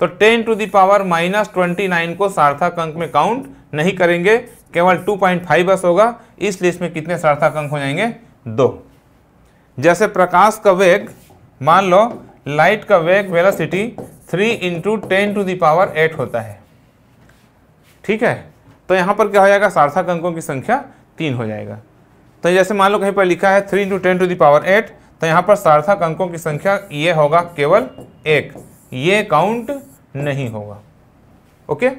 तो ten to the power minus twenty nine को सार्थक अंक में काउंट नहीं करेंगे केवल टू पॉइंट फाइव बस होगा इसलिए इसमें कितने सार्थक अंक हो जाएंगे दो जैसे प्रकाश का वेग मान लो लाइट का वेग velocity three into ten to the power eight होता है ठीक है तो यहाँ पर क्या हो जाएगा सार्थक अंकों की संख्या तीन हो जाएगा तो जैसे मान लो कहीं पर लिखा है three into ten to the power eight तो यहाँ पर सार्थक अंकों की संख्या ये होगा केवल एक ये काउंट नहीं होगा ओके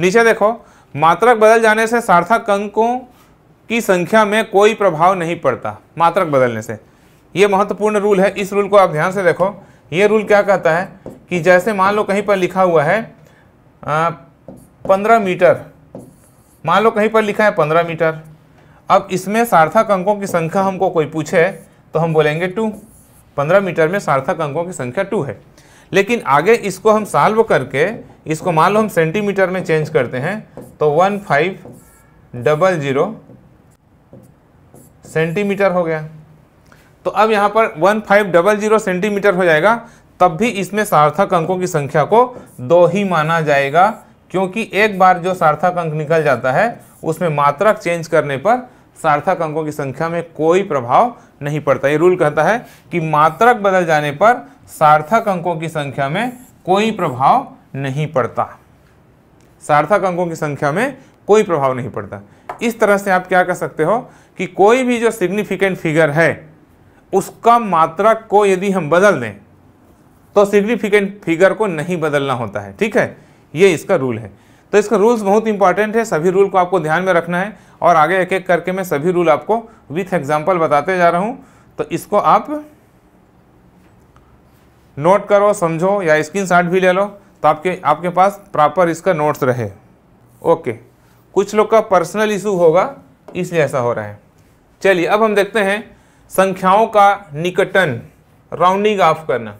नीचे देखो मात्रक बदल जाने से सार्थक अंकों की संख्या में कोई प्रभाव नहीं पड़ता मात्रक बदलने से ये महत्वपूर्ण रूल है इस रूल को आप ध्यान से देखो ये रूल क्या कहता है कि जैसे मान लो कहीं पर लिखा हुआ है पंद्रह मीटर मान लो कहीं पर लिखा है पंद्रह मीटर अब इसमें सार्थक अंकों की संख्या हमको कोई पूछे तो हम बोलेंगे टू पंद्रह मीटर में सार्थक अंकों की संख्या टू है लेकिन आगे इसको हम साल्व करके इसको मान लो हम सेंटीमीटर में चेंज करते हैं तो one five double zero centimetre हो गया तो अब यहाँ पर one five double zero centimetre हो जाएगा तब भी इसमें सार्थक अंकों की संख्या को दो ही माना जाएगा क्योंकि एक बार जो सार्थक अंक निकल जाता है उसमें मात्रक चेंज करने पर सार्थक अंकों की संख्या में कोई प्रभाव नहीं पड़ता ये रूल कहता है कि मात्रक बदल जाने पर सार्थक अंकों की संख्या में कोई प्रभाव नहीं पड़ता सार्थक अंकों की संख्या में कोई प्रभाव नहीं पड़ता इस तरह से आप क्या कर सकते हो कि कोई भी जो सिग्निफिकेंट फिगर है उसका मात्रक को यदि हम बदल दें तो सिग्निफिकेंट फिगर को नहीं बदलना होता है ठीक है ये इसका रूल है तो इसका रूल्स बहुत इंपॉर्टेंट है सभी रूल को आपको ध्यान में रखना है और आगे एक एक करके मैं सभी रूल आपको विथ एग्जाम्पल बताते जा रहा हूँ तो इसको आप नोट करो समझो या स्क्रीनशॉट भी ले लो तो आपके आपके पास प्रॉपर इसका नोट्स रहे ओके कुछ लोग का पर्सनल इशू होगा इसलिए ऐसा हो रहा है चलिए अब हम देखते हैं संख्याओं का निकटन राउंडिंग ऑफ करना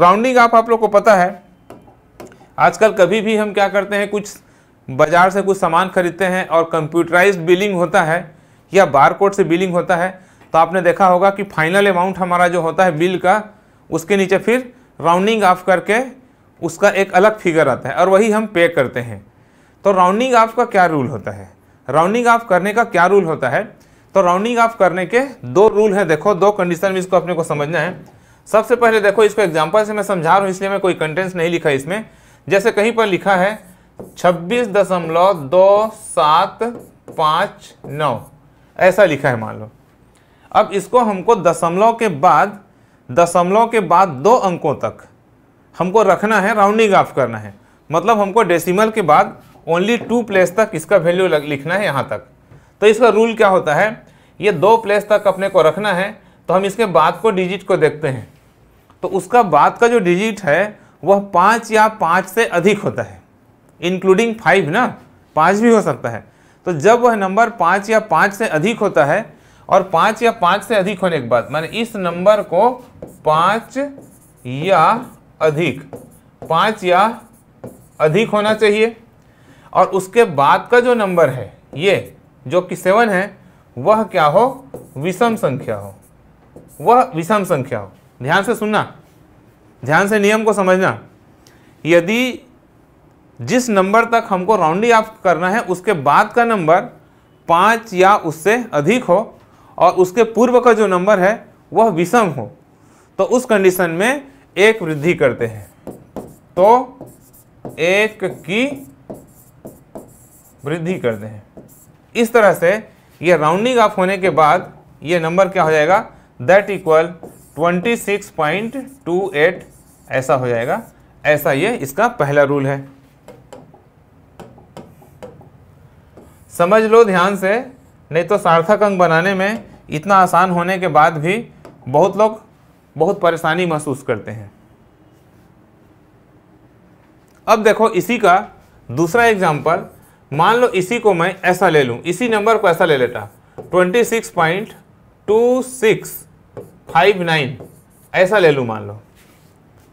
राउंडिंग ऑफ आप लोग को पता है आजकल कभी भी हम क्या करते हैं कुछ बाज़ार से कुछ सामान खरीदते हैं और कंप्यूटराइज बिलिंग होता है या बार कोड से बिलिंग होता है तो आपने देखा होगा कि फाइनल अमाउंट हमारा जो होता है बिल का उसके नीचे फिर राउंडिंग ऑफ करके उसका एक अलग फिगर आता है और वही हम पे करते हैं तो राउंडिंग ऑफ का क्या रूल होता है राउंडिंग ऑफ करने का क्या रूल होता है तो राउंडिंग ऑफ करने के दो रूल हैं देखो दो कंडीशन में इसको अपने को समझना है सबसे पहले देखो इसको एग्जाम्पल से मैं समझा रहा हूँ इसलिए मैं कोई कंटेंस नहीं लिखा इसमें जैसे कहीं पर लिखा है छब्बीस दशमलव दो सात पाँच नौ ऐसा लिखा है मान लो अब इसको हमको दशमलव के बाद दशमलव के बाद दो अंकों तक हमको रखना है राउंडिंग ऑफ करना है मतलब हमको डेसिमल के बाद ओनली टू प्लेस तक इसका वैल्यू लिखना है यहाँ तक तो इसका रूल क्या होता है ये दो प्लेस तक अपने को रखना है तो हम इसके बाद को डिजिट को देखते हैं तो उसका बाद का जो डिजिट है वह पाँच या पाँच से अधिक होता है इंक्लूडिंग फाइव ना पाँच भी हो सकता है तो जब वह नंबर पाँच या पाँच से अधिक होता है और पाँच या पाँच से अधिक होने के बाद माने इस नंबर को पाँच या अधिक पाँच या अधिक होना चाहिए और उसके बाद का जो नंबर है ये जो कि सेवन है वह क्या हो विषम संख्या हो वह विषम संख्या हो ध्यान से सुनना ध्यान से नियम को समझना यदि जिस नंबर तक हमको राउंडिंग ऑफ करना है उसके बाद का नंबर पाँच या उससे अधिक हो और उसके पूर्व का जो नंबर है वह विषम हो तो उस कंडीशन में एक वृद्धि करते हैं तो एक की वृद्धि करते हैं इस तरह से ये राउंडिंग ऑफ होने के बाद ये नंबर क्या हो जाएगा दैट इक्वल 26.28 ऐसा हो जाएगा ऐसा ये इसका पहला रूल है समझ लो ध्यान से नहीं तो सार्थक अंक बनाने में इतना आसान होने के बाद भी बहुत लोग बहुत परेशानी महसूस करते हैं अब देखो इसी का दूसरा एग्जाम्पल मान लो इसी को मैं ऐसा ले लूँ इसी नंबर को ऐसा ले लेता twenty six point two six five nine ऐसा ले लूँ मान लो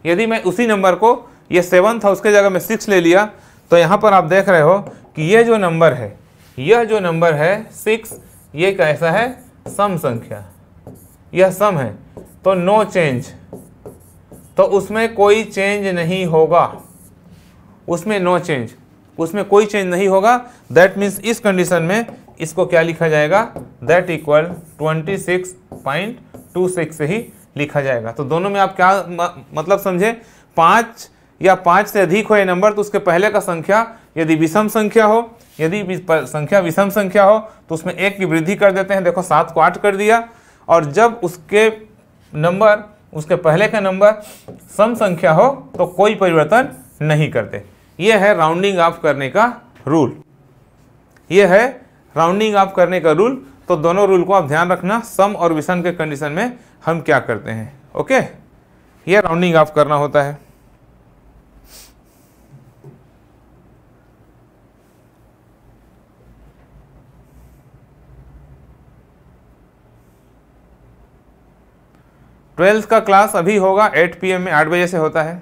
यदि मैं उसी नंबर को ये सेवन था उसके जगह मैं सिक्स ले लिया तो यहाँ पर आप देख रहे हो कि ये जो नंबर है यह जो नंबर है सिक्स ये कैसा है सम संख्या यह सम है तो नो चेंज तो उसमें कोई चेंज नहीं होगा उसमें नो चेंज उसमें कोई चेंज नहीं होगा दैट मीन्स इस कंडीशन में इसको क्या लिखा जाएगा that equal twenty six point two six ही लिखा जाएगा तो दोनों में आप क्या मतलब समझे पाँच या पाँच से अधिक हो ये नंबर तो उसके पहले का संख्या यदि विषम संख्या हो यदि संख्या विषम संख्या हो तो उसमें एक की वृद्धि कर देते हैं देखो सात को आठ कर दिया और जब उसके नंबर उसके पहले का नंबर सम संख्या हो तो कोई परिवर्तन नहीं करते यह है राउंडिंग ऑफ करने का रूल यह है राउंडिंग ऑफ करने का रूल तो दोनों रूल को आप ध्यान रखना सम और विषम के कंडीशन में हम क्या करते हैं ओके यह राउंडिंग ऑफ करना होता है ट्वेल्थ का क्लास अभी होगा 8 पीएम में 8 बजे से होता है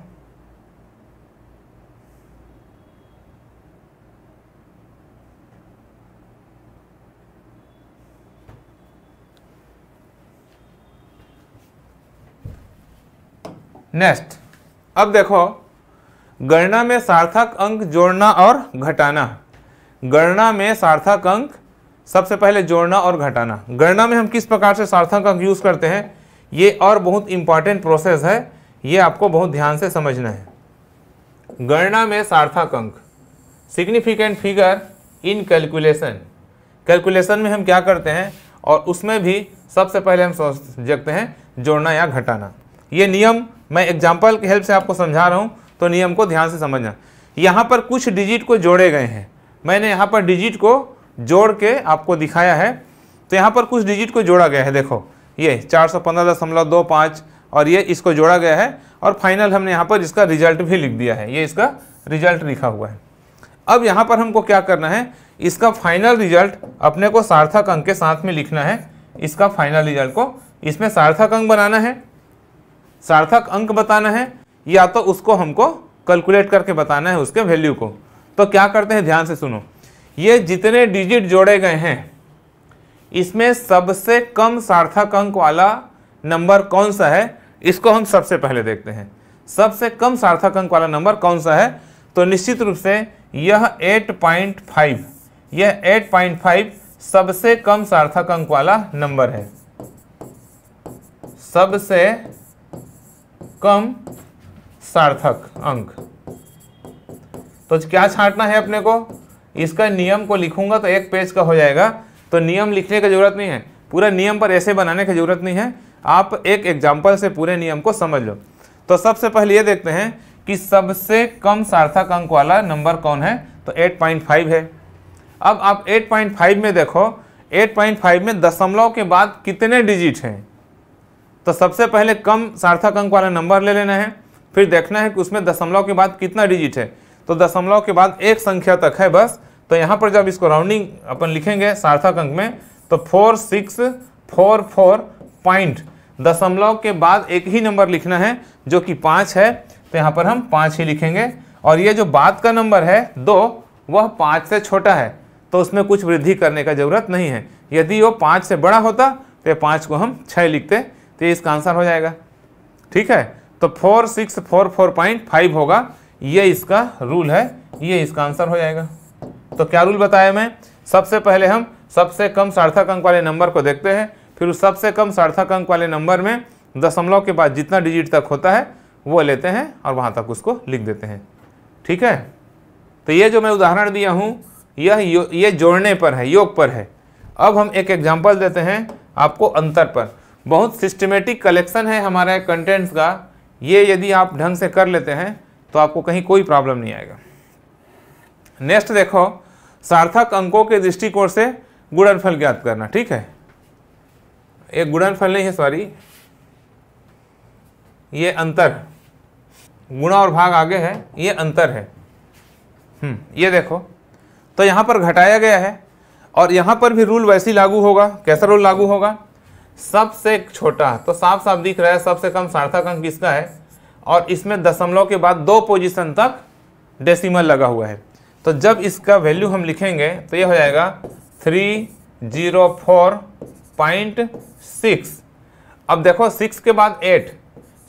नेक्स्ट अब देखो गणना में सार्थक अंक जोड़ना और घटाना गणना में सार्थक अंक सबसे पहले जोड़ना और घटाना गणना में हम किस प्रकार से सार्थक अंक यूज़ करते हैं ये और बहुत इंपॉर्टेंट प्रोसेस है ये आपको बहुत ध्यान से समझना है गणना में सार्थक अंक significant figure in calculation calculation में हम क्या करते हैं और उसमें भी सबसे पहले हम सोच सकते हैं जोड़ना या घटाना ये नियम मैं एग्जाम्पल की हेल्प से आपको समझा रहा हूँ तो नियम को ध्यान से समझना यहाँ पर कुछ डिजिट को जोड़े गए हैं मैंने यहाँ पर डिजिट को जोड़ के आपको दिखाया है तो यहाँ पर कुछ डिजिट को जोड़ा गया है देखो ये चार सौ पंद्रह दशमलव दो पाँच और ये इसको जोड़ा गया है और फाइनल हमने यहाँ पर इसका रिजल्ट भी लिख दिया है ये इसका रिजल्ट लिखा हुआ है अब यहाँ पर हमको क्या करना है इसका फाइनल रिजल्ट अपने को सार्थक अंक के साथ में लिखना है इसका फाइनल रिजल्ट को इसमें सार्थक अंक बनाना है सार्थक अंक बताना है या तो उसको हमको कैलकुलेट करके बताना है उसके वैल्यू को तो क्या करते हैं ध्यान से सुनो ये जितने डिजिट जोड़े गए हैं इसमें सबसे कम सार्थक अंक वाला नंबर कौन सा है इसको हम सबसे पहले देखते हैं सबसे कम सार्थक अंक वाला नंबर कौन सा है तो निश्चित रूप से यह 8.5 यह 8.5 सबसे कम सार्थक अंक वाला नंबर है सबसे कम सार्थक अंक तो क्या छांटना है अपने को इसका नियम को लिखूंगा तो एक पेज का हो जाएगा तो नियम लिखने की जरूरत नहीं है पूरा नियम पर ऐसे बनाने की जरूरत नहीं है आप एक एग्जाम्पल से पूरे नियम को समझ लो तो सबसे पहले ये देखते हैं कि सबसे कम सार्थक अंक वाला नंबर कौन है तो 8.5 है अब आप 8.5 में देखो 8.5 में दशमलव के बाद कितने डिजिट हैं तो सबसे पहले कम सार्थक अंक वाला नंबर ले लेना है फिर देखना है कि उसमें दशमलव के बाद कितना डिजिट है तो दशमलव के बाद एक संख्या तक है बस तो यहाँ पर जब इसको राउंडिंग अपन लिखेंगे सार्थक अंक में तो four six four four point दशमलव के बाद एक ही नंबर लिखना है जो कि पाँच है तो यहाँ पर हम पाँच ही लिखेंगे और ये जो बात का नंबर है दो वह पाँच से छोटा है तो उसमें कुछ वृद्धि करने का ज़रूरत नहीं है यदि वो पाँच से बड़ा होता तो पाँच को हम छः लिखते तो ये इसका आंसर हो जाएगा ठीक है तो four six four four point five होगा ये इसका रूल है ये इसका आंसर हो जाएगा तो क्या रूल बताया मैं सबसे पहले हम सबसे कम सार्थक अंक वाले नंबर को देखते हैं फिर उस सबसे कम सार्थक अंक वाले नंबर में दशमलव के बाद जितना डिजिट तक होता है वो लेते हैं और वहाँ तक उसको लिख देते हैं ठीक है तो ये जो मैं उदाहरण दिया हूँ यह ये जोड़ने पर है योग पर है अब हम एक एग्जाम्पल देते हैं आपको अंतर पर बहुत सिस्टमेटिक कलेक्शन है हमारे कंटेंट्स का ये यदि आप ढंग से कर लेते हैं तो आपको कहीं कोई प्रॉब्लम नहीं आएगा नेक्स्ट देखो सार्थक अंकों के दृष्टिकोण से गुणनफल ज्ञात करना ठीक है ये गुणनफल नहीं है सॉरी ये अंतर गुणा और भाग आगे है ये अंतर है हम्म, ये देखो तो यहाँ पर घटाया गया है और यहाँ पर भी रूल वैसी लागू होगा कैसा रूल लागू होगा सबसे छोटा तो साफ साफ दिख रहा है सबसे कम सार्थक अंक किसका है और इसमें दशमलव के बाद दो पोजीशन तक डेसिमल लगा हुआ है तो जब इसका वैल्यू हम लिखेंगे तो ये हो जाएगा three zero four point six अब देखो सिक्स के बाद एट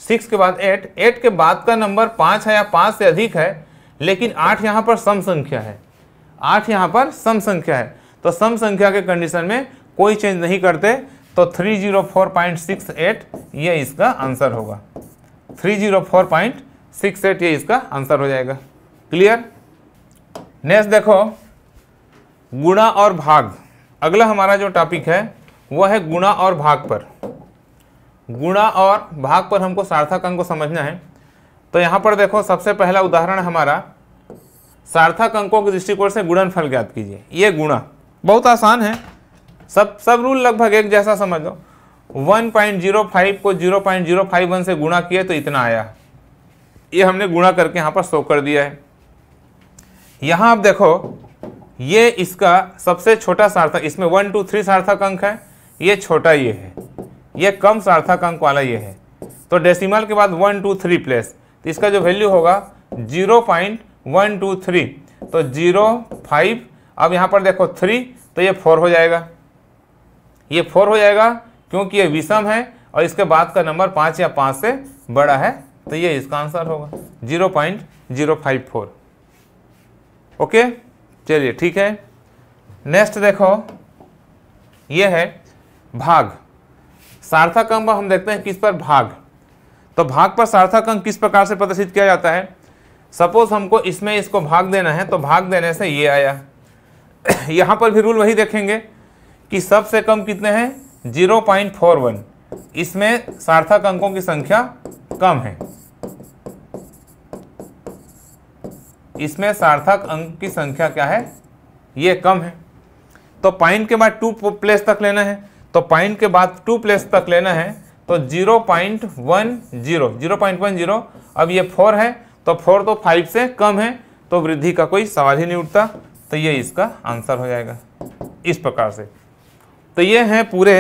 सिक्स के बाद एट एट के बाद का नंबर पाँच है या पाँच से अधिक है लेकिन आठ यहाँ पर सम संख्या है आठ यहाँ पर सम संख्या है तो सम संख्या के कंडीशन में कोई चेंज नहीं करते तो 304.68 ये इसका आंसर होगा 304.68 ये इसका आंसर हो जाएगा क्लियर नेक्स्ट देखो गुणा और भाग अगला हमारा जो टॉपिक है वह है गुणा और भाग पर गुणा और भाग पर हमको सार्थक अंक को समझना है तो यहाँ पर देखो सबसे पहला उदाहरण हमारा सार्थक अंकों के दृष्टिकोण से गुणनफल ज्ञात कीजिए ये गुणा बहुत आसान है सब सब रूल लगभग एक जैसा समझ लो 1.05 को 0.051 से गुणा किया तो इतना आया ये हमने गुणा करके यहाँ पर सो कर दिया है यहाँ आप देखो ये इसका सबसे छोटा सार्थक इसमें वन टू थ्री सार्थक अंक है ये छोटा ये है ये कम सार्थक अंक वाला ये है तो डेसिमल के बाद वन टू थ्री प्लेस तो इसका जो वैल्यू होगा zero point one two three तो जीरो फाइव अब यहाँ पर देखो थ्री तो ये फोर हो जाएगा ये फोर हो जाएगा क्योंकि ये विषम है और इसके बाद का नंबर पाँच या पाँच से बड़ा है तो ये इसका आंसर होगा zero point zero five four okay चलिए ठीक है नेक्स्ट देखो ये है भाग सार्थक अंक हम देखते हैं किस पर भाग तो भाग पर सार्थक अंक किस प्रकार से प्रदर्शित किया जाता है सपोज हमको इसमें इसको भाग देना है तो भाग देने से ये आया यहाँ पर भी रूल वही देखेंगे कि सबसे कम कितने हैं जीरो पॉइंट फोर वन इसमें सार्थक अंकों की संख्या कम है इसमें सार्थक अंक की संख्या क्या है यह कम है तो पाइन के बाद टू प्लेस तक लेना है तो पाइन के बाद टू प्लेस तक लेना है तो zero point one zero zero point one zero अब ये फोर है तो फोर तो फाइव से कम है तो वृद्धि का कोई सवाल ही नहीं उठता तो ये इसका आंसर हो जाएगा इस प्रकार से तो ये हैं पूरे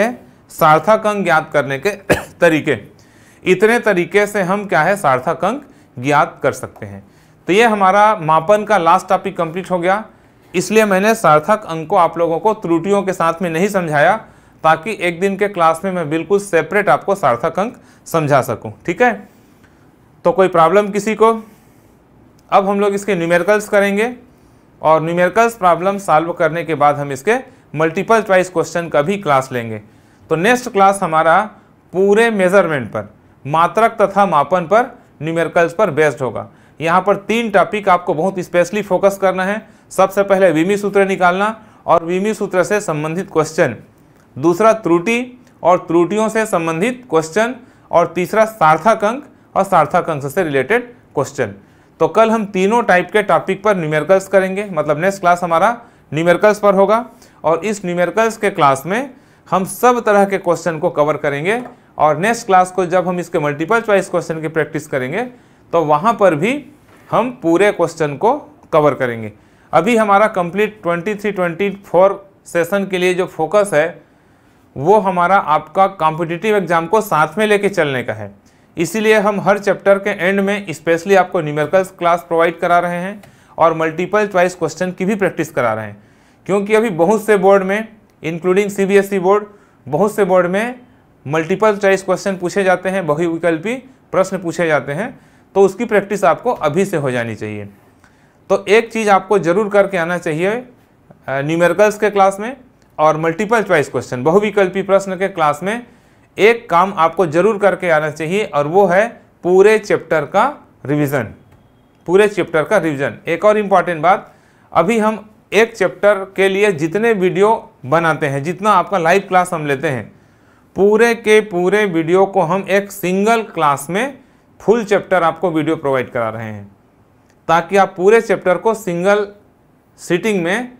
सार्थक अंक ज्ञात करने के तरीके इतने तरीके से हम क्या है सार्थक अंक ज्ञात कर सकते हैं तो ये हमारा मापन का लास्ट टॉपिक कंप्लीट हो गया इसलिए मैंने सार्थक अंक को आप लोगों को त्रुटियों के साथ में नहीं समझाया ताकि एक दिन के क्लास में मैं बिल्कुल सेपरेट आपको सार्थक अंक समझा सकूं ठीक है तो कोई प्रॉब्लम किसी को अब हम लोग इसके न्यूमेरिकल्स करेंगे और न्यूमेरिकल्स प्रॉब्लम सॉल्व करने के बाद हम इसके मल्टीपल च्वाइस क्वेश्चन का भी क्लास लेंगे तो नेक्स्ट क्लास हमारा पूरे मेजरमेंट पर मात्रक तथा मापन पर न्यूमेरिकल्स पर बेस्ड होगा यहाँ पर तीन टॉपिक आपको बहुत स्पेशली फोकस करना है सबसे पहले विमी सूत्र निकालना और विमी सूत्र से संबंधित क्वेश्चन दूसरा त्रुटि और त्रुटियों से संबंधित क्वेश्चन और तीसरा सार्थक अंक और सार्थक अंक से रिलेटेड क्वेश्चन तो कल हम तीनों टाइप के टॉपिक पर न्यूमेरिकल्स करेंगे मतलब नेक्स्ट क्लास हमारा न्यूमेरिकल्स पर होगा और इस न्यूमेरिकल्स के क्लास में हम सब तरह के क्वेश्चन को कवर करेंगे और नेक्स्ट क्लास को जब हम इसके मल्टीपल चॉइस क्वेश्चन की प्रैक्टिस करेंगे तो वहाँ पर भी हम पूरे क्वेश्चन को कवर करेंगे अभी हमारा कंप्लीट 23 24 सेशन के लिए जो फोकस है वो हमारा आपका कॉम्पिटिटिव एग्जाम को साथ में लेके चलने का है इसीलिए हम हर चैप्टर के एंड में स्पेशली आपको न्यूमेरिकल्स क्लास प्रोवाइड करा रहे हैं और मल्टीपल चॉइस क्वेश्चन की भी प्रैक्टिस करा रहे हैं क्योंकि अभी बहुत से बोर्ड में इंक्लूडिंग सीबीएसई बोर्ड बहुत से बोर्ड में मल्टीपल चॉइस क्वेश्चन पूछे जाते हैं बहुविकल्पी प्रश्न पूछे जाते हैं तो उसकी प्रैक्टिस आपको अभी से हो जानी चाहिए तो एक चीज़ आपको ज़रूर करके आना चाहिए न्यूमेरिकल्स के क्लास में और मल्टीपल चॉइस क्वेश्चन बहुविकल्पी प्रश्न के क्लास में एक काम आपको जरूर करके आना चाहिए और वो है पूरे चैप्टर का रिवीजन पूरे चैप्टर का रिवीजन एक और इम्पॉर्टेंट बात अभी हम एक चैप्टर के लिए जितने वीडियो बनाते हैं जितना आपका लाइव क्लास हम लेते हैं पूरे के पूरे वीडियो को हम एक सिंगल क्लास में फुल चैप्टर आपको वीडियो प्रोवाइड करा रहे हैं ताकि आप पूरे चैप्टर को सिंगल सिटिंग में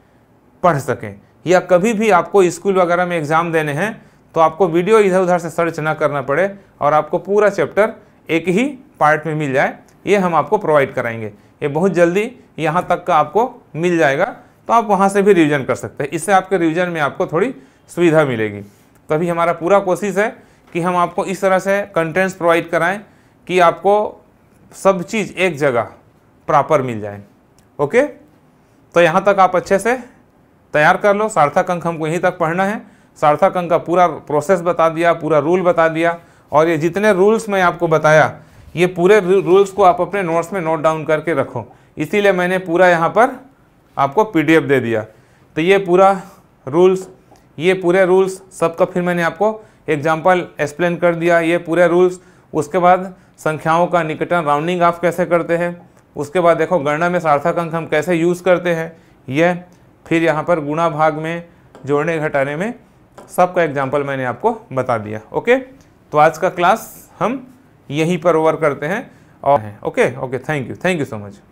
पढ़ सकें या कभी भी आपको स्कूल वगैरह में एग्ज़ाम देने हैं तो आपको वीडियो इधर उधर से सर्च ना करना पड़े और आपको पूरा चैप्टर एक ही पार्ट में मिल जाए ये हम आपको प्रोवाइड कराएंगे ये बहुत जल्दी यहाँ तक का आपको मिल जाएगा तो आप वहाँ से भी रिविज़न कर सकते हैं इससे आपके रिविज़न में आपको थोड़ी सुविधा मिलेगी तो अभी हमारा पूरा कोशिश है कि हम आपको इस तरह से कंटेंट्स प्रोवाइड कराएं कि आपको सब चीज़ एक जगह प्रॉपर मिल जाए ओके तो यहाँ तक आप अच्छे से तैयार कर लो सार्थक अंक हमको यहीं तक पढ़ना है सार्थक अंक का पूरा प्रोसेस बता दिया पूरा रूल बता दिया और ये जितने रूल्स मैं आपको बताया ये पूरे रूल्स को आप अपने नोट्स में नोट डाउन करके रखो इसीलिए मैंने पूरा यहाँ पर आपको पीडीएफ दे दिया तो ये पूरा रूल्स ये पूरे रूल्स सबका फिर मैंने आपको एग्जाम्पल एक्सप्लेन कर दिया ये पूरे रूल्स उसके बाद संख्याओं का निकटन राउंडिंग ऑफ कैसे करते हैं उसके बाद देखो गणना में सार्थक अंक हम कैसे यूज़ करते हैं यह फिर यहाँ पर गुणा भाग में जोड़ने घटाने में सबका एग्जाम्पल मैंने आपको बता दिया ओके तो आज का क्लास हम यहीं पर ओवर करते हैं और okay okay thank you thank you so much